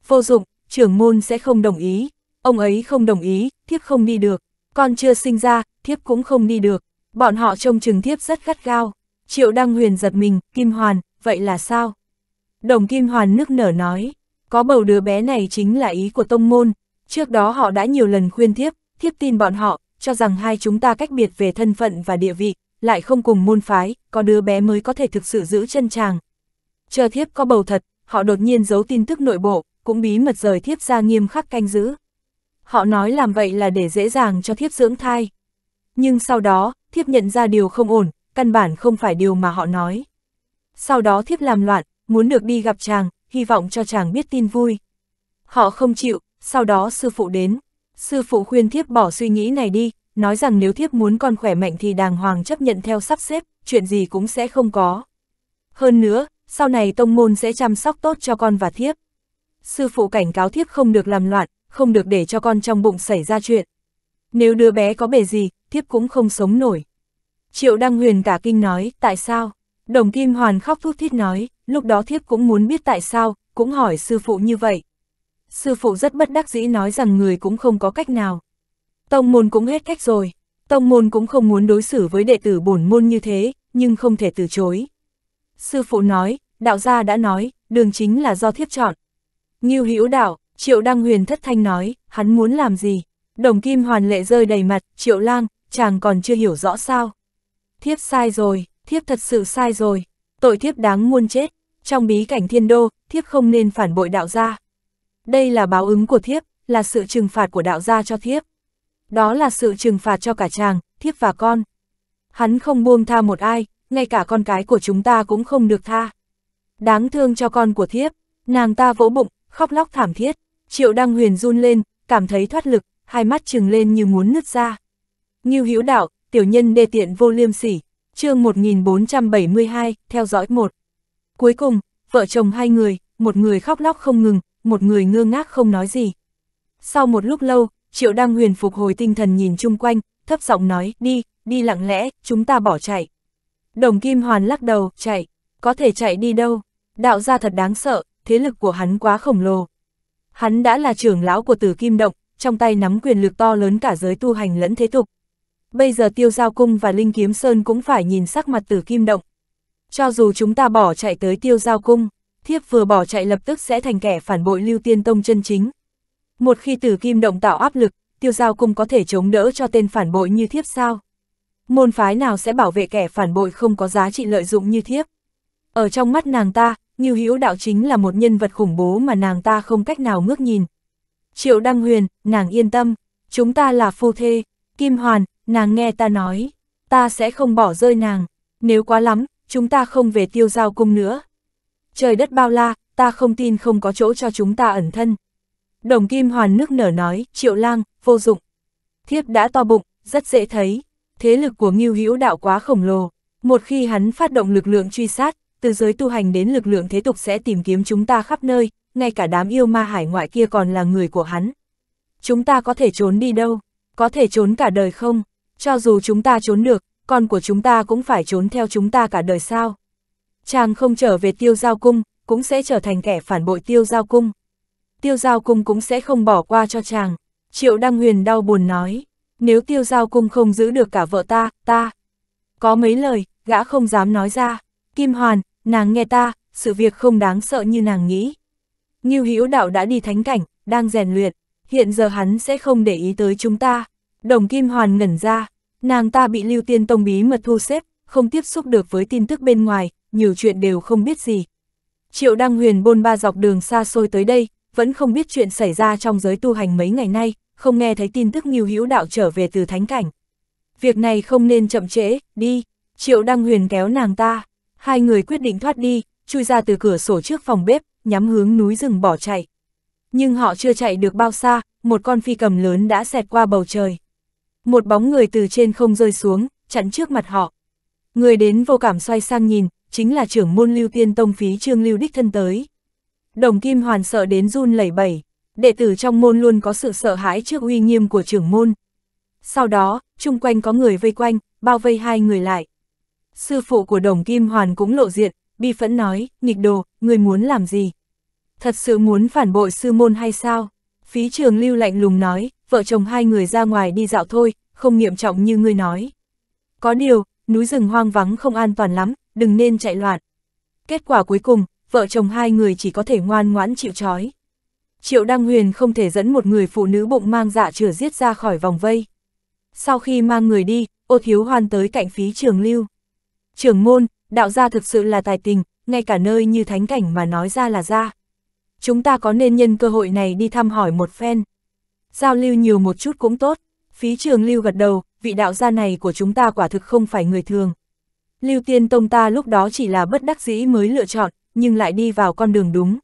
Vô dụng, trưởng môn sẽ không đồng ý, ông ấy không đồng ý, thiếp không đi được, con chưa sinh ra, thiếp cũng không đi được, bọn họ trông chừng thiếp rất gắt gao. Triệu Đăng Huyền giật mình, Kim Hoàn, vậy là sao? Đồng Kim Hoàn nước nở nói, có bầu đứa bé này chính là ý của tông môn, trước đó họ đã nhiều lần khuyên thiếp, thiếp tin bọn họ, cho rằng hai chúng ta cách biệt về thân phận và địa vị, lại không cùng môn phái, có đứa bé mới có thể thực sự giữ chân chàng. Chờ thiếp có bầu thật, họ đột nhiên giấu tin tức nội bộ, cũng bí mật rời thiếp ra nghiêm khắc canh giữ. Họ nói làm vậy là để dễ dàng cho thiếp dưỡng thai. Nhưng sau đó, thiếp nhận ra điều không ổn, căn bản không phải điều mà họ nói. Sau đó thiếp làm loạn, muốn được đi gặp chàng, hy vọng cho chàng biết tin vui. Họ không chịu, sau đó sư phụ đến, Sư phụ khuyên thiếp bỏ suy nghĩ này đi, nói rằng nếu thiếp muốn con khỏe mạnh thì đàng hoàng chấp nhận theo sắp xếp, chuyện gì cũng sẽ không có. Hơn nữa, sau này tông môn sẽ chăm sóc tốt cho con và thiếp. Sư phụ cảnh cáo thiếp không được làm loạn, không được để cho con trong bụng xảy ra chuyện. Nếu đứa bé có bề gì, thiếp cũng không sống nổi. Triệu Đăng Huyền cả kinh nói, tại sao? Đồng Kim Hoàn khóc thút thít nói, lúc đó thiếp cũng muốn biết tại sao, cũng hỏi sư phụ như vậy. Sư phụ rất bất đắc dĩ nói rằng người cũng không có cách nào. Tông môn cũng hết cách rồi. Tông môn cũng không muốn đối xử với đệ tử bổn môn như thế, nhưng không thể từ chối. Sư phụ nói, đạo gia đã nói, đường chính là do thiếp chọn. Ngưu hữu đạo, triệu đăng huyền thất thanh nói, hắn muốn làm gì? Đồng kim hoàn lệ rơi đầy mặt, triệu lang, chàng còn chưa hiểu rõ sao. Thiếp sai rồi, thiếp thật sự sai rồi, tội thiếp đáng muôn chết. Trong bí cảnh thiên đô, thiếp không nên phản bội đạo gia đây là báo ứng của thiếp, là sự trừng phạt của đạo gia cho thiếp. Đó là sự trừng phạt cho cả chàng, thiếp và con. Hắn không buông tha một ai, ngay cả con cái của chúng ta cũng không được tha. Đáng thương cho con của thiếp, nàng ta vỗ bụng, khóc lóc thảm thiết, triệu đăng huyền run lên, cảm thấy thoát lực, hai mắt trừng lên như muốn nứt ra. Như hữu đạo, tiểu nhân đề tiện vô liêm sỉ, chương 1472, theo dõi một. Cuối cùng, vợ chồng hai người, một người khóc lóc không ngừng, một người ngơ ngác không nói gì. Sau một lúc lâu, Triệu Đăng Huyền phục hồi tinh thần nhìn chung quanh, thấp giọng nói, đi, đi lặng lẽ, chúng ta bỏ chạy. Đồng Kim Hoàn lắc đầu, chạy, có thể chạy đi đâu, đạo gia thật đáng sợ, thế lực của hắn quá khổng lồ. Hắn đã là trưởng lão của tử Kim Động, trong tay nắm quyền lực to lớn cả giới tu hành lẫn thế tục. Bây giờ tiêu giao cung và Linh Kiếm Sơn cũng phải nhìn sắc mặt tử Kim Động. Cho dù chúng ta bỏ chạy tới tiêu giao cung, thiếp vừa bỏ chạy lập tức sẽ thành kẻ phản bội lưu tiên tông chân chính. Một khi tử kim động tạo áp lực, tiêu giao cung có thể chống đỡ cho tên phản bội như thiếp sao? Môn phái nào sẽ bảo vệ kẻ phản bội không có giá trị lợi dụng như thiếp? Ở trong mắt nàng ta, Như Hữu Đạo chính là một nhân vật khủng bố mà nàng ta không cách nào ngước nhìn. Triệu Đăng Huyền, nàng yên tâm, chúng ta là phu thê, Kim Hoàn, nàng nghe ta nói, ta sẽ không bỏ rơi nàng, nếu quá lắm, chúng ta không về tiêu giao cung nữa trời đất bao la, ta không tin không có chỗ cho chúng ta ẩn thân. Đồng kim hoàn nước nở nói, triệu lang, vô dụng. Thiếp đã to bụng, rất dễ thấy, thế lực của Ngưu Hữu đạo quá khổng lồ, một khi hắn phát động lực lượng truy sát, từ giới tu hành đến lực lượng thế tục sẽ tìm kiếm chúng ta khắp nơi, ngay cả đám yêu ma hải ngoại kia còn là người của hắn. Chúng ta có thể trốn đi đâu, có thể trốn cả đời không, cho dù chúng ta trốn được, con của chúng ta cũng phải trốn theo chúng ta cả đời sao chàng không trở về tiêu giao cung, cũng sẽ trở thành kẻ phản bội tiêu giao cung. Tiêu giao cung cũng sẽ không bỏ qua cho chàng. Triệu Đăng Huyền đau buồn nói, nếu tiêu giao cung không giữ được cả vợ ta, ta. Có mấy lời, gã không dám nói ra. Kim Hoàn, nàng nghe ta, sự việc không đáng sợ như nàng nghĩ. Ngưu Hữu Đạo đã đi thánh cảnh, đang rèn luyện, hiện giờ hắn sẽ không để ý tới chúng ta. Đồng Kim Hoàn ngẩn ra, nàng ta bị Lưu Tiên Tông bí mật thu xếp, không tiếp xúc được với tin tức bên ngoài, nhiều chuyện đều không biết gì. Triệu Đăng Huyền bôn ba dọc đường xa xôi tới đây, vẫn không biết chuyện xảy ra trong giới tu hành mấy ngày nay, không nghe thấy tin tức Ngưu Hữu Đạo trở về từ thánh cảnh. Việc này không nên chậm trễ, đi. Triệu Đăng Huyền kéo nàng ta, hai người quyết định thoát đi, chui ra từ cửa sổ trước phòng bếp, nhắm hướng núi rừng bỏ chạy. Nhưng họ chưa chạy được bao xa, một con phi cầm lớn đã xẹt qua bầu trời. Một bóng người từ trên không rơi xuống, chắn trước mặt họ. Người đến vô cảm xoay sang nhìn, chính là trưởng môn lưu tiên tông phí trương lưu đích thân tới. Đồng Kim Hoàn sợ đến run lẩy bẩy, đệ tử trong môn luôn có sự sợ hãi trước uy nghiêm của trưởng môn. Sau đó, chung quanh có người vây quanh, bao vây hai người lại. Sư phụ của Đồng Kim Hoàn cũng lộ diện, bi phẫn nói, nghịch đồ, người muốn làm gì? Thật sự muốn phản bội sư môn hay sao? Phí trường lưu lạnh lùng nói, vợ chồng hai người ra ngoài đi dạo thôi, không nghiêm trọng như ngươi nói. Có điều, núi rừng hoang vắng không an toàn lắm, đừng nên chạy loạn. Kết quả cuối cùng, vợ chồng hai người chỉ có thể ngoan ngoãn chịu trói. Triệu Đăng Huyền không thể dẫn một người phụ nữ bụng mang dạ chửa giết ra khỏi vòng vây. Sau khi mang người đi, ô thiếu hoan tới cạnh phí trường lưu. Trường môn, đạo gia thực sự là tài tình, ngay cả nơi như thánh cảnh mà nói ra là ra. Chúng ta có nên nhân cơ hội này đi thăm hỏi một phen. Giao lưu nhiều một chút cũng tốt. Phí trường lưu gật đầu, vị đạo gia này của chúng ta quả thực không phải người thường. Lưu Tiên Tông ta lúc đó chỉ là bất đắc dĩ mới lựa chọn, nhưng lại đi vào con đường đúng.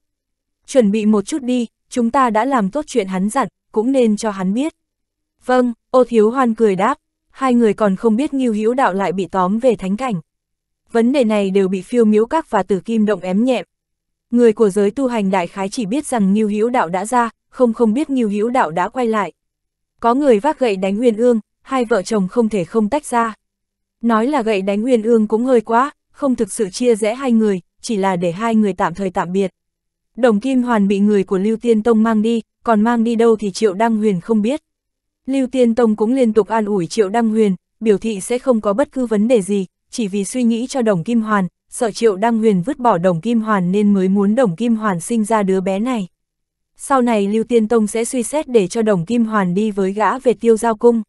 Chuẩn bị một chút đi, chúng ta đã làm tốt chuyện hắn dặn, cũng nên cho hắn biết. Vâng, ô thiếu hoan cười đáp, hai người còn không biết nghiêu hữu đạo lại bị tóm về thánh cảnh. Vấn đề này đều bị phiêu miếu các và tử kim động ém nhẹm. Người của giới tu hành đại khái chỉ biết rằng nghiêu hữu đạo đã ra, không không biết nghiêu hữu đạo đã quay lại. Có người vác gậy đánh huyền ương, hai vợ chồng không thể không tách ra. Nói là gậy đánh Uyên Ương cũng hơi quá, không thực sự chia rẽ hai người, chỉ là để hai người tạm thời tạm biệt. Đồng Kim Hoàn bị người của Lưu Tiên Tông mang đi, còn mang đi đâu thì Triệu Đăng Huyền không biết. Lưu Tiên Tông cũng liên tục an ủi Triệu Đăng Huyền, biểu thị sẽ không có bất cứ vấn đề gì, chỉ vì suy nghĩ cho Đồng Kim Hoàn, sợ Triệu Đăng Huyền vứt bỏ Đồng Kim Hoàn nên mới muốn Đồng Kim Hoàn sinh ra đứa bé này. Sau này Lưu Tiên Tông sẽ suy xét để cho Đồng Kim Hoàn đi với gã về tiêu giao cung.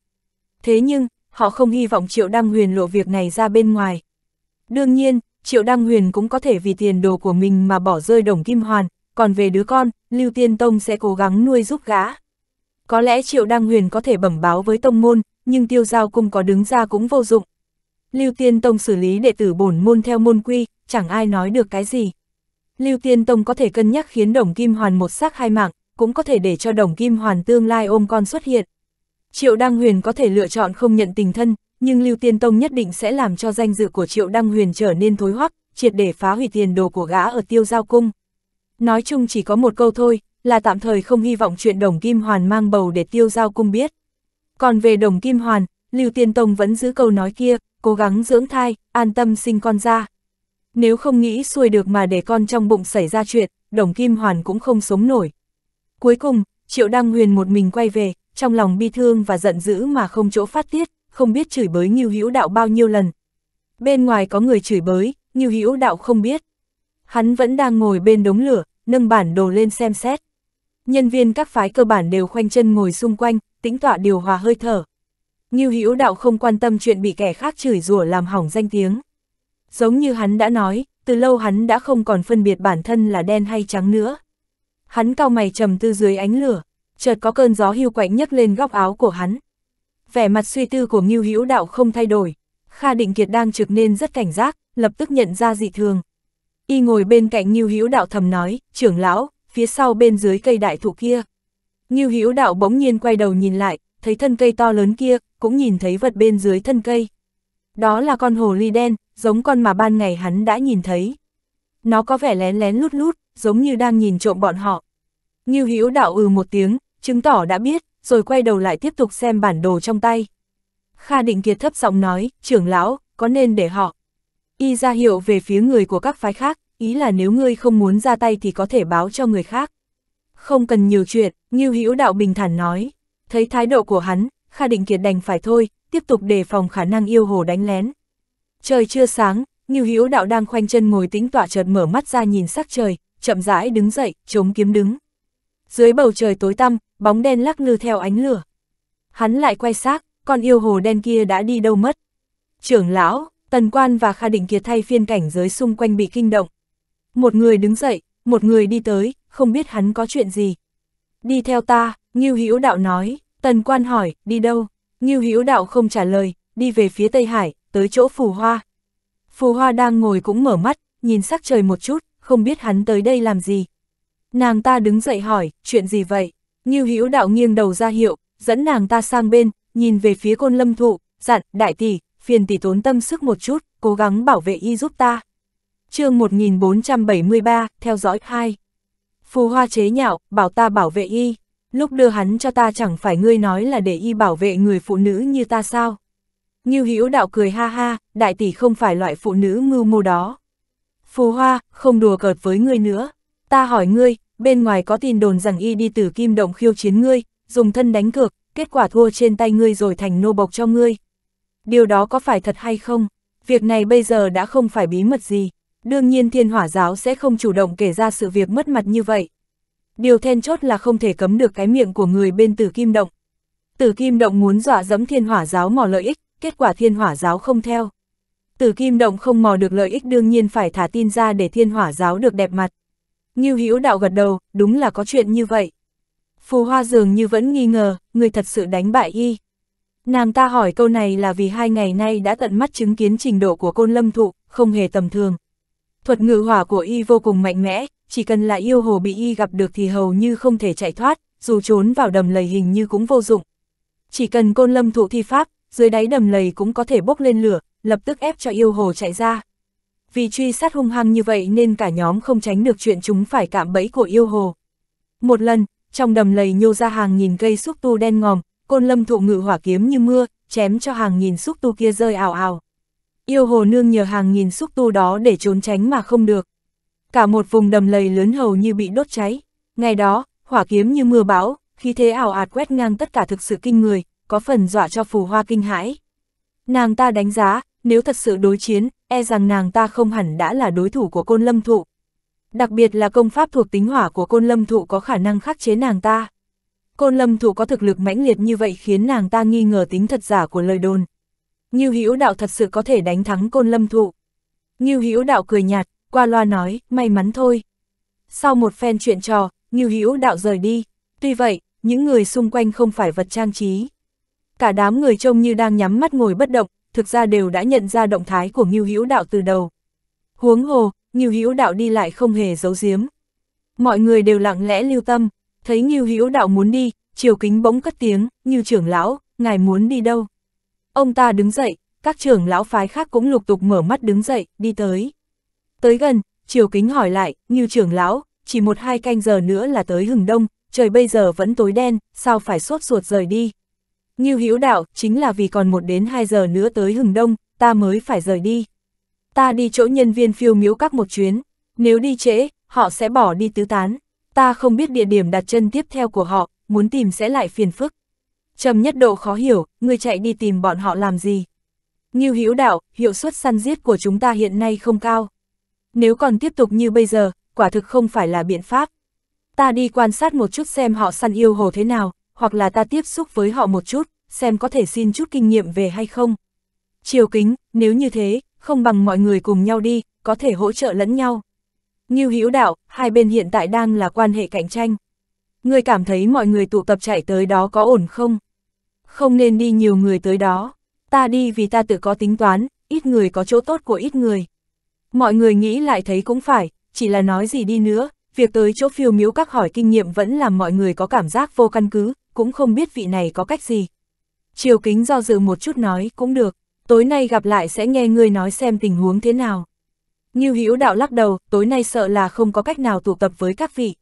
Thế nhưng, họ không hy vọng Triệu Đăng Huyền lộ việc này ra bên ngoài. Đương nhiên, Triệu Đăng Huyền cũng có thể vì tiền đồ của mình mà bỏ rơi đồng kim hoàn, còn về đứa con, Lưu Tiên Tông sẽ cố gắng nuôi giúp gã. Có lẽ Triệu Đăng Huyền có thể bẩm báo với Tông Môn, nhưng Tiêu Giao Cung có đứng ra cũng vô dụng. Lưu Tiên Tông xử lý đệ tử bổn môn theo môn quy, chẳng ai nói được cái gì. Lưu Tiên Tông có thể cân nhắc khiến đồng kim hoàn một xác hai mạng, cũng có thể để cho đồng kim hoàn tương lai ôm con xuất hiện. Triệu Đăng Huyền có thể lựa chọn không nhận tình thân, nhưng Lưu Tiên Tông nhất định sẽ làm cho danh dự của Triệu Đăng Huyền trở nên thối hoắc, triệt để phá hủy tiền đồ của gã ở tiêu giao cung. Nói chung chỉ có một câu thôi, là tạm thời không hy vọng chuyện đồng kim hoàn mang bầu để tiêu giao cung biết. Còn về đồng kim hoàn, Lưu Tiên Tông vẫn giữ câu nói kia, cố gắng dưỡng thai, an tâm sinh con ra. Nếu không nghĩ xuôi được mà để con trong bụng xảy ra chuyện, đồng kim hoàn cũng không sống nổi. Cuối cùng, Triệu Đăng Huyền một mình quay về, trong lòng bi thương và giận dữ mà không chỗ phát tiết, không biết chửi bới Ngưu Hữu Đạo bao nhiêu lần. Bên ngoài có người chửi bới, Ngưu Hữu Đạo không biết. Hắn vẫn đang ngồi bên đống lửa, nâng bản đồ lên xem xét. Nhân viên các phái cơ bản đều khoanh chân ngồi xung quanh, tĩnh tọa điều hòa hơi thở. Ngưu Hữu Đạo không quan tâm chuyện bị kẻ khác chửi rủa làm hỏng danh tiếng. Giống như hắn đã nói, từ lâu hắn đã không còn phân biệt bản thân là đen hay trắng nữa. Hắn cao mày trầm tư dưới ánh lửa, chợt có cơn gió hưu quạnh nhấc lên góc áo của hắn. Vẻ mặt suy tư của Ngưu Hữu Đạo không thay đổi, Kha Định Kiệt đang trực nên rất cảnh giác, lập tức nhận ra dị thường. Y ngồi bên cạnh Ngưu Hữu Đạo thầm nói, "Trưởng lão, phía sau bên dưới cây đại thụ kia." Ngưu Hữu Đạo bỗng nhiên quay đầu nhìn lại, thấy thân cây to lớn kia, cũng nhìn thấy vật bên dưới thân cây. Đó là con hồ ly đen, giống con mà ban ngày hắn đã nhìn thấy. Nó có vẻ lén lén lút lút, giống như đang nhìn trộm bọn họ. Ngưu Hữu Đạo ừ một tiếng, chứng tỏ đã biết, rồi quay đầu lại tiếp tục xem bản đồ trong tay. Kha Định Kiệt thấp giọng nói, trưởng lão, có nên để họ. Y ra hiệu về phía người của các phái khác, ý là nếu ngươi không muốn ra tay thì có thể báo cho người khác. Không cần nhiều chuyện, Ngưu Hữu Đạo bình thản nói. Thấy thái độ của hắn, Kha Định Kiệt đành phải thôi, tiếp tục đề phòng khả năng yêu hồ đánh lén. Trời chưa sáng, Ngưu Hữu Đạo đang khoanh chân ngồi tĩnh tọa chợt mở mắt ra nhìn sắc trời, chậm rãi đứng dậy, chống kiếm đứng. Dưới bầu trời tối tăm, bóng đen lắc lư theo ánh lửa. Hắn lại quay xác, con yêu hồ đen kia đã đi đâu mất. Trưởng lão, Tần Quan và Kha Định kia thay phiên cảnh giới xung quanh bị kinh động. Một người đứng dậy, một người đi tới, không biết hắn có chuyện gì. Đi theo ta, Ngưu Hữu Đạo nói, Tần Quan hỏi, đi đâu? Ngưu Hữu Đạo không trả lời, đi về phía Tây Hải, tới chỗ Phù Hoa. Phù Hoa đang ngồi cũng mở mắt, nhìn sắc trời một chút, không biết hắn tới đây làm gì. Nàng ta đứng dậy hỏi, chuyện gì vậy? Ngưu Hữu Đạo nghiêng đầu ra hiệu, dẫn nàng ta sang bên, nhìn về phía Côn Lâm thụ, dặn, đại tỷ, phiền tỷ tốn tâm sức một chút, cố gắng bảo vệ y giúp ta. chương 1473, theo dõi 2. Phù hoa chế nhạo, bảo ta bảo vệ y. Lúc đưa hắn cho ta chẳng phải ngươi nói là để y bảo vệ người phụ nữ như ta sao? Ngưu Hữu Đạo cười ha ha, đại tỷ không phải loại phụ nữ mưu mô đó. Phù hoa, không đùa cợt với ngươi nữa. Ta hỏi ngươi, bên ngoài có tin đồn rằng y đi từ kim động khiêu chiến ngươi, dùng thân đánh cược, kết quả thua trên tay ngươi rồi thành nô bộc cho ngươi. Điều đó có phải thật hay không? Việc này bây giờ đã không phải bí mật gì. Đương nhiên thiên hỏa giáo sẽ không chủ động kể ra sự việc mất mặt như vậy. Điều then chốt là không thể cấm được cái miệng của người bên tử kim động. Tử kim động muốn dọa dẫm thiên hỏa giáo mò lợi ích, kết quả thiên hỏa giáo không theo. Tử kim động không mò được lợi ích đương nhiên phải thả tin ra để thiên hỏa giáo được đẹp mặt. Ngưu Hữu Đạo gật đầu, đúng là có chuyện như vậy. Phù Hoa dường như vẫn nghi ngờ, người thật sự đánh bại y. Nàng ta hỏi câu này là vì hai ngày nay đã tận mắt chứng kiến trình độ của côn lâm thụ, không hề tầm thường. Thuật ngự hỏa của y vô cùng mạnh mẽ, chỉ cần là yêu hồ bị y gặp được thì hầu như không thể chạy thoát, dù trốn vào đầm lầy hình như cũng vô dụng. Chỉ cần côn lâm thụ thi pháp, dưới đáy đầm lầy cũng có thể bốc lên lửa, lập tức ép cho yêu hồ chạy ra vì truy sát hung hăng như vậy nên cả nhóm không tránh được chuyện chúng phải cạm bẫy của yêu hồ. Một lần, trong đầm lầy nhô ra hàng nghìn cây xúc tu đen ngòm, côn lâm thụ ngự hỏa kiếm như mưa, chém cho hàng nghìn xúc tu kia rơi ảo ảo. Yêu hồ nương nhờ hàng nghìn xúc tu đó để trốn tránh mà không được. Cả một vùng đầm lầy lớn hầu như bị đốt cháy. Ngày đó, hỏa kiếm như mưa bão, khi thế ảo ạt quét ngang tất cả thực sự kinh người, có phần dọa cho phù hoa kinh hãi. Nàng ta đánh giá, nếu thật sự đối chiến, e rằng nàng ta không hẳn đã là đối thủ của côn lâm thụ. Đặc biệt là công pháp thuộc tính hỏa của côn lâm thụ có khả năng khắc chế nàng ta. Côn lâm thụ có thực lực mãnh liệt như vậy khiến nàng ta nghi ngờ tính thật giả của lời đồn. Nghiêu hữu đạo thật sự có thể đánh thắng côn lâm thụ. Nghiêu hữu đạo cười nhạt, qua loa nói, may mắn thôi. Sau một phen chuyện trò, Nghiêu hữu đạo rời đi. Tuy vậy, những người xung quanh không phải vật trang trí. Cả đám người trông như đang nhắm mắt ngồi bất động, thực ra đều đã nhận ra động thái của Ngưu Hữu Đạo từ đầu. Huống hồ, Ngưu Hữu Đạo đi lại không hề giấu giếm. Mọi người đều lặng lẽ lưu tâm, thấy Ngưu Hữu Đạo muốn đi, Triều Kính bỗng cất tiếng, "Ngưu trưởng lão, ngài muốn đi đâu?" Ông ta đứng dậy, các trưởng lão phái khác cũng lục tục mở mắt đứng dậy, đi tới. Tới gần, Triều Kính hỏi lại, "Ngưu trưởng lão, chỉ một hai canh giờ nữa là tới Hừng Đông, trời bây giờ vẫn tối đen, sao phải sốt ruột rời đi?" Ngưu Hữu Đạo, chính là vì còn một đến 2 giờ nữa tới hừng đông, ta mới phải rời đi. Ta đi chỗ nhân viên phiêu miếu các một chuyến, nếu đi trễ, họ sẽ bỏ đi tứ tán. Ta không biết địa điểm đặt chân tiếp theo của họ, muốn tìm sẽ lại phiền phức. Trầm nhất độ khó hiểu, người chạy đi tìm bọn họ làm gì. Ngưu Hữu Đạo, hiệu suất săn giết của chúng ta hiện nay không cao. Nếu còn tiếp tục như bây giờ, quả thực không phải là biện pháp. Ta đi quan sát một chút xem họ săn yêu hồ thế nào, hoặc là ta tiếp xúc với họ một chút, xem có thể xin chút kinh nghiệm về hay không. Triều kính, nếu như thế, không bằng mọi người cùng nhau đi, có thể hỗ trợ lẫn nhau. Ngưu Hữu Đạo, hai bên hiện tại đang là quan hệ cạnh tranh. người cảm thấy mọi người tụ tập chạy tới đó có ổn không? Không nên đi nhiều người tới đó. Ta đi vì ta tự có tính toán, ít người có chỗ tốt của ít người. Mọi người nghĩ lại thấy cũng phải, chỉ là nói gì đi nữa, việc tới chỗ phiêu miếu các hỏi kinh nghiệm vẫn làm mọi người có cảm giác vô căn cứ, cũng không biết vị này có cách gì. Triều kính do dự một chút nói, cũng được, tối nay gặp lại sẽ nghe ngươi nói xem tình huống thế nào. Như hữu đạo lắc đầu, tối nay sợ là không có cách nào tụ tập với các vị.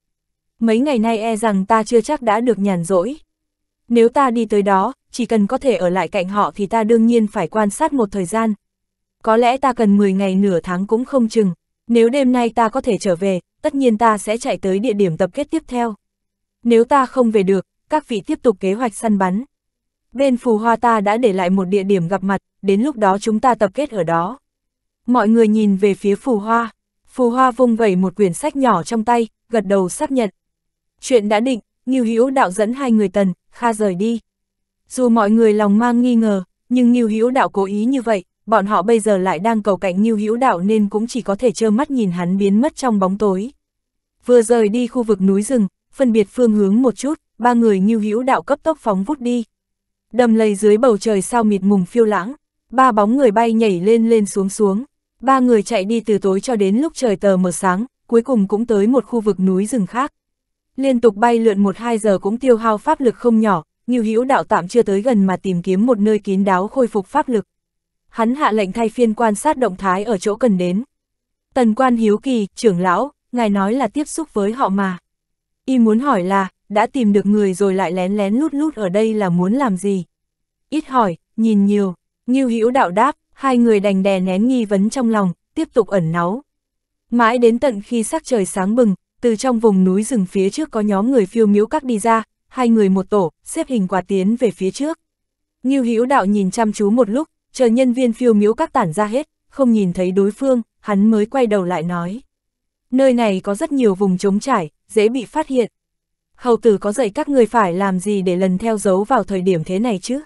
Mấy ngày nay e rằng ta chưa chắc đã được nhàn rỗi. Nếu ta đi tới đó, chỉ cần có thể ở lại cạnh họ thì ta đương nhiên phải quan sát một thời gian. Có lẽ ta cần 10 ngày nửa tháng cũng không chừng. Nếu đêm nay ta có thể trở về, tất nhiên ta sẽ chạy tới địa điểm tập kết tiếp theo. Nếu ta không về được, các vị tiếp tục kế hoạch săn bắn. Bên phù hoa ta đã để lại một địa điểm gặp mặt, đến lúc đó chúng ta tập kết ở đó. Mọi người nhìn về phía phù hoa, phù hoa vung vẩy một quyển sách nhỏ trong tay, gật đầu xác nhận. Chuyện đã định, Nghiêu Hữu đạo dẫn hai người tần, kha rời đi. Dù mọi người lòng mang nghi ngờ, nhưng Nghiêu Hữu đạo cố ý như vậy, bọn họ bây giờ lại đang cầu cạnh Nghiêu Hữu đạo nên cũng chỉ có thể trơ mắt nhìn hắn biến mất trong bóng tối. Vừa rời đi khu vực núi rừng, phân biệt phương hướng một chút, ba người nghiêu hữu đạo cấp tốc phóng vút đi. Đầm lầy dưới bầu trời sao mịt mùng phiêu lãng, ba bóng người bay nhảy lên lên xuống xuống, ba người chạy đi từ tối cho đến lúc trời tờ mờ sáng, cuối cùng cũng tới một khu vực núi rừng khác. Liên tục bay lượn một hai giờ cũng tiêu hao pháp lực không nhỏ, nghiêu hữu đạo tạm chưa tới gần mà tìm kiếm một nơi kín đáo khôi phục pháp lực. Hắn hạ lệnh thay phiên quan sát động thái ở chỗ cần đến. Tần quan hiếu kỳ, trưởng lão, ngài nói là tiếp xúc với họ mà. Y muốn hỏi là, đã tìm được người rồi lại lén lén lút lút ở đây là muốn làm gì? Ít hỏi, nhìn nhiều, Ngưu Hữu Đạo đáp, hai người đành đè nén nghi vấn trong lòng, tiếp tục ẩn náu. Mãi đến tận khi sắc trời sáng bừng, từ trong vùng núi rừng phía trước có nhóm người phiêu miếu các đi ra, hai người một tổ, xếp hình quả tiến về phía trước. Ngưu Hữu Đạo nhìn chăm chú một lúc, chờ nhân viên phiêu miếu các tản ra hết, không nhìn thấy đối phương, hắn mới quay đầu lại nói. Nơi này có rất nhiều vùng trống trải, dễ bị phát hiện hầu tử có dạy các người phải làm gì để lần theo dấu vào thời điểm thế này chứ?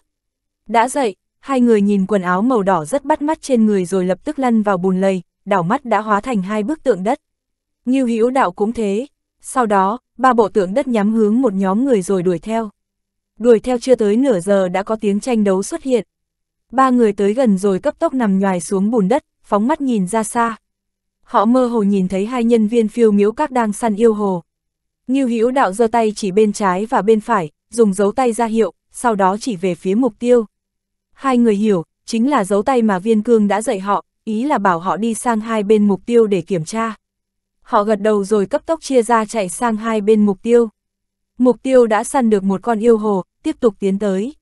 Đã dậy, hai người nhìn quần áo màu đỏ rất bắt mắt trên người rồi lập tức lăn vào bùn lầy, đảo mắt đã hóa thành hai bức tượng đất. Như hữu đạo cũng thế, sau đó, ba bộ tượng đất nhắm hướng một nhóm người rồi đuổi theo. Đuổi theo chưa tới nửa giờ đã có tiếng tranh đấu xuất hiện. Ba người tới gần rồi cấp tốc nằm nhòi xuống bùn đất, phóng mắt nhìn ra xa. Họ mơ hồ nhìn thấy hai nhân viên phiêu miếu các đang săn yêu hồ. Ngưu Hữu Đạo giơ tay chỉ bên trái và bên phải, dùng dấu tay ra hiệu, sau đó chỉ về phía mục tiêu. Hai người hiểu, chính là dấu tay mà Viên Cương đã dạy họ, ý là bảo họ đi sang hai bên mục tiêu để kiểm tra. Họ gật đầu rồi cấp tốc chia ra chạy sang hai bên mục tiêu. Mục tiêu đã săn được một con yêu hồ, tiếp tục tiến tới.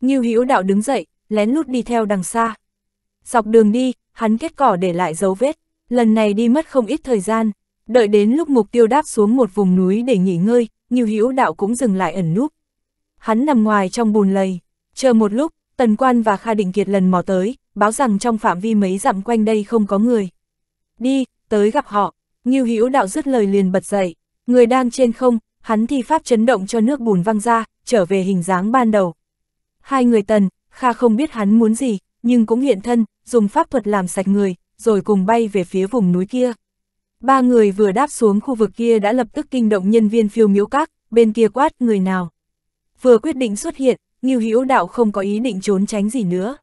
Ngưu Hữu Đạo đứng dậy, lén lút đi theo đằng xa. Dọc đường đi, hắn kết cỏ để lại dấu vết, lần này đi mất không ít thời gian. Đợi đến lúc mục tiêu đáp xuống một vùng núi để nghỉ ngơi, Nghiêu Hữu Đạo cũng dừng lại ẩn núp. Hắn nằm ngoài trong bùn lầy, chờ một lúc, Tần Quan và Kha Định Kiệt lần mò tới, báo rằng trong phạm vi mấy dặm quanh đây không có người. Đi, tới gặp họ, Nghiêu Hữu Đạo dứt lời liền bật dậy, người đang trên không, hắn thi pháp chấn động cho nước bùn văng ra, trở về hình dáng ban đầu. Hai người Tần, Kha không biết hắn muốn gì, nhưng cũng hiện thân, dùng pháp thuật làm sạch người, rồi cùng bay về phía vùng núi kia. Ba người vừa đáp xuống khu vực kia đã lập tức kinh động nhân viên phiêu miếu các, bên kia quát người nào. Vừa quyết định xuất hiện, Ngưu Hữu Đạo không có ý định trốn tránh gì nữa.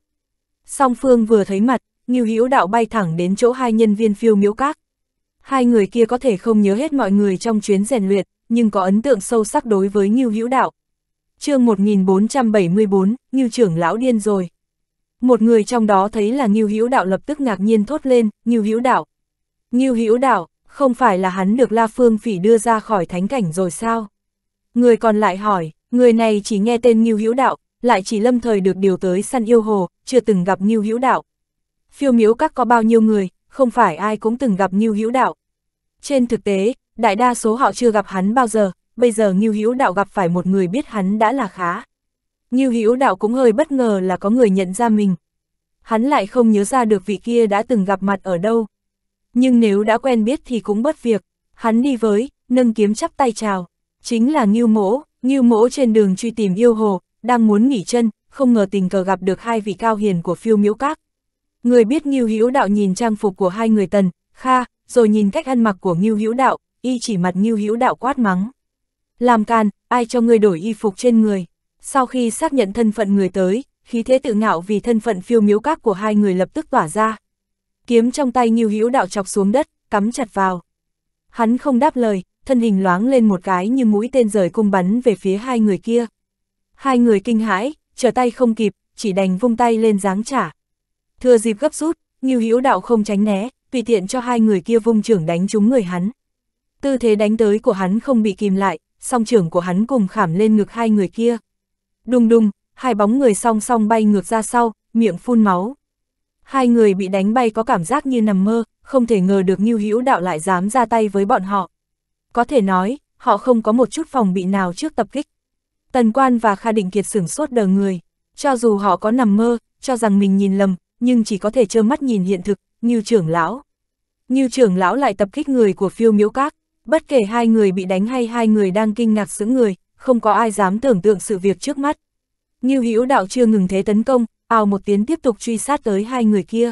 Song Phương vừa thấy mặt, Ngưu Hữu Đạo bay thẳng đến chỗ hai nhân viên phiêu miếu các. Hai người kia có thể không nhớ hết mọi người trong chuyến rèn luyện, nhưng có ấn tượng sâu sắc đối với Ngưu Hữu Đạo. Chương 1474, Ngưu trưởng lão điên rồi. Một người trong đó thấy là Ngưu Hữu Đạo lập tức ngạc nhiên thốt lên, "Ngưu Hữu Đạo, Ngưu Hữu Đạo, không phải là hắn được La Phương Phỉ đưa ra khỏi thánh cảnh rồi sao? Người còn lại hỏi, người này chỉ nghe tên Ngưu Hữu Đạo, lại chỉ lâm thời được điều tới săn yêu hồ, chưa từng gặp Ngưu Hữu Đạo. Phiêu miếu các có bao nhiêu người, không phải ai cũng từng gặp Ngưu Hữu Đạo. Trên thực tế, đại đa số họ chưa gặp hắn bao giờ, bây giờ Ngưu Hữu Đạo gặp phải một người biết hắn đã là khá. Ngưu Hữu Đạo cũng hơi bất ngờ là có người nhận ra mình. Hắn lại không nhớ ra được vị kia đã từng gặp mặt ở đâu, nhưng nếu đã quen biết thì cũng bất việc, hắn đi với, nâng kiếm chắp tay chào, chính là Ngưu Mỗ, Ngưu Mỗ trên đường truy tìm yêu hồ, đang muốn nghỉ chân, không ngờ tình cờ gặp được hai vị cao hiền của phiêu miếu các. Người biết Ngưu Hữu Đạo nhìn trang phục của hai người tần, kha, rồi nhìn cách ăn mặc của Ngưu Hữu Đạo, y chỉ mặt Ngưu Hữu Đạo quát mắng. Làm can, ai cho người đổi y phục trên người. Sau khi xác nhận thân phận người tới, khí thế tự ngạo vì thân phận phiêu miếu các của hai người lập tức tỏa ra kiếm trong tay Ngưu Hữu Đạo chọc xuống đất, cắm chặt vào. Hắn không đáp lời, thân hình loáng lên một cái như mũi tên rời cung bắn về phía hai người kia. Hai người kinh hãi, trở tay không kịp, chỉ đành vung tay lên giáng trả. Thừa dịp gấp rút, Ngưu Hữu Đạo không tránh né, tùy tiện cho hai người kia vung trưởng đánh trúng người hắn. Tư thế đánh tới của hắn không bị kìm lại, song trưởng của hắn cùng khảm lên ngực hai người kia. Đùng đùng, hai bóng người song song bay ngược ra sau, miệng phun máu hai người bị đánh bay có cảm giác như nằm mơ, không thể ngờ được Ngưu Hữu Đạo lại dám ra tay với bọn họ. Có thể nói, họ không có một chút phòng bị nào trước tập kích. Tần Quan và Kha Định Kiệt sửng sốt đờ người, cho dù họ có nằm mơ, cho rằng mình nhìn lầm, nhưng chỉ có thể trơ mắt nhìn hiện thực, Ngưu trưởng lão. Ngưu trưởng lão lại tập kích người của phiêu miếu các, bất kể hai người bị đánh hay hai người đang kinh ngạc sững người, không có ai dám tưởng tượng sự việc trước mắt. Ngưu Hữu Đạo chưa ngừng thế tấn công, ào một tiếng tiếp tục truy sát tới hai người kia.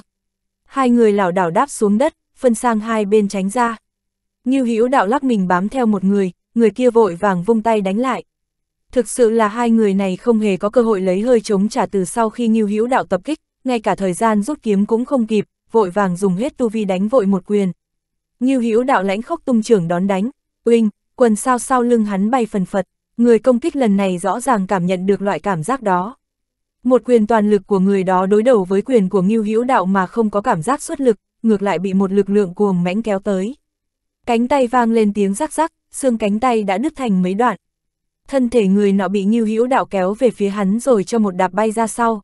Hai người lảo đảo đáp xuống đất, phân sang hai bên tránh ra. Ngưu Hữu đạo lắc mình bám theo một người, người kia vội vàng vung tay đánh lại. Thực sự là hai người này không hề có cơ hội lấy hơi chống trả từ sau khi Ngưu Hữu đạo tập kích, ngay cả thời gian rút kiếm cũng không kịp, vội vàng dùng hết tu vi đánh vội một quyền. Ngưu Hữu đạo lãnh khốc tung trưởng đón đánh, "Uinh!" Quần sao sau lưng hắn bay phần phật, người công kích lần này rõ ràng cảm nhận được loại cảm giác đó. Một quyền toàn lực của người đó đối đầu với quyền của Ngưu Hữu Đạo mà không có cảm giác xuất lực, ngược lại bị một lực lượng cuồng mãnh kéo tới. Cánh tay vang lên tiếng rắc rắc, xương cánh tay đã đứt thành mấy đoạn. Thân thể người nọ bị Ngưu Hữu Đạo kéo về phía hắn rồi cho một đạp bay ra sau.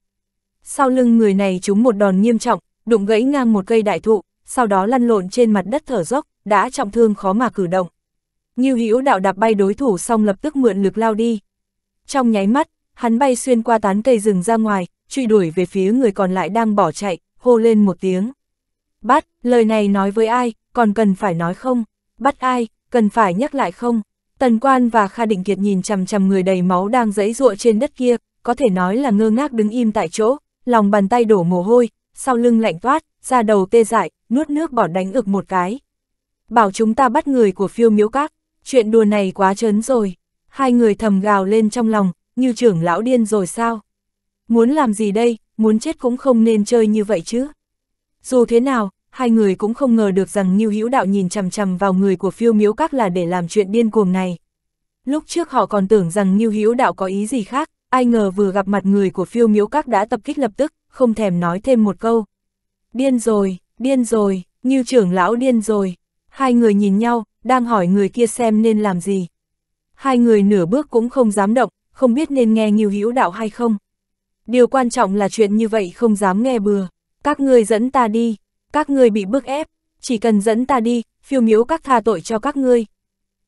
Sau lưng người này trúng một đòn nghiêm trọng, đụng gãy ngang một cây đại thụ, sau đó lăn lộn trên mặt đất thở dốc, đã trọng thương khó mà cử động. Ngưu Hữu Đạo đạp bay đối thủ xong lập tức mượn lực lao đi. Trong nháy mắt, hắn bay xuyên qua tán cây rừng ra ngoài, truy đuổi về phía người còn lại đang bỏ chạy, hô lên một tiếng. Bắt, lời này nói với ai, còn cần phải nói không? Bắt ai, cần phải nhắc lại không? Tần Quan và Kha Định Kiệt nhìn chằm chằm người đầy máu đang dẫy ruộng trên đất kia, có thể nói là ngơ ngác đứng im tại chỗ, lòng bàn tay đổ mồ hôi, sau lưng lạnh toát, da đầu tê dại, nuốt nước bỏ đánh ực một cái. Bảo chúng ta bắt người của phiêu miễu các, chuyện đùa này quá trớn rồi. Hai người thầm gào lên trong lòng, như trưởng lão điên rồi sao? Muốn làm gì đây, muốn chết cũng không nên chơi như vậy chứ. Dù thế nào, hai người cũng không ngờ được rằng Nhiêu Hữu Đạo nhìn chằm chằm vào người của phiêu miếu các là để làm chuyện điên cuồng này. Lúc trước họ còn tưởng rằng Nhiêu Hữu Đạo có ý gì khác, ai ngờ vừa gặp mặt người của phiêu miếu các đã tập kích lập tức, không thèm nói thêm một câu. Điên rồi, điên rồi, Nhiêu trưởng lão điên rồi. Hai người nhìn nhau, đang hỏi người kia xem nên làm gì. Hai người nửa bước cũng không dám động, không biết nên nghe Ngưu Hữu Đạo hay không. Điều quan trọng là chuyện như vậy không dám nghe bừa, các ngươi dẫn ta đi, các ngươi bị bức ép, chỉ cần dẫn ta đi, phiêu miếu các tha tội cho các ngươi.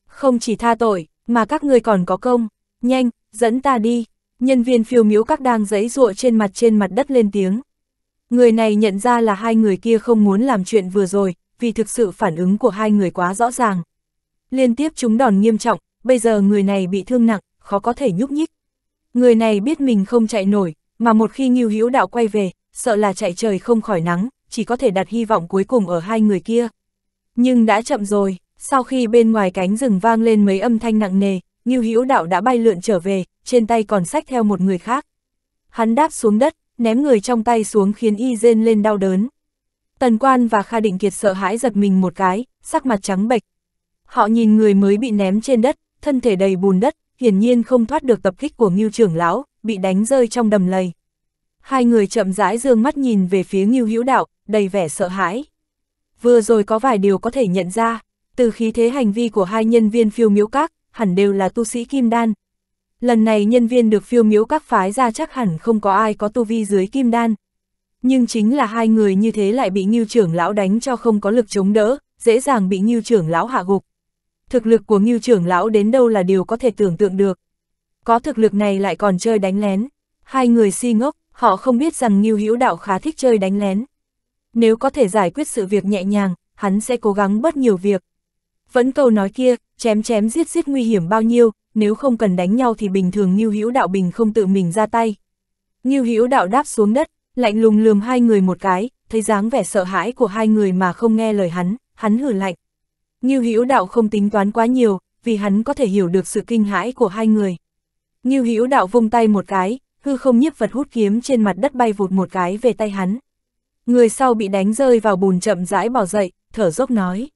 Không chỉ tha tội, mà các ngươi còn có công, nhanh, dẫn ta đi, nhân viên phiêu miếu các đang giấy rụa trên mặt trên mặt đất lên tiếng. Người này nhận ra là hai người kia không muốn làm chuyện vừa rồi, vì thực sự phản ứng của hai người quá rõ ràng. Liên tiếp chúng đòn nghiêm trọng, bây giờ người này bị thương nặng, khó có thể nhúc nhích. Người này biết mình không chạy nổi, mà một khi Ngưu Hữu Đạo quay về, sợ là chạy trời không khỏi nắng, chỉ có thể đặt hy vọng cuối cùng ở hai người kia. Nhưng đã chậm rồi, sau khi bên ngoài cánh rừng vang lên mấy âm thanh nặng nề, Ngưu Hữu Đạo đã bay lượn trở về, trên tay còn sách theo một người khác. Hắn đáp xuống đất, ném người trong tay xuống khiến y rên lên đau đớn. Tần Quan và Kha Định Kiệt sợ hãi giật mình một cái, sắc mặt trắng bệch. Họ nhìn người mới bị ném trên đất, thân thể đầy bùn đất, hiển nhiên không thoát được tập kích của Ngưu trưởng lão, bị đánh rơi trong đầm lầy. Hai người chậm rãi dương mắt nhìn về phía Ngưu Hữu Đạo, đầy vẻ sợ hãi. Vừa rồi có vài điều có thể nhận ra, từ khí thế hành vi của hai nhân viên phiêu miếu các, hẳn đều là tu sĩ kim đan. Lần này nhân viên được phiêu miếu các phái ra chắc hẳn không có ai có tu vi dưới kim đan. Nhưng chính là hai người như thế lại bị Ngưu trưởng lão đánh cho không có lực chống đỡ, dễ dàng bị Ngưu trưởng lão hạ gục. Thực lực của Ngưu trưởng lão đến đâu là điều có thể tưởng tượng được. Có thực lực này lại còn chơi đánh lén. Hai người si ngốc, họ không biết rằng Ngưu Hữu Đạo khá thích chơi đánh lén. Nếu có thể giải quyết sự việc nhẹ nhàng, hắn sẽ cố gắng bớt nhiều việc. Vẫn câu nói kia, chém chém giết giết nguy hiểm bao nhiêu, nếu không cần đánh nhau thì bình thường Ngưu Hữu Đạo bình không tự mình ra tay. Ngưu Hữu Đạo đáp xuống đất, lạnh lùng lườm hai người một cái, thấy dáng vẻ sợ hãi của hai người mà không nghe lời hắn, hắn hử lạnh. Ngưu Hữu Đạo không tính toán quá nhiều, vì hắn có thể hiểu được sự kinh hãi của hai người. Ngưu Hữu Đạo vung tay một cái, hư không nhiếp vật hút kiếm trên mặt đất bay vụt một cái về tay hắn. Người sau bị đánh rơi vào bùn chậm rãi bỏ dậy, thở dốc nói.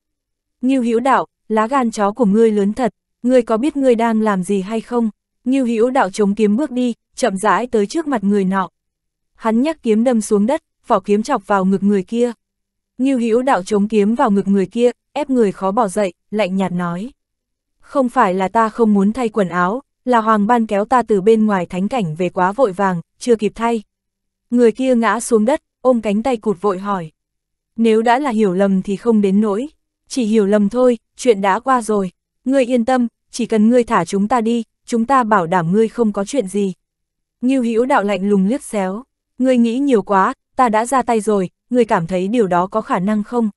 Ngưu Hữu Đạo, lá gan chó của ngươi lớn thật, ngươi có biết ngươi đang làm gì hay không? Ngưu Hữu Đạo chống kiếm bước đi, chậm rãi tới trước mặt người nọ. Hắn nhắc kiếm đâm xuống đất, vỏ kiếm chọc vào ngực người kia. Ngưu Hữu đạo chống kiếm vào ngực người kia, ép người khó bỏ dậy, lạnh nhạt nói. Không phải là ta không muốn thay quần áo, là Hoàng Ban kéo ta từ bên ngoài thánh cảnh về quá vội vàng, chưa kịp thay. Người kia ngã xuống đất, ôm cánh tay cụt vội hỏi. Nếu đã là hiểu lầm thì không đến nỗi, chỉ hiểu lầm thôi, chuyện đã qua rồi. Ngươi yên tâm, chỉ cần ngươi thả chúng ta đi, chúng ta bảo đảm ngươi không có chuyện gì. Ngưu Hữu đạo lạnh lùng liếc xéo, ngươi nghĩ nhiều quá, ta đã ra tay rồi, người cảm thấy điều đó có khả năng không?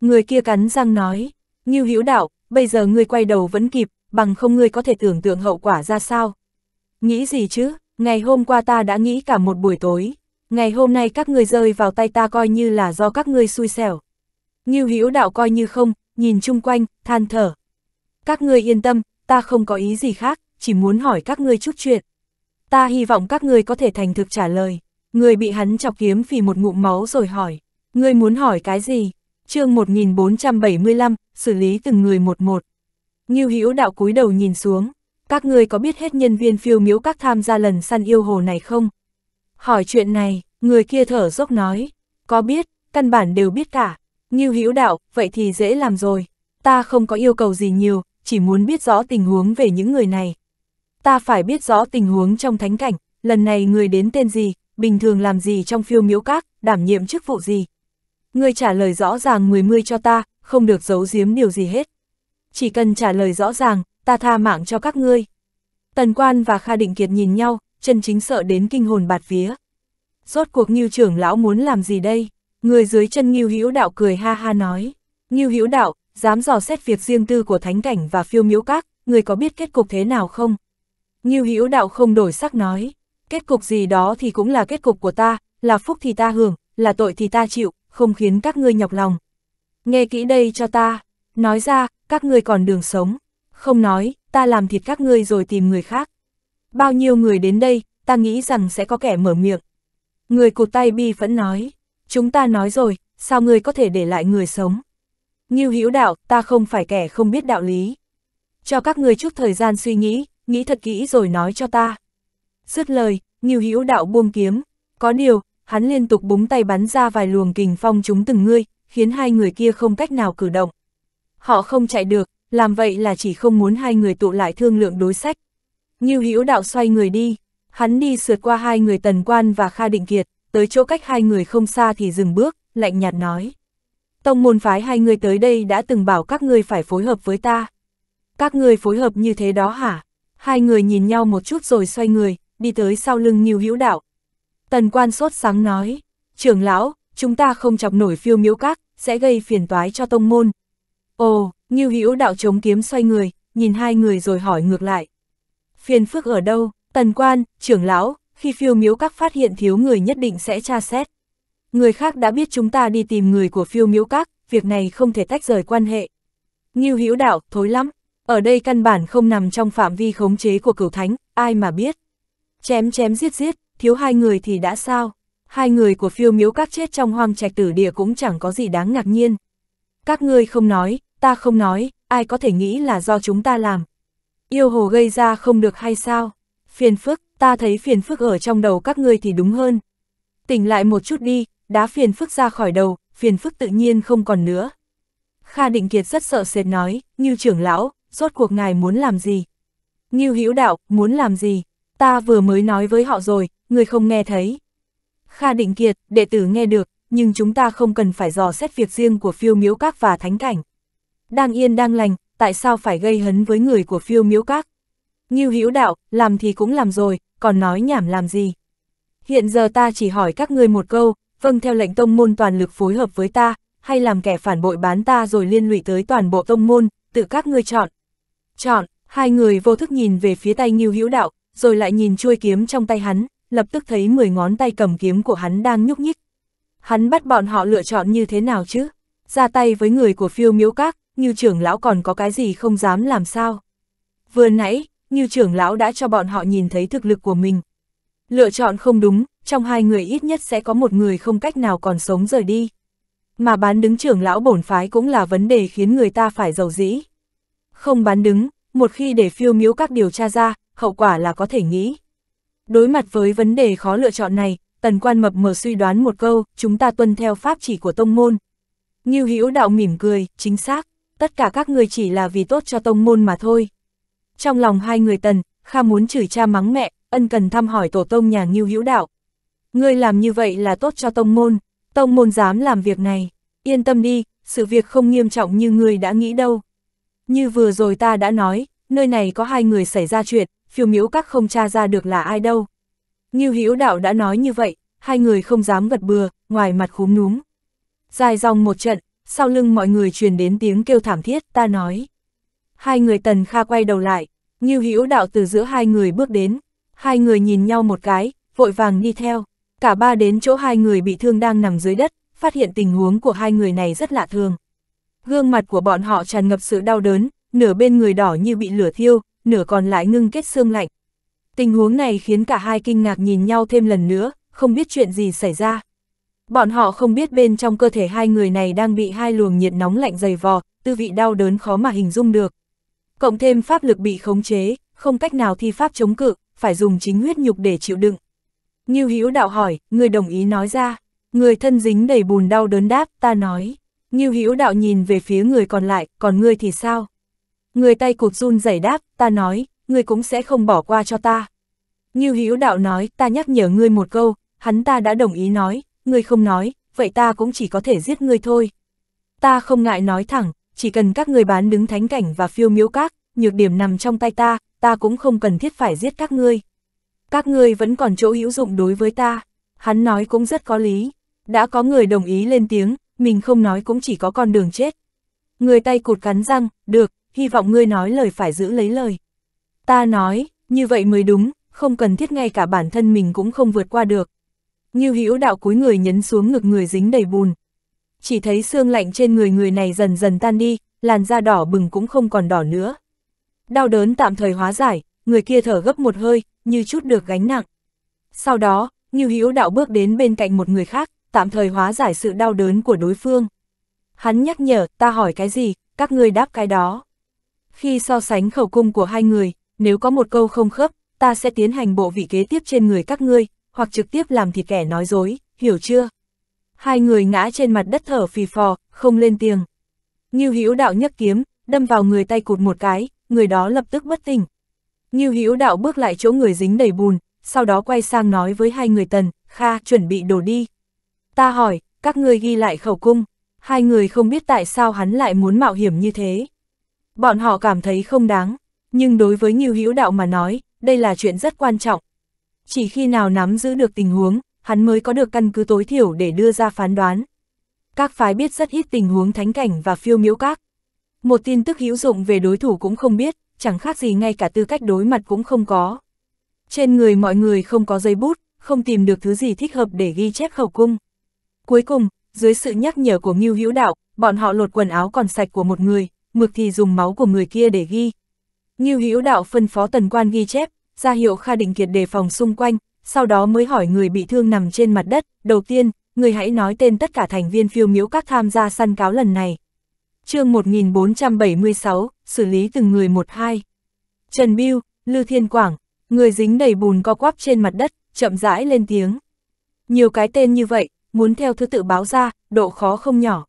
Người kia cắn răng nói, Ngưu Hữu Đạo, bây giờ ngươi quay đầu vẫn kịp, bằng không ngươi có thể tưởng tượng hậu quả ra sao. Nghĩ gì chứ, ngày hôm qua ta đã nghĩ cả một buổi tối, ngày hôm nay các ngươi rơi vào tay ta coi như là do các ngươi xui xẻo. Ngưu Hữu Đạo coi như không, nhìn chung quanh, than thở. Các ngươi yên tâm, ta không có ý gì khác, chỉ muốn hỏi các ngươi chút chuyện. Ta hy vọng các ngươi có thể thành thực trả lời. Người bị hắn chọc kiếm phì một ngụm máu rồi hỏi, người muốn hỏi cái gì? chương 1475, xử lý từng người một một. Ngưu Hữu đạo cúi đầu nhìn xuống, các ngươi có biết hết nhân viên phiêu miếu các tham gia lần săn yêu hồ này không? Hỏi chuyện này, người kia thở dốc nói, có biết, căn bản đều biết cả. Ngưu Hữu đạo, vậy thì dễ làm rồi, ta không có yêu cầu gì nhiều, chỉ muốn biết rõ tình huống về những người này. Ta phải biết rõ tình huống trong thánh cảnh, lần này người đến tên gì, bình thường làm gì trong phiêu miếu các, đảm nhiệm chức vụ gì. Ngươi trả lời rõ ràng mười mươi cho ta, không được giấu giếm điều gì hết. Chỉ cần trả lời rõ ràng, ta tha mạng cho các ngươi. Tần quan và Kha Định Kiệt nhìn nhau, chân chính sợ đến kinh hồn bạt vía. Rốt cuộc Ngưu trưởng lão muốn làm gì đây? Người dưới chân Ngưu Hữu Đạo cười ha ha nói. Ngưu Hữu Đạo, dám dò xét việc riêng tư của thánh cảnh và phiêu miếu các, người có biết kết cục thế nào không? Ngưu Hữu Đạo không đổi sắc nói kết cục gì đó thì cũng là kết cục của ta, là phúc thì ta hưởng, là tội thì ta chịu, không khiến các ngươi nhọc lòng. Nghe kỹ đây cho ta, nói ra, các ngươi còn đường sống, không nói, ta làm thịt các ngươi rồi tìm người khác. Bao nhiêu người đến đây, ta nghĩ rằng sẽ có kẻ mở miệng. Người cụt tay bi vẫn nói, chúng ta nói rồi, sao ngươi có thể để lại người sống? Nghiêu hữu đạo, ta không phải kẻ không biết đạo lý. Cho các ngươi chút thời gian suy nghĩ, nghĩ thật kỹ rồi nói cho ta. Dứt lời, Nghiêu Hữu đạo buông kiếm, có điều, hắn liên tục búng tay bắn ra vài luồng kình phong chúng từng ngươi, khiến hai người kia không cách nào cử động. Họ không chạy được, làm vậy là chỉ không muốn hai người tụ lại thương lượng đối sách. Nghiêu Hữu đạo xoay người đi, hắn đi sượt qua hai người Tần Quan và Kha Định Kiệt, tới chỗ cách hai người không xa thì dừng bước, lạnh nhạt nói. Tông môn phái hai người tới đây đã từng bảo các ngươi phải phối hợp với ta. Các người phối hợp như thế đó hả? Hai người nhìn nhau một chút rồi xoay người, đi tới sau lưng Ngưu Hữu Đạo. Tần quan sốt sáng nói, trưởng lão, chúng ta không chọc nổi phiêu miếu các, sẽ gây phiền toái cho tông môn. Ồ, Ngưu Hữu Đạo chống kiếm xoay người, nhìn hai người rồi hỏi ngược lại. Phiền phức ở đâu, tần quan, trưởng lão, khi phiêu miếu các phát hiện thiếu người nhất định sẽ tra xét. Người khác đã biết chúng ta đi tìm người của phiêu miếu các, việc này không thể tách rời quan hệ. Ngưu Hữu Đạo, thối lắm, ở đây căn bản không nằm trong phạm vi khống chế của cửu thánh, ai mà biết. Chém chém giết giết, thiếu hai người thì đã sao? Hai người của phiêu miếu các chết trong hoang trạch tử địa cũng chẳng có gì đáng ngạc nhiên. Các ngươi không nói, ta không nói, ai có thể nghĩ là do chúng ta làm. Yêu hồ gây ra không được hay sao? Phiền phức, ta thấy phiền phức ở trong đầu các ngươi thì đúng hơn. Tỉnh lại một chút đi, đá phiền phức ra khỏi đầu, phiền phức tự nhiên không còn nữa. Kha Định Kiệt rất sợ sệt nói, như trưởng lão, rốt cuộc ngài muốn làm gì? Ngưu Hữu Đạo, muốn làm gì? ta vừa mới nói với họ rồi, người không nghe thấy. Kha Định Kiệt, đệ tử nghe được, nhưng chúng ta không cần phải dò xét việc riêng của phiêu miếu các và thánh cảnh. Đang yên đang lành, tại sao phải gây hấn với người của phiêu miếu các? Ngưu hữu đạo, làm thì cũng làm rồi, còn nói nhảm làm gì? Hiện giờ ta chỉ hỏi các ngươi một câu, vâng theo lệnh tông môn toàn lực phối hợp với ta, hay làm kẻ phản bội bán ta rồi liên lụy tới toàn bộ tông môn, tự các ngươi chọn. Chọn, hai người vô thức nhìn về phía tay Ngưu Hữu Đạo, rồi lại nhìn chuôi kiếm trong tay hắn, lập tức thấy 10 ngón tay cầm kiếm của hắn đang nhúc nhích. Hắn bắt bọn họ lựa chọn như thế nào chứ? Ra tay với người của phiêu miễu các, như trưởng lão còn có cái gì không dám làm sao? Vừa nãy, như trưởng lão đã cho bọn họ nhìn thấy thực lực của mình. Lựa chọn không đúng, trong hai người ít nhất sẽ có một người không cách nào còn sống rời đi. Mà bán đứng trưởng lão bổn phái cũng là vấn đề khiến người ta phải giàu dĩ. Không bán đứng, một khi để phiêu miếu các điều tra ra, hậu quả là có thể nghĩ. Đối mặt với vấn đề khó lựa chọn này, tần quan mập mờ suy đoán một câu, chúng ta tuân theo pháp chỉ của tông môn. Nghiêu hữu đạo mỉm cười, chính xác, tất cả các người chỉ là vì tốt cho tông môn mà thôi. Trong lòng hai người tần, Kha muốn chửi cha mắng mẹ, ân cần thăm hỏi tổ tông nhà Nghiêu hữu đạo. Ngươi làm như vậy là tốt cho tông môn, tông môn dám làm việc này, yên tâm đi, sự việc không nghiêm trọng như ngươi đã nghĩ đâu. Như vừa rồi ta đã nói, nơi này có hai người xảy ra chuyện, phiêu miễu các không tra ra được là ai đâu. như Hữu đạo đã nói như vậy, hai người không dám gật bừa, ngoài mặt khúm núm. Dài dòng một trận, sau lưng mọi người truyền đến tiếng kêu thảm thiết, ta nói. Hai người tần kha quay đầu lại, như Hữu đạo từ giữa hai người bước đến, hai người nhìn nhau một cái, vội vàng đi theo. Cả ba đến chỗ hai người bị thương đang nằm dưới đất, phát hiện tình huống của hai người này rất lạ thường. Gương mặt của bọn họ tràn ngập sự đau đớn, nửa bên người đỏ như bị lửa thiêu, nửa còn lại ngưng kết xương lạnh. Tình huống này khiến cả hai kinh ngạc nhìn nhau thêm lần nữa, không biết chuyện gì xảy ra. Bọn họ không biết bên trong cơ thể hai người này đang bị hai luồng nhiệt nóng lạnh dày vò, tư vị đau đớn khó mà hình dung được. Cộng thêm pháp lực bị khống chế, không cách nào thi pháp chống cự, phải dùng chính huyết nhục để chịu đựng. Ngưu Hữu đạo hỏi, người đồng ý nói ra. Người thân dính đầy bùn đau đớn đáp, ta nói. Ngưu Hữu đạo nhìn về phía người còn lại, còn ngươi thì sao? Người tay cụt run rẩy đáp, ta nói, ngươi cũng sẽ không bỏ qua cho ta. Như Hữu đạo nói, ta nhắc nhở ngươi một câu, hắn ta đã đồng ý nói, ngươi không nói, vậy ta cũng chỉ có thể giết ngươi thôi. Ta không ngại nói thẳng, chỉ cần các ngươi bán đứng thánh cảnh và phiêu miếu các, nhược điểm nằm trong tay ta, ta cũng không cần thiết phải giết các ngươi. Các ngươi vẫn còn chỗ hữu dụng đối với ta, hắn nói cũng rất có lý. Đã có người đồng ý lên tiếng, mình không nói cũng chỉ có con đường chết. Người tay cụt cắn răng, được, hy vọng ngươi nói lời phải giữ lấy lời. Ta nói, như vậy mới đúng, không cần thiết ngay cả bản thân mình cũng không vượt qua được. Như hữu đạo cúi người nhấn xuống ngực người dính đầy bùn. Chỉ thấy xương lạnh trên người người này dần dần tan đi, làn da đỏ bừng cũng không còn đỏ nữa. Đau đớn tạm thời hóa giải, người kia thở gấp một hơi, như chút được gánh nặng. Sau đó, Như Hữu Đạo bước đến bên cạnh một người khác, tạm thời hóa giải sự đau đớn của đối phương. Hắn nhắc nhở, ta hỏi cái gì, các ngươi đáp cái đó. Khi so sánh khẩu cung của hai người, nếu có một câu không khớp, ta sẽ tiến hành bộ vị kế tiếp trên người các ngươi, hoặc trực tiếp làm thịt kẻ nói dối, hiểu chưa? Hai người ngã trên mặt đất thở phì phò, không lên tiếng. Ngưu Hữu Đạo nhấc kiếm, đâm vào người tay cụt một cái, người đó lập tức bất tỉnh. Ngưu Hữu Đạo bước lại chỗ người dính đầy bùn, sau đó quay sang nói với hai người Tần, Kha, chuẩn bị đổ đi. Ta hỏi, các ngươi ghi lại khẩu cung, hai người không biết tại sao hắn lại muốn mạo hiểm như thế bọn họ cảm thấy không đáng, nhưng đối với Ngưu Hữu Đạo mà nói, đây là chuyện rất quan trọng. Chỉ khi nào nắm giữ được tình huống, hắn mới có được căn cứ tối thiểu để đưa ra phán đoán. Các phái biết rất ít tình huống thánh cảnh và phiêu miếu các. Một tin tức hữu dụng về đối thủ cũng không biết, chẳng khác gì ngay cả tư cách đối mặt cũng không có. Trên người mọi người không có dây bút, không tìm được thứ gì thích hợp để ghi chép khẩu cung. Cuối cùng, dưới sự nhắc nhở của Ngưu Hữu Đạo, bọn họ lột quần áo còn sạch của một người, mực thì dùng máu của người kia để ghi. Ngưu Hữu Đạo phân phó tần quan ghi chép, ra hiệu Kha Định Kiệt đề phòng xung quanh, sau đó mới hỏi người bị thương nằm trên mặt đất, đầu tiên, người hãy nói tên tất cả thành viên phiêu miếu các tham gia săn cáo lần này. chương 1476, xử lý từng người một hai. Trần Biêu, Lư Thiên Quảng, người dính đầy bùn co quắp trên mặt đất, chậm rãi lên tiếng. Nhiều cái tên như vậy, muốn theo thứ tự báo ra, độ khó không nhỏ.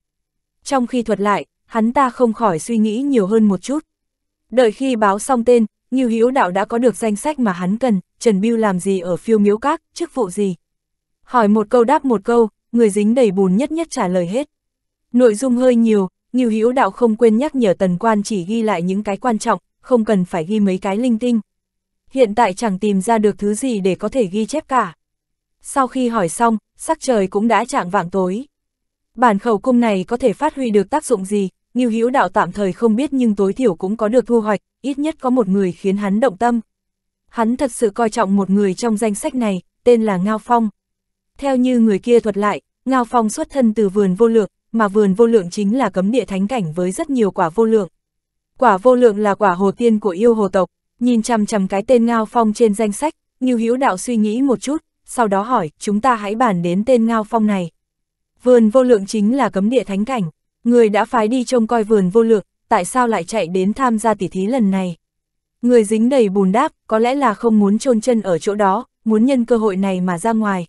Trong khi thuật lại, hắn ta không khỏi suy nghĩ nhiều hơn một chút. Đợi khi báo xong tên, Ngưu Hữu Đạo đã có được danh sách mà hắn cần, Trần Biêu làm gì ở phiêu miếu các, chức vụ gì. Hỏi một câu đáp một câu, người dính đầy bùn nhất nhất trả lời hết. Nội dung hơi nhiều, Ngưu Hữu Đạo không quên nhắc nhở tần quan chỉ ghi lại những cái quan trọng, không cần phải ghi mấy cái linh tinh. Hiện tại chẳng tìm ra được thứ gì để có thể ghi chép cả. Sau khi hỏi xong, sắc trời cũng đã chạng vạng tối. Bản khẩu cung này có thể phát huy được tác dụng gì, Ngưu Hữu Đạo tạm thời không biết nhưng tối thiểu cũng có được thu hoạch, ít nhất có một người khiến hắn động tâm. Hắn thật sự coi trọng một người trong danh sách này, tên là Ngao Phong. Theo như người kia thuật lại, Ngao Phong xuất thân từ vườn vô lượng, mà vườn vô lượng chính là cấm địa thánh cảnh với rất nhiều quả vô lượng. Quả vô lượng là quả hồ tiên của yêu hồ tộc, nhìn chằm chằm cái tên Ngao Phong trên danh sách, Ngưu Hữu Đạo suy nghĩ một chút, sau đó hỏi, chúng ta hãy bàn đến tên Ngao Phong này. Vườn vô lượng chính là cấm địa thánh cảnh, Người đã phái đi trông coi vườn vô lược, tại sao lại chạy đến tham gia tỉ thí lần này? Người dính đầy bùn đáp, có lẽ là không muốn trôn chân ở chỗ đó, muốn nhân cơ hội này mà ra ngoài.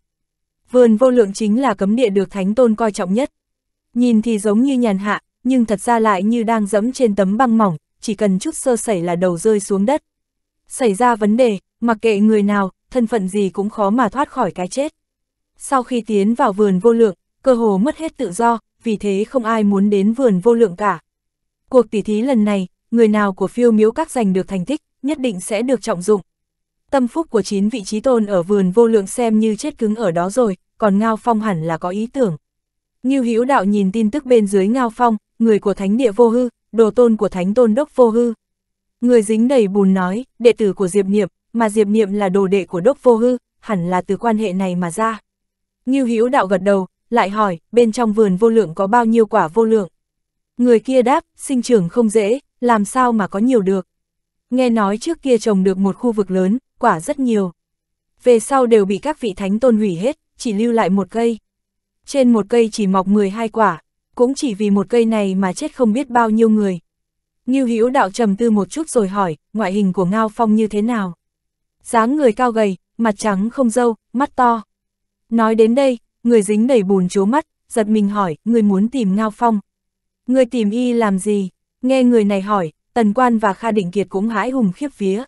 Vườn vô lượng chính là cấm địa được Thánh Tôn coi trọng nhất. Nhìn thì giống như nhàn hạ, nhưng thật ra lại như đang dẫm trên tấm băng mỏng, chỉ cần chút sơ sẩy là đầu rơi xuống đất. Xảy ra vấn đề, mặc kệ người nào, thân phận gì cũng khó mà thoát khỏi cái chết. Sau khi tiến vào vườn vô lượng, cơ hồ mất hết tự do, vì thế không ai muốn đến vườn vô lượng cả. Cuộc tỉ thí lần này, người nào của phiêu miếu các giành được thành tích, nhất định sẽ được trọng dụng. Tâm phúc của chín vị trí tôn ở vườn vô lượng xem như chết cứng ở đó rồi, còn Ngao Phong hẳn là có ý tưởng. như Hữu Đạo nhìn tin tức bên dưới Ngao Phong, người của Thánh Địa Vô Hư, đồ tôn của Thánh Tôn Đốc Vô Hư. Người dính đầy bùn nói, đệ tử của Diệp Niệm, mà Diệp Niệm là đồ đệ của Đốc Vô Hư, hẳn là từ quan hệ này mà ra. như Hữu Đạo gật đầu, lại hỏi, bên trong vườn vô lượng có bao nhiêu quả vô lượng. Người kia đáp, sinh trưởng không dễ, làm sao mà có nhiều được. Nghe nói trước kia trồng được một khu vực lớn, quả rất nhiều. Về sau đều bị các vị thánh tôn hủy hết, chỉ lưu lại một cây. Trên một cây chỉ mọc 12 quả, cũng chỉ vì một cây này mà chết không biết bao nhiêu người. Ngưu Hữu đạo trầm tư một chút rồi hỏi, ngoại hình của Ngao Phong như thế nào? Dáng người cao gầy, mặt trắng không dâu, mắt to. Nói đến đây, người dính đầy bùn chố mắt, giật mình hỏi, người muốn tìm Ngao Phong. Người tìm y làm gì? Nghe người này hỏi, Tần Quan và Kha Định Kiệt cũng hãi hùng khiếp vía.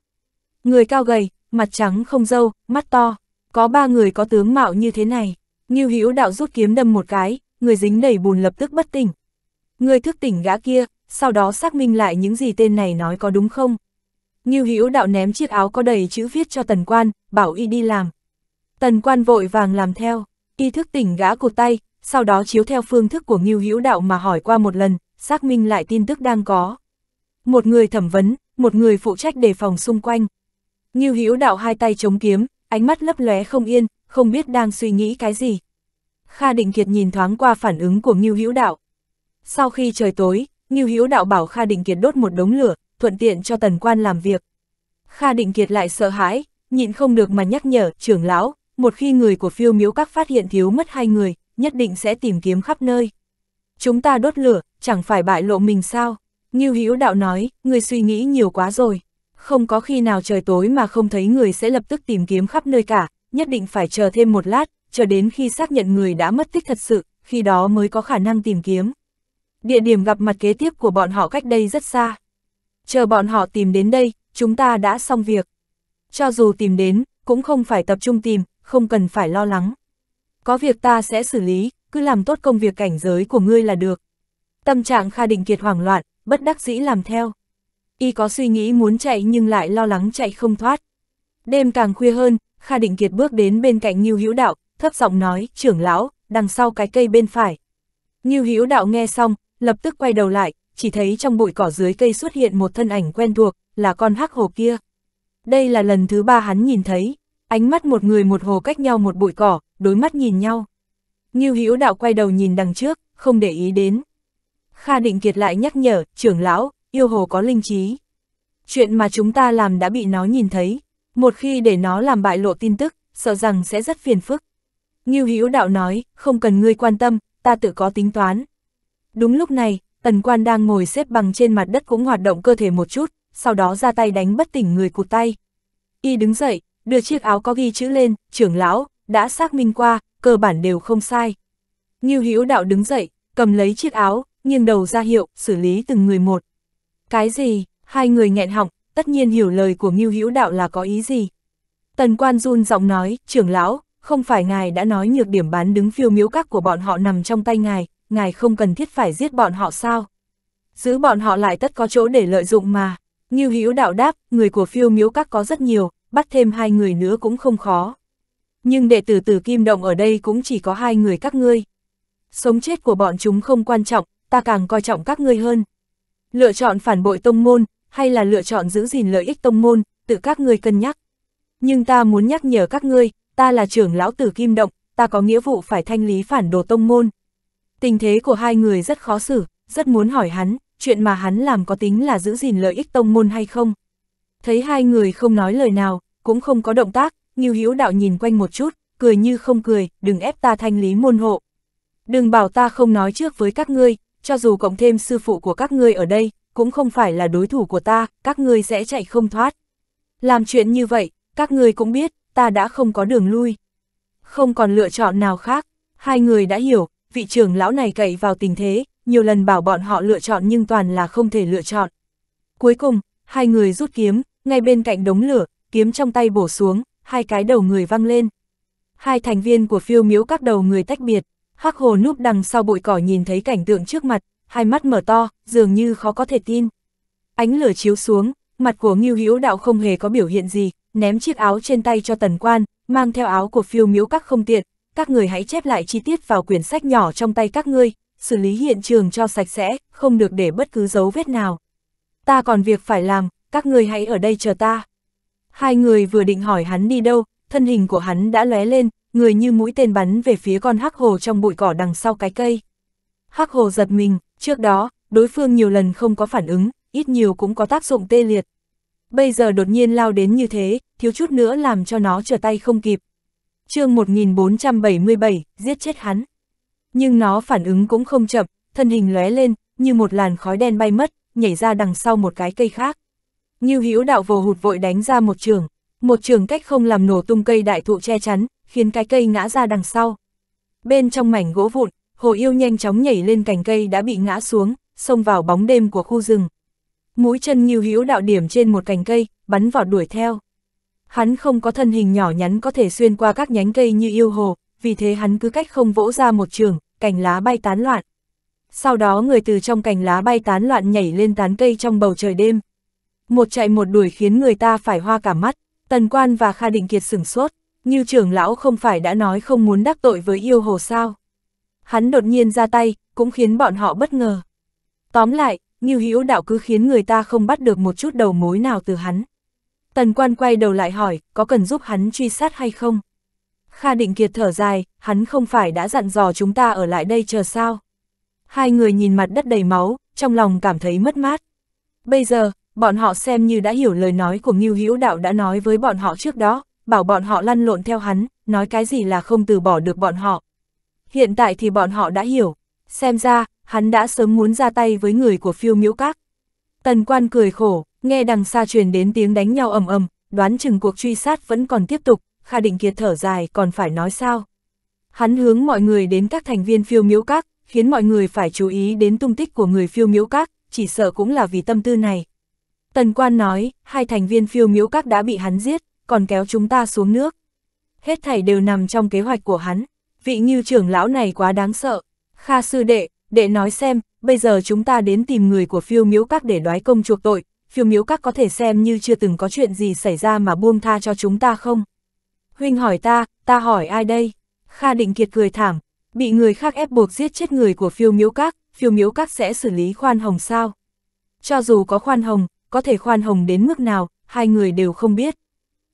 Người cao gầy, mặt trắng không dâu, mắt to, có ba người có tướng mạo như thế này. Như hữu đạo rút kiếm đâm một cái, người dính đầy bùn lập tức bất tỉnh. Người thức tỉnh gã kia, sau đó xác minh lại những gì tên này nói có đúng không. Như hữu đạo ném chiếc áo có đầy chữ viết cho tần quan, bảo y đi làm. Tần quan vội vàng làm theo, Y thức tỉnh gã cột tay, sau đó chiếu theo phương thức của Ngưu Hữu Đạo mà hỏi qua một lần, xác minh lại tin tức đang có. Một người thẩm vấn, một người phụ trách đề phòng xung quanh. Ngưu Hữu Đạo hai tay chống kiếm, ánh mắt lấp lóe không yên, không biết đang suy nghĩ cái gì. Kha Định Kiệt nhìn thoáng qua phản ứng của Ngưu Hữu Đạo. Sau khi trời tối, Ngưu Hữu Đạo bảo Kha Định Kiệt đốt một đống lửa, thuận tiện cho Tần Quan làm việc. Kha Định Kiệt lại sợ hãi, nhịn không được mà nhắc nhở, trưởng lão, một khi người của phiêu miếu các phát hiện thiếu mất hai người, nhất định sẽ tìm kiếm khắp nơi. Chúng ta đốt lửa, chẳng phải bại lộ mình sao? Ngưu Hữu Đạo nói, người suy nghĩ nhiều quá rồi. Không có khi nào trời tối mà không thấy người sẽ lập tức tìm kiếm khắp nơi cả, nhất định phải chờ thêm một lát, chờ đến khi xác nhận người đã mất tích thật sự, khi đó mới có khả năng tìm kiếm. Địa điểm gặp mặt kế tiếp của bọn họ cách đây rất xa. Chờ bọn họ tìm đến đây, chúng ta đã xong việc. Cho dù tìm đến, cũng không phải tập trung tìm, không cần phải lo lắng. Có việc ta sẽ xử lý, cứ làm tốt công việc cảnh giới của ngươi là được. Tâm trạng Kha Định Kiệt hoảng loạn, bất đắc dĩ làm theo. Y có suy nghĩ muốn chạy nhưng lại lo lắng chạy không thoát. Đêm càng khuya hơn, Kha Định Kiệt bước đến bên cạnh Nhiêu Hữu Đạo, thấp giọng nói, trưởng lão, đằng sau cái cây bên phải. Nhiêu Hữu Đạo nghe xong, lập tức quay đầu lại, chỉ thấy trong bụi cỏ dưới cây xuất hiện một thân ảnh quen thuộc, là con hắc hồ kia. Đây là lần thứ ba hắn nhìn thấy. Ánh mắt một người một hồ cách nhau một bụi cỏ, đối mắt nhìn nhau. Ngưu Hữu Đạo quay đầu nhìn đằng trước, không để ý đến. Kha Định Kiệt lại nhắc nhở, trưởng lão, yêu hồ có linh trí. Chuyện mà chúng ta làm đã bị nó nhìn thấy, một khi để nó làm bại lộ tin tức, sợ rằng sẽ rất phiền phức. Ngưu Hữu Đạo nói, không cần ngươi quan tâm, ta tự có tính toán. Đúng lúc này, Tần Quan đang ngồi xếp bằng trên mặt đất cũng hoạt động cơ thể một chút, sau đó ra tay đánh bất tỉnh người cụt tay. Y đứng dậy, đưa chiếc áo có ghi chữ lên, trưởng lão, đã xác minh qua, cơ bản đều không sai. Ngưu Hữu đạo đứng dậy, cầm lấy chiếc áo, nghiêng đầu ra hiệu, xử lý từng người một. Cái gì? Hai người nghẹn họng, tất nhiên hiểu lời của Ngưu Hữu đạo là có ý gì. Tần quan run giọng nói, trưởng lão, không phải ngài đã nói nhược điểm bán đứng phiêu miếu các của bọn họ nằm trong tay ngài, ngài không cần thiết phải giết bọn họ sao? Giữ bọn họ lại tất có chỗ để lợi dụng mà. Ngưu Hữu đạo đáp, người của phiêu miếu các có rất nhiều, bắt thêm hai người nữa cũng không khó. Nhưng đệ tử tử kim động ở đây cũng chỉ có hai người các ngươi. Sống chết của bọn chúng không quan trọng, ta càng coi trọng các ngươi hơn. Lựa chọn phản bội tông môn, hay là lựa chọn giữ gìn lợi ích tông môn, tự các ngươi cân nhắc. Nhưng ta muốn nhắc nhở các ngươi, ta là trưởng lão tử kim động, ta có nghĩa vụ phải thanh lý phản đồ tông môn. Tình thế của hai người rất khó xử, rất muốn hỏi hắn, chuyện mà hắn làm có tính là giữ gìn lợi ích tông môn hay không. Thấy hai người không nói lời nào, cũng không có động tác, Ngưu Hữu Đạo nhìn quanh một chút, cười như không cười, đừng ép ta thanh lý môn hộ. Đừng bảo ta không nói trước với các ngươi, cho dù cộng thêm sư phụ của các ngươi ở đây, cũng không phải là đối thủ của ta, các ngươi sẽ chạy không thoát. Làm chuyện như vậy, các ngươi cũng biết, ta đã không có đường lui. Không còn lựa chọn nào khác, hai người đã hiểu, vị trưởng lão này cậy vào tình thế, nhiều lần bảo bọn họ lựa chọn nhưng toàn là không thể lựa chọn. Cuối cùng, hai người rút kiếm, ngay bên cạnh đống lửa, kiếm trong tay bổ xuống, hai cái đầu người văng lên. Hai thành viên của phiêu miếu các đầu người tách biệt, hắc hồ núp đằng sau bụi cỏ nhìn thấy cảnh tượng trước mặt, hai mắt mở to, dường như khó có thể tin. Ánh lửa chiếu xuống, mặt của Ngưu Hữu Đạo không hề có biểu hiện gì, ném chiếc áo trên tay cho Tần Quan, mang theo áo của phiêu miếu các không tiện, các người hãy chép lại chi tiết vào quyển sách nhỏ trong tay các ngươi, xử lý hiện trường cho sạch sẽ, không được để bất cứ dấu vết nào. Ta còn việc phải làm, các người hãy ở đây chờ ta. Hai người vừa định hỏi hắn đi đâu, thân hình của hắn đã lóe lên, người như mũi tên bắn về phía con hắc hồ trong bụi cỏ đằng sau cái cây. Hắc hồ giật mình, trước đó, đối phương nhiều lần không có phản ứng, ít nhiều cũng có tác dụng tê liệt. Bây giờ đột nhiên lao đến như thế, thiếu chút nữa làm cho nó trở tay không kịp. chương 1477, giết chết hắn. Nhưng nó phản ứng cũng không chậm, thân hình lóe lên, như một làn khói đen bay mất, nhảy ra đằng sau một cái cây khác. Ngưu Hữu Đạo vồ hụt vội đánh ra một trường, một trường cách không làm nổ tung cây đại thụ che chắn, khiến cái cây ngã ra đằng sau. Bên trong mảnh gỗ vụn, Hồ Yêu nhanh chóng nhảy lên cành cây đã bị ngã xuống, xông vào bóng đêm của khu rừng. Mũi chân Ngưu Hữu Đạo điểm trên một cành cây, bắn vào đuổi theo. Hắn không có thân hình nhỏ nhắn có thể xuyên qua các nhánh cây như yêu hồ, vì thế hắn cứ cách không vỗ ra một trường, cành lá bay tán loạn. Sau đó người từ trong cành lá bay tán loạn nhảy lên tán cây trong bầu trời đêm, một chạy một đuổi khiến người ta phải hoa cả mắt, Tần Quan và Kha Định Kiệt sửng sốt, như trưởng lão không phải đã nói không muốn đắc tội với yêu hồ sao. Hắn đột nhiên ra tay, cũng khiến bọn họ bất ngờ. Tóm lại, Như Hữu đạo cứ khiến người ta không bắt được một chút đầu mối nào từ hắn. Tần Quan quay đầu lại hỏi, có cần giúp hắn truy sát hay không? Kha Định Kiệt thở dài, hắn không phải đã dặn dò chúng ta ở lại đây chờ sao? Hai người nhìn mặt đất đầy máu, trong lòng cảm thấy mất mát. Bây giờ, bọn họ xem như đã hiểu lời nói của Ngưu Hữu Đạo đã nói với bọn họ trước đó, bảo bọn họ lăn lộn theo hắn, nói cái gì là không từ bỏ được bọn họ. Hiện tại thì bọn họ đã hiểu, xem ra, hắn đã sớm muốn ra tay với người của phiêu miễu các. Tần quan cười khổ, nghe đằng xa truyền đến tiếng đánh nhau ầm ầm, đoán chừng cuộc truy sát vẫn còn tiếp tục, Kha Định Kiệt thở dài còn phải nói sao. Hắn hướng mọi người đến các thành viên phiêu miễu các, khiến mọi người phải chú ý đến tung tích của người phiêu miễu các, chỉ sợ cũng là vì tâm tư này. Tần quan nói, hai thành viên phiêu miếu các đã bị hắn giết, còn kéo chúng ta xuống nước. Hết thảy đều nằm trong kế hoạch của hắn, vị như trưởng lão này quá đáng sợ. Kha sư đệ, đệ nói xem, bây giờ chúng ta đến tìm người của phiêu miếu các để đoái công chuộc tội, phiêu miếu các có thể xem như chưa từng có chuyện gì xảy ra mà buông tha cho chúng ta không? Huynh hỏi ta, ta hỏi ai đây? Kha Định Kiệt cười thảm, bị người khác ép buộc giết chết người của phiêu miếu các, phiêu miếu các sẽ xử lý khoan hồng sao? Cho dù có khoan hồng, có thể khoan hồng đến mức nào, hai người đều không biết.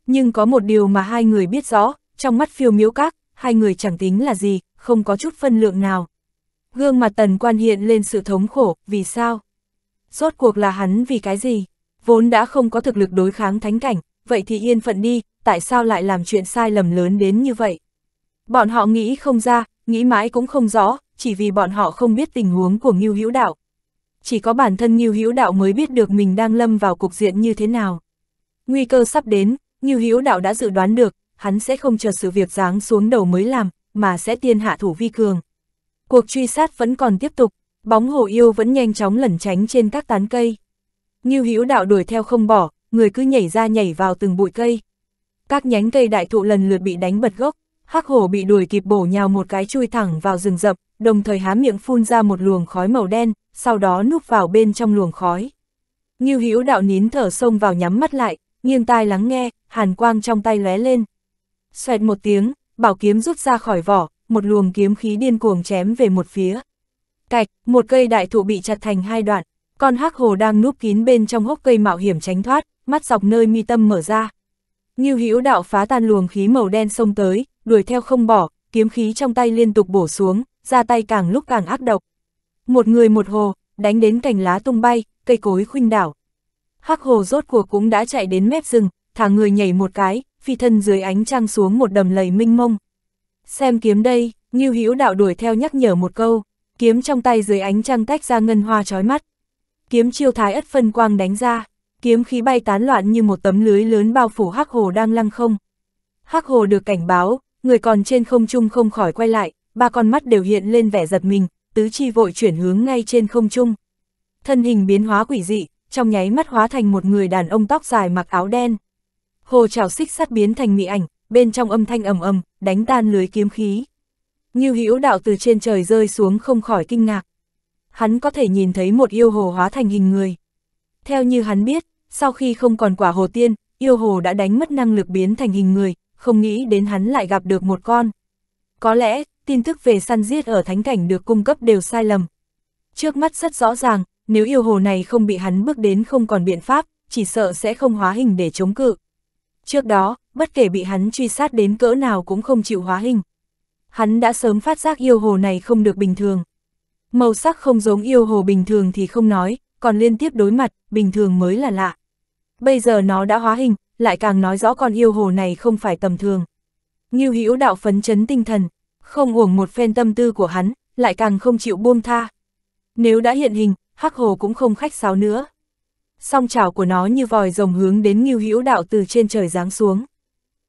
Nhưng có một điều mà hai người biết rõ, trong mắt phiêu miếu các, hai người chẳng tính là gì, không có chút phân lượng nào. Gương mặt tần quan hiện lên sự thống khổ, vì sao? Rốt cuộc là hắn vì cái gì? Vốn đã không có thực lực đối kháng thánh cảnh, vậy thì yên phận đi, tại sao lại làm chuyện sai lầm lớn đến như vậy? Bọn họ nghĩ không ra, nghĩ mãi cũng không rõ, chỉ vì bọn họ không biết tình huống của Ngưu Hữu Đạo, chỉ có bản thân Ngưu Hữu Đạo mới biết được mình đang lâm vào cục diện như thế nào. Nguy cơ sắp đến, Ngưu Hữu Đạo đã dự đoán được, hắn sẽ không chờ sự việc giáng xuống đầu mới làm, mà sẽ tiên hạ thủ vi cường. Cuộc truy sát vẫn còn tiếp tục, bóng Hổ yêu vẫn nhanh chóng lẩn tránh trên các tán cây. Ngưu Hữu Đạo đuổi theo không bỏ, người cứ nhảy ra nhảy vào từng bụi cây. Các nhánh cây đại thụ lần lượt bị đánh bật gốc, hắc hổ bị đuổi kịp bổ nhào một cái chui thẳng vào rừng rậm, đồng thời há miệng phun ra một luồng khói màu đen, sau đó núp vào bên trong luồng khói. Ngưu Hữu đạo nín thở xông vào nhắm mắt lại, nghiêng tai lắng nghe, hàn quang trong tay lóe lên. Xoẹt một tiếng, bảo kiếm rút ra khỏi vỏ, một luồng kiếm khí điên cuồng chém về một phía. Cạch, một cây đại thụ bị chặt thành hai đoạn, con hắc hồ đang núp kín bên trong hốc cây mạo hiểm tránh thoát, mắt dọc nơi mi tâm mở ra. Ngưu Hữu đạo phá tan luồng khí màu đen xông tới, đuổi theo không bỏ, kiếm khí trong tay liên tục bổ xuống, ra tay càng lúc càng ác độc. Một người một hồ, đánh đến cành lá tung bay, cây cối khuynh đảo. Hắc hồ rốt cuộc cũng đã chạy đến mép rừng, thả người nhảy một cái, phi thân dưới ánh trăng xuống một đầm lầy minh mông. Xem kiếm đây, Ngưu Hữu Đạo đuổi theo nhắc nhở một câu, kiếm trong tay dưới ánh trăng tách ra ngân hoa chói mắt. Kiếm chiêu thái ất phân quang đánh ra, kiếm khí bay tán loạn như một tấm lưới lớn bao phủ Hắc Hồ đang lăng không. Hắc Hồ được cảnh báo, người còn trên không trung không khỏi quay lại, ba con mắt đều hiện lên vẻ giật mình, tứ chi vội chuyển hướng ngay trên không trung. Thân hình biến hóa quỷ dị, trong nháy mắt hóa thành một người đàn ông tóc dài mặc áo đen. Hồ trào xích sắt biến thành mị ảnh, bên trong âm thanh ầm ầm, đánh tan lưới kiếm khí. Như hữu đạo từ trên trời rơi xuống không khỏi kinh ngạc. Hắn có thể nhìn thấy một yêu hồ hóa thành hình người. Theo như hắn biết, sau khi không còn quả hồ tiên, yêu hồ đã đánh mất năng lực biến thành hình người, không nghĩ đến hắn lại gặp được một con. Có lẽ, tin tức về săn giết ở thánh cảnh được cung cấp đều sai lầm. Trước mắt rất rõ ràng, nếu yêu hồ này không bị hắn bước đến không còn biện pháp, chỉ sợ sẽ không hóa hình để chống cự. Trước đó, bất kể bị hắn truy sát đến cỡ nào cũng không chịu hóa hình. Hắn đã sớm phát giác yêu hồ này không được bình thường. Màu sắc không giống yêu hồ bình thường thì không nói, còn liên tiếp đối mặt, bình thường mới là lạ. Bây giờ nó đã hóa hình, lại càng nói rõ con yêu hồ này không phải tầm thường. Ngưu Hữu đạo phấn chấn tinh thần, không uổng một phen tâm tư của hắn, lại càng không chịu buông tha. Nếu đã hiện hình, Hắc Hồ cũng không khách sáo nữa. Song chảo của nó như vòi rồng hướng đến Ngưu Hữu đạo từ trên trời giáng xuống.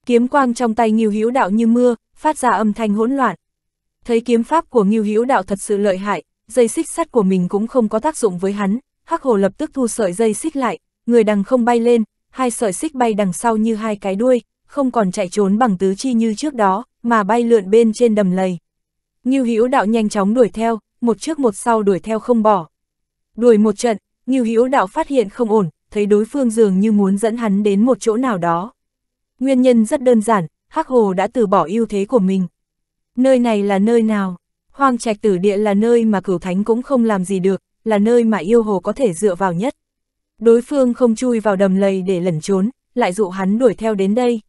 Kiếm quang trong tay Ngưu Hữu đạo như mưa, phát ra âm thanh hỗn loạn. Thấy kiếm pháp của Ngưu Hữu đạo thật sự lợi hại, dây xích sắt của mình cũng không có tác dụng với hắn, Hắc Hồ lập tức thu sợi dây xích lại, người đằng không bay lên, hai sợi xích bay đằng sau như hai cái đuôi, không còn chạy trốn bằng tứ chi như trước đó, mà bay lượn bên trên đầm lầy. Ngưu Hữu Đạo nhanh chóng đuổi theo, một trước một sau đuổi theo không bỏ. Đuổi một trận, Ngưu Hữu Đạo phát hiện không ổn, thấy đối phương dường như muốn dẫn hắn đến một chỗ nào đó. Nguyên nhân rất đơn giản, Hắc Hồ đã từ bỏ ưu thế của mình. Nơi này là nơi nào? Hoang Trạch Tử Địa là nơi mà cửu thánh cũng không làm gì được, là nơi mà yêu hồ có thể dựa vào nhất đối phương không chui vào đầm lầy để lẩn trốn, lại dụ hắn đuổi theo đến đây.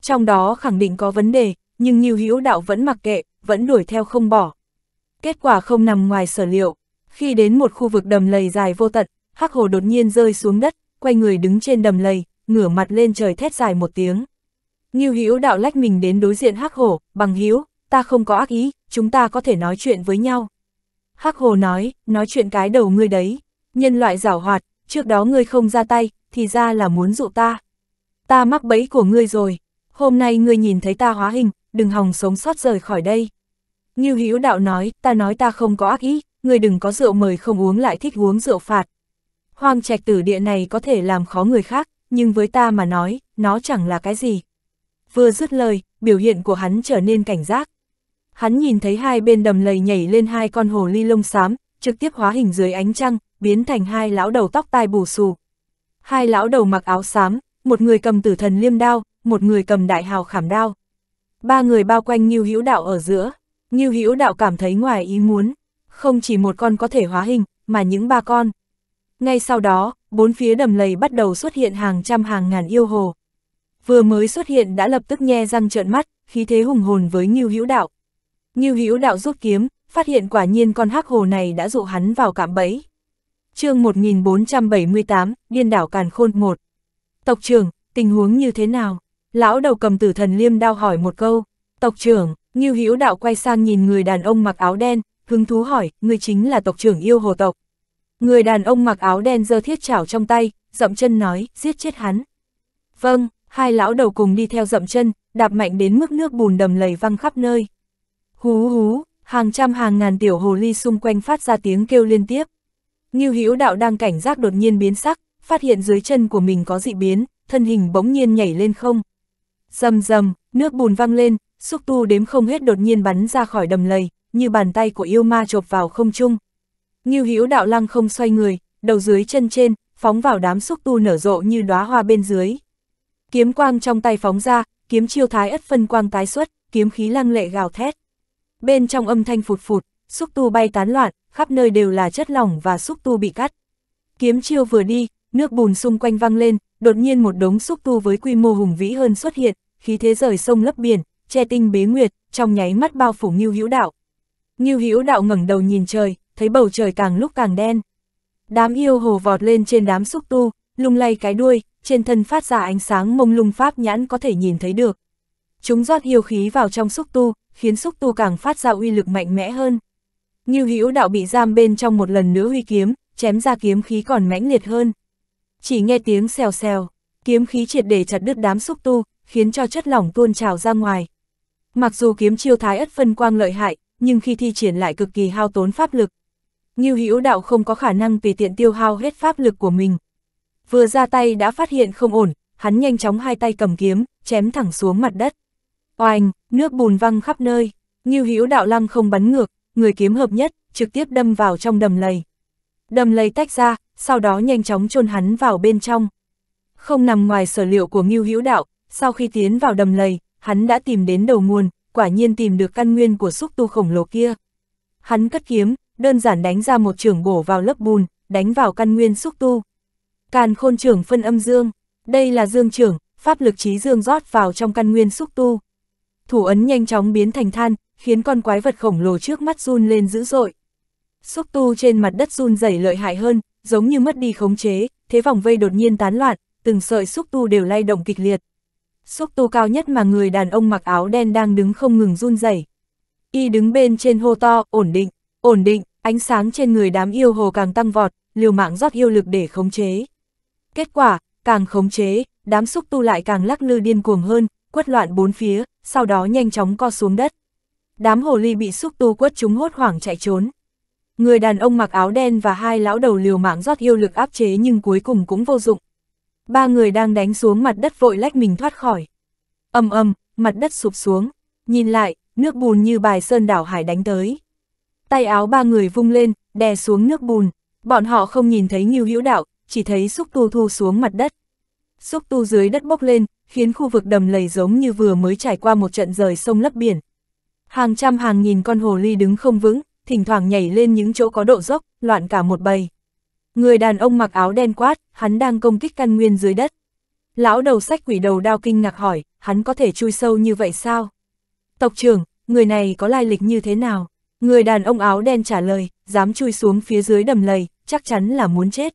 Trong đó khẳng định có vấn đề, nhưng Nhiêu Hữu Đạo vẫn mặc kệ, vẫn đuổi theo không bỏ. Kết quả không nằm ngoài sở liệu, khi đến một khu vực đầm lầy dài vô tận, Hắc Hồ đột nhiên rơi xuống đất, quay người đứng trên đầm lầy, ngửa mặt lên trời thét dài một tiếng. Nhiêu Hữu Đạo lách mình đến đối diện Hắc Hồ, "Bằng Hữu, ta không có ác ý, chúng ta có thể nói chuyện với nhau." Hắc Hồ nói, "Nói chuyện cái đầu ngươi đấy." Nhân loại giảo hoạt, trước đó ngươi không ra tay, thì ra là muốn dụ ta. Ta mắc bẫy của ngươi rồi, hôm nay ngươi nhìn thấy ta hóa hình, đừng hòng sống sót rời khỏi đây. Như Hữu Đạo nói, ta nói ta không có ác ý, ngươi đừng có rượu mời không uống lại thích uống rượu phạt. Hoang trạch tử địa này có thể làm khó người khác, nhưng với ta mà nói, nó chẳng là cái gì. Vừa dứt lời, biểu hiện của hắn trở nên cảnh giác. Hắn nhìn thấy hai bên đầm lầy nhảy lên hai con hồ ly lông xám, trực tiếp hóa hình dưới ánh trăng, biến thành hai lão đầu tóc tai bù xù. Hai lão đầu mặc áo xám, một người cầm tử thần liêm đao, một người cầm đại hào khảm đao. Ba người bao quanh Ngưu Hữu Đạo ở giữa, Ngưu Hữu Đạo cảm thấy ngoài ý muốn, không chỉ một con có thể hóa hình, mà những ba con. Ngay sau đó, bốn phía đầm lầy bắt đầu xuất hiện hàng trăm hàng ngàn yêu hồ. Vừa mới xuất hiện đã lập tức nhe răng trợn mắt, khí thế hùng hồn với Ngưu Hữu Đạo. Ngưu Hữu Đạo rút kiếm, phát hiện quả nhiên con hắc hồ này đã dụ hắn vào cạm bẫy chương 1478, Điên đảo Càn Khôn 1. Tộc trưởng, tình huống như thế nào? Lão đầu cầm tử thần liêm đao hỏi một câu. Tộc trưởng, Ngưu Hữu Đạo quay sang nhìn người đàn ông mặc áo đen, hứng thú hỏi, người chính là tộc trưởng yêu hồ tộc. Người đàn ông mặc áo đen giơ thiết chảo trong tay, dậm chân nói, giết chết hắn. Vâng, hai lão đầu cùng đi theo dậm chân, đạp mạnh đến mức nước bùn đầm lầy văng khắp nơi. Hú hú, hàng trăm hàng ngàn tiểu hồ ly xung quanh phát ra tiếng kêu liên tiếp. Ngưu Hữu Đạo đang cảnh giác đột nhiên biến sắc, phát hiện dưới chân của mình có dị biến, thân hình bỗng nhiên nhảy lên không. Rầm rầm, nước bùn văng lên, xúc tu đếm không hết đột nhiên bắn ra khỏi đầm lầy, như bàn tay của yêu ma chộp vào không trung. Ngưu Hữu Đạo lăng không xoay người, đầu dưới chân trên, phóng vào đám xúc tu nở rộ như đóa hoa bên dưới. Kiếm quang trong tay phóng ra, kiếm chiêu thái ất phân quang tái xuất, kiếm khí lăng lệ gào thét. Bên trong âm thanh phụt phụt, xúc tu bay tán loạn, khắp nơi đều là chất lỏng và xúc tu bị cắt. Kiếm chiêu vừa đi, nước bùn xung quanh văng lên, đột nhiên một đống xúc tu với quy mô hùng vĩ hơn xuất hiện, khí thế rời sông lấp biển, che tinh bế nguyệt, trong nháy mắt bao phủ Ngưu Hữu Đạo. Ngưu Hữu Đạo ngẩng đầu nhìn trời, thấy bầu trời càng lúc càng đen. Đám yêu hồ vọt lên trên đám xúc tu, lung lay cái đuôi, trên thân phát ra ánh sáng mông lung pháp nhãn có thể nhìn thấy được. Chúng rót yêu khí vào trong xúc tu, khiến xúc tu càng phát ra uy lực mạnh mẽ hơn. Ngưu Hữu Đạo bị giam bên trong một lần nữa huy kiếm, chém ra kiếm khí còn mãnh liệt hơn. Chỉ nghe tiếng xèo xèo, kiếm khí triệt để chặt đứt đám xúc tu, khiến cho chất lỏng tuôn trào ra ngoài. Mặc dù kiếm chiêu thái ất phân quang lợi hại, nhưng khi thi triển lại cực kỳ hao tốn pháp lực. Ngưu Hữu Đạo không có khả năng tùy tiện tiêu hao hết pháp lực của mình. Vừa ra tay đã phát hiện không ổn, hắn nhanh chóng hai tay cầm kiếm, chém thẳng xuống mặt đất. Oanh, nước bùn văng khắp nơi, Ngưu Hữu Đạo lăng không bắn ngược, người kiếm hợp nhất, trực tiếp đâm vào trong đầm lầy. Đầm lầy tách ra, sau đó nhanh chóng chôn hắn vào bên trong. Không nằm ngoài sở liệu của Ngưu Hữu Đạo, sau khi tiến vào đầm lầy, hắn đã tìm đến đầu nguồn, quả nhiên tìm được căn nguyên của xúc tu khổng lồ kia. Hắn cất kiếm, đơn giản đánh ra một trường bổ vào lớp bùn, đánh vào căn nguyên xúc tu. Càn khôn trưởng phân âm dương, đây là dương trưởng, pháp lực trí dương rót vào trong căn nguyên xúc tu. Thủ ấn nhanh chóng biến thành than, khiến con quái vật khổng lồ trước mắt run lên dữ dội. Xúc tu trên mặt đất run rẩy lợi hại hơn, giống như mất đi khống chế, thế vòng vây đột nhiên tán loạn, từng sợi xúc tu đều lay động kịch liệt. Xúc tu cao nhất mà người đàn ông mặc áo đen đang đứng không ngừng run rẩy. Y đứng bên trên hô to, ổn định, ổn định, ánh sáng trên người đám yêu hồ càng tăng vọt, liều mạng rót yêu lực để khống chế. Kết quả, càng khống chế, đám xúc tu lại càng lắc lư điên cuồng hơn, quất loạn bốn phía, sau đó nhanh chóng co xuống đất đám hồ ly bị xúc tu quất chúng hốt hoảng chạy trốn. Người đàn ông mặc áo đen và hai lão đầu liều mạng rót yêu lực áp chế nhưng cuối cùng cũng vô dụng. Ba người đang đánh xuống mặt đất vội lách mình thoát khỏi. Âm âm, mặt đất sụp xuống. Nhìn lại, nước bùn như bài sơn đảo hải đánh tới. Tay áo ba người vung lên, đè xuống nước bùn. Bọn họ không nhìn thấy nghiêu hữu đạo, chỉ thấy xúc tu thu xuống mặt đất. Xúc tu dưới đất bốc lên, khiến khu vực đầm lầy giống như vừa mới trải qua một trận rời sông lấp biển, Hàng trăm hàng nghìn con hồ ly đứng không vững, thỉnh thoảng nhảy lên những chỗ có độ dốc, loạn cả một bầy. Người đàn ông mặc áo đen quát, hắn đang công kích căn nguyên dưới đất. Lão đầu sách quỷ đầu đao kinh ngạc hỏi, hắn có thể chui sâu như vậy sao? Tộc trưởng, người này có lai lịch như thế nào? Người đàn ông áo đen trả lời, dám chui xuống phía dưới đầm lầy, chắc chắn là muốn chết.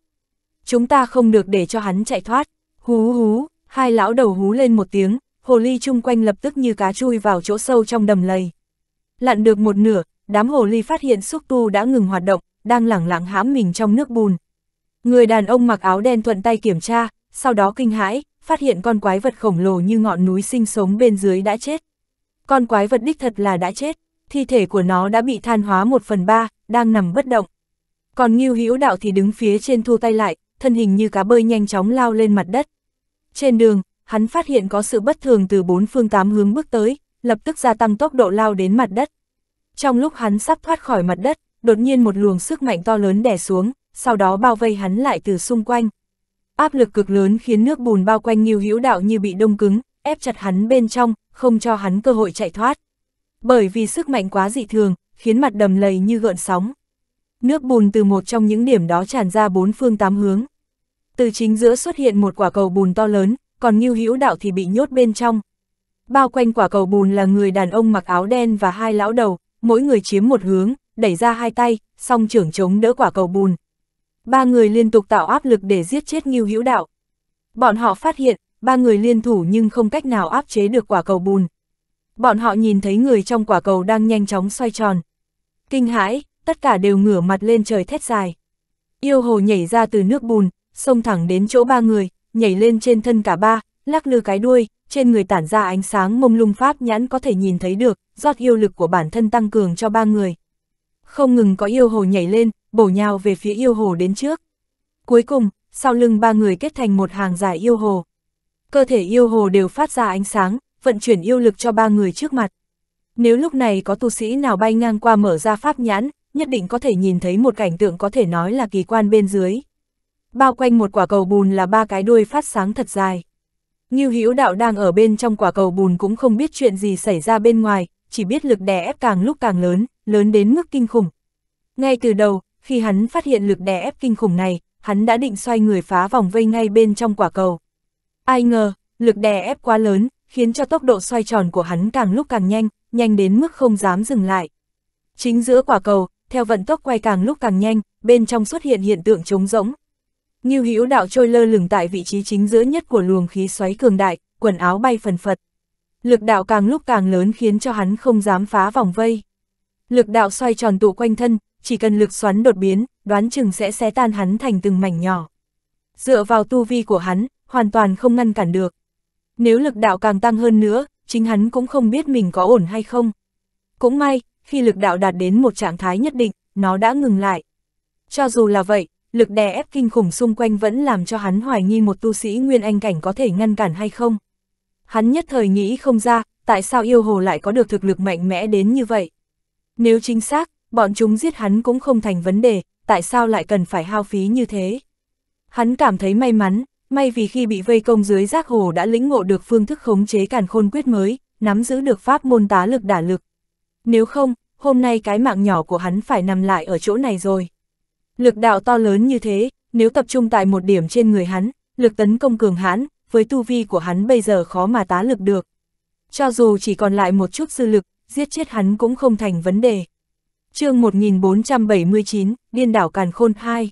Chúng ta không được để cho hắn chạy thoát. Hú hú, hai lão đầu hú lên một tiếng, hồ ly chung quanh lập tức như cá chui vào chỗ sâu trong đầm lầy. Lặn được một nửa, đám hồ ly phát hiện xúc tu đã ngừng hoạt động, đang lẳng lặng hãm mình trong nước bùn. Người đàn ông mặc áo đen thuận tay kiểm tra, sau đó kinh hãi, phát hiện con quái vật khổng lồ như ngọn núi sinh sống bên dưới đã chết. Con quái vật đích thật là đã chết, thi thể của nó đã bị than hóa một phần ba, đang nằm bất động. Còn Ngưu Hữu Đạo thì đứng phía trên thu tay lại, thân hình như cá bơi nhanh chóng lao lên mặt đất. Trên đường, hắn phát hiện có sự bất thường từ bốn phương tám hướng bước tới, lập tức gia tăng tốc độ lao đến mặt đất. Trong lúc hắn sắp thoát khỏi mặt đất, đột nhiên một luồng sức mạnh to lớn đè xuống, sau đó bao vây hắn lại từ xung quanh. Áp lực cực lớn khiến nước bùn bao quanh Ngưu Hữu Đạo như bị đông cứng, ép chặt hắn bên trong, không cho hắn cơ hội chạy thoát. Bởi vì sức mạnh quá dị thường, khiến mặt đầm lầy như gợn sóng. Nước bùn từ một trong những điểm đó tràn ra bốn phương tám hướng. Từ chính giữa xuất hiện một quả cầu bùn to lớn, còn Ngưu Hữu Đạo thì bị nhốt bên trong. Bao quanh quả cầu bùn là người đàn ông mặc áo đen và hai lão đầu, mỗi người chiếm một hướng, đẩy ra hai tay, song trưởng chống đỡ quả cầu bùn. Ba người liên tục tạo áp lực để giết chết Ngưu Hữu Đạo. Bọn họ phát hiện, ba người liên thủ nhưng không cách nào áp chế được quả cầu bùn. Bọn họ nhìn thấy người trong quả cầu đang nhanh chóng xoay tròn. Kinh hãi, tất cả đều ngửa mặt lên trời thét dài. Yêu hồ nhảy ra từ nước bùn, xông thẳng đến chỗ ba người, nhảy lên trên thân cả ba, lắc lư cái đuôi, trên người tản ra ánh sáng mông lung pháp nhãn có thể nhìn thấy được, rót yêu lực của bản thân tăng cường cho ba người. Không ngừng có yêu hồ nhảy lên, bổ nhào về phía yêu hồ đến trước. Cuối cùng, sau lưng ba người kết thành một hàng dài yêu hồ. Cơ thể yêu hồ đều phát ra ánh sáng, vận chuyển yêu lực cho ba người trước mặt. Nếu lúc này có tu sĩ nào bay ngang qua mở ra pháp nhãn, nhất định có thể nhìn thấy một cảnh tượng có thể nói là kỳ quan bên dưới. Bao quanh một quả cầu bùn là ba cái đuôi phát sáng thật dài. Ngưu Hữu Đạo đang ở bên trong quả cầu bùn cũng không biết chuyện gì xảy ra bên ngoài, chỉ biết lực đè ép càng lúc càng lớn, lớn đến mức kinh khủng. Ngay từ đầu, khi hắn phát hiện lực đè ép kinh khủng này, hắn đã định xoay người phá vòng vây ngay bên trong quả cầu. Ai ngờ, lực đè ép quá lớn, khiến cho tốc độ xoay tròn của hắn càng lúc càng nhanh, nhanh đến mức không dám dừng lại. Chính giữa quả cầu, theo vận tốc quay càng lúc càng nhanh, bên trong xuất hiện hiện tượng trống rỗng, Ngưu Hữu Đạo trôi lơ lửng tại vị trí chính giữa nhất của luồng khí xoáy cường đại, quần áo bay phần phật. Lực đạo càng lúc càng lớn khiến cho hắn không dám phá vòng vây. Lực đạo xoay tròn tụ quanh thân, chỉ cần lực xoắn đột biến, đoán chừng sẽ xé tan hắn thành từng mảnh nhỏ. Dựa vào tu vi của hắn, hoàn toàn không ngăn cản được. Nếu lực đạo càng tăng hơn nữa, chính hắn cũng không biết mình có ổn hay không. Cũng may, khi lực đạo đạt đến một trạng thái nhất định, nó đã ngừng lại. Cho dù là vậy, lực đè ép kinh khủng xung quanh vẫn làm cho hắn hoài nghi một tu sĩ nguyên anh cảnh có thể ngăn cản hay không. Hắn nhất thời nghĩ không ra, tại sao yêu hồ lại có được thực lực mạnh mẽ đến như vậy. Nếu chính xác, bọn chúng giết hắn cũng không thành vấn đề, tại sao lại cần phải hao phí như thế. Hắn cảm thấy may mắn, may vì khi bị vây công dưới giác hồ đã lĩnh ngộ được phương thức khống chế càn khôn quyết mới, nắm giữ được pháp môn tá lực đả lực. Nếu không, hôm nay cái mạng nhỏ của hắn phải nằm lại ở chỗ này rồi. Lực đạo to lớn như thế, nếu tập trung tại một điểm trên người hắn, lực tấn công cường hãn, với tu vi của hắn bây giờ khó mà tá lực được. Cho dù chỉ còn lại một chút dư lực, giết chết hắn cũng không thành vấn đề. chương 1479, Điên đảo Càn Khôn 2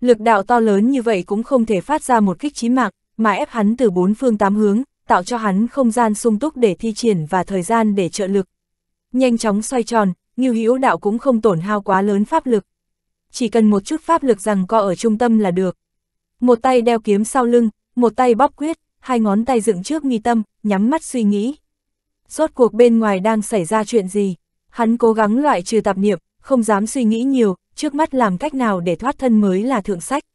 Lực đạo to lớn như vậy cũng không thể phát ra một kích chí mạng, mà ép hắn từ bốn phương tám hướng, tạo cho hắn không gian sung túc để thi triển và thời gian để trợ lực. Nhanh chóng xoay tròn, Ngưu Hữu Đạo cũng không tổn hao quá lớn pháp lực, chỉ cần một chút pháp lực rằng co ở trung tâm là được. Một tay đeo kiếm sau lưng, một tay bóp quyết, hai ngón tay dựng trước nghi tâm, nhắm mắt suy nghĩ. Rốt cuộc bên ngoài đang xảy ra chuyện gì? Hắn cố gắng loại trừ tạp niệm, không dám suy nghĩ nhiều, trước mắt làm cách nào để thoát thân mới là thượng sách.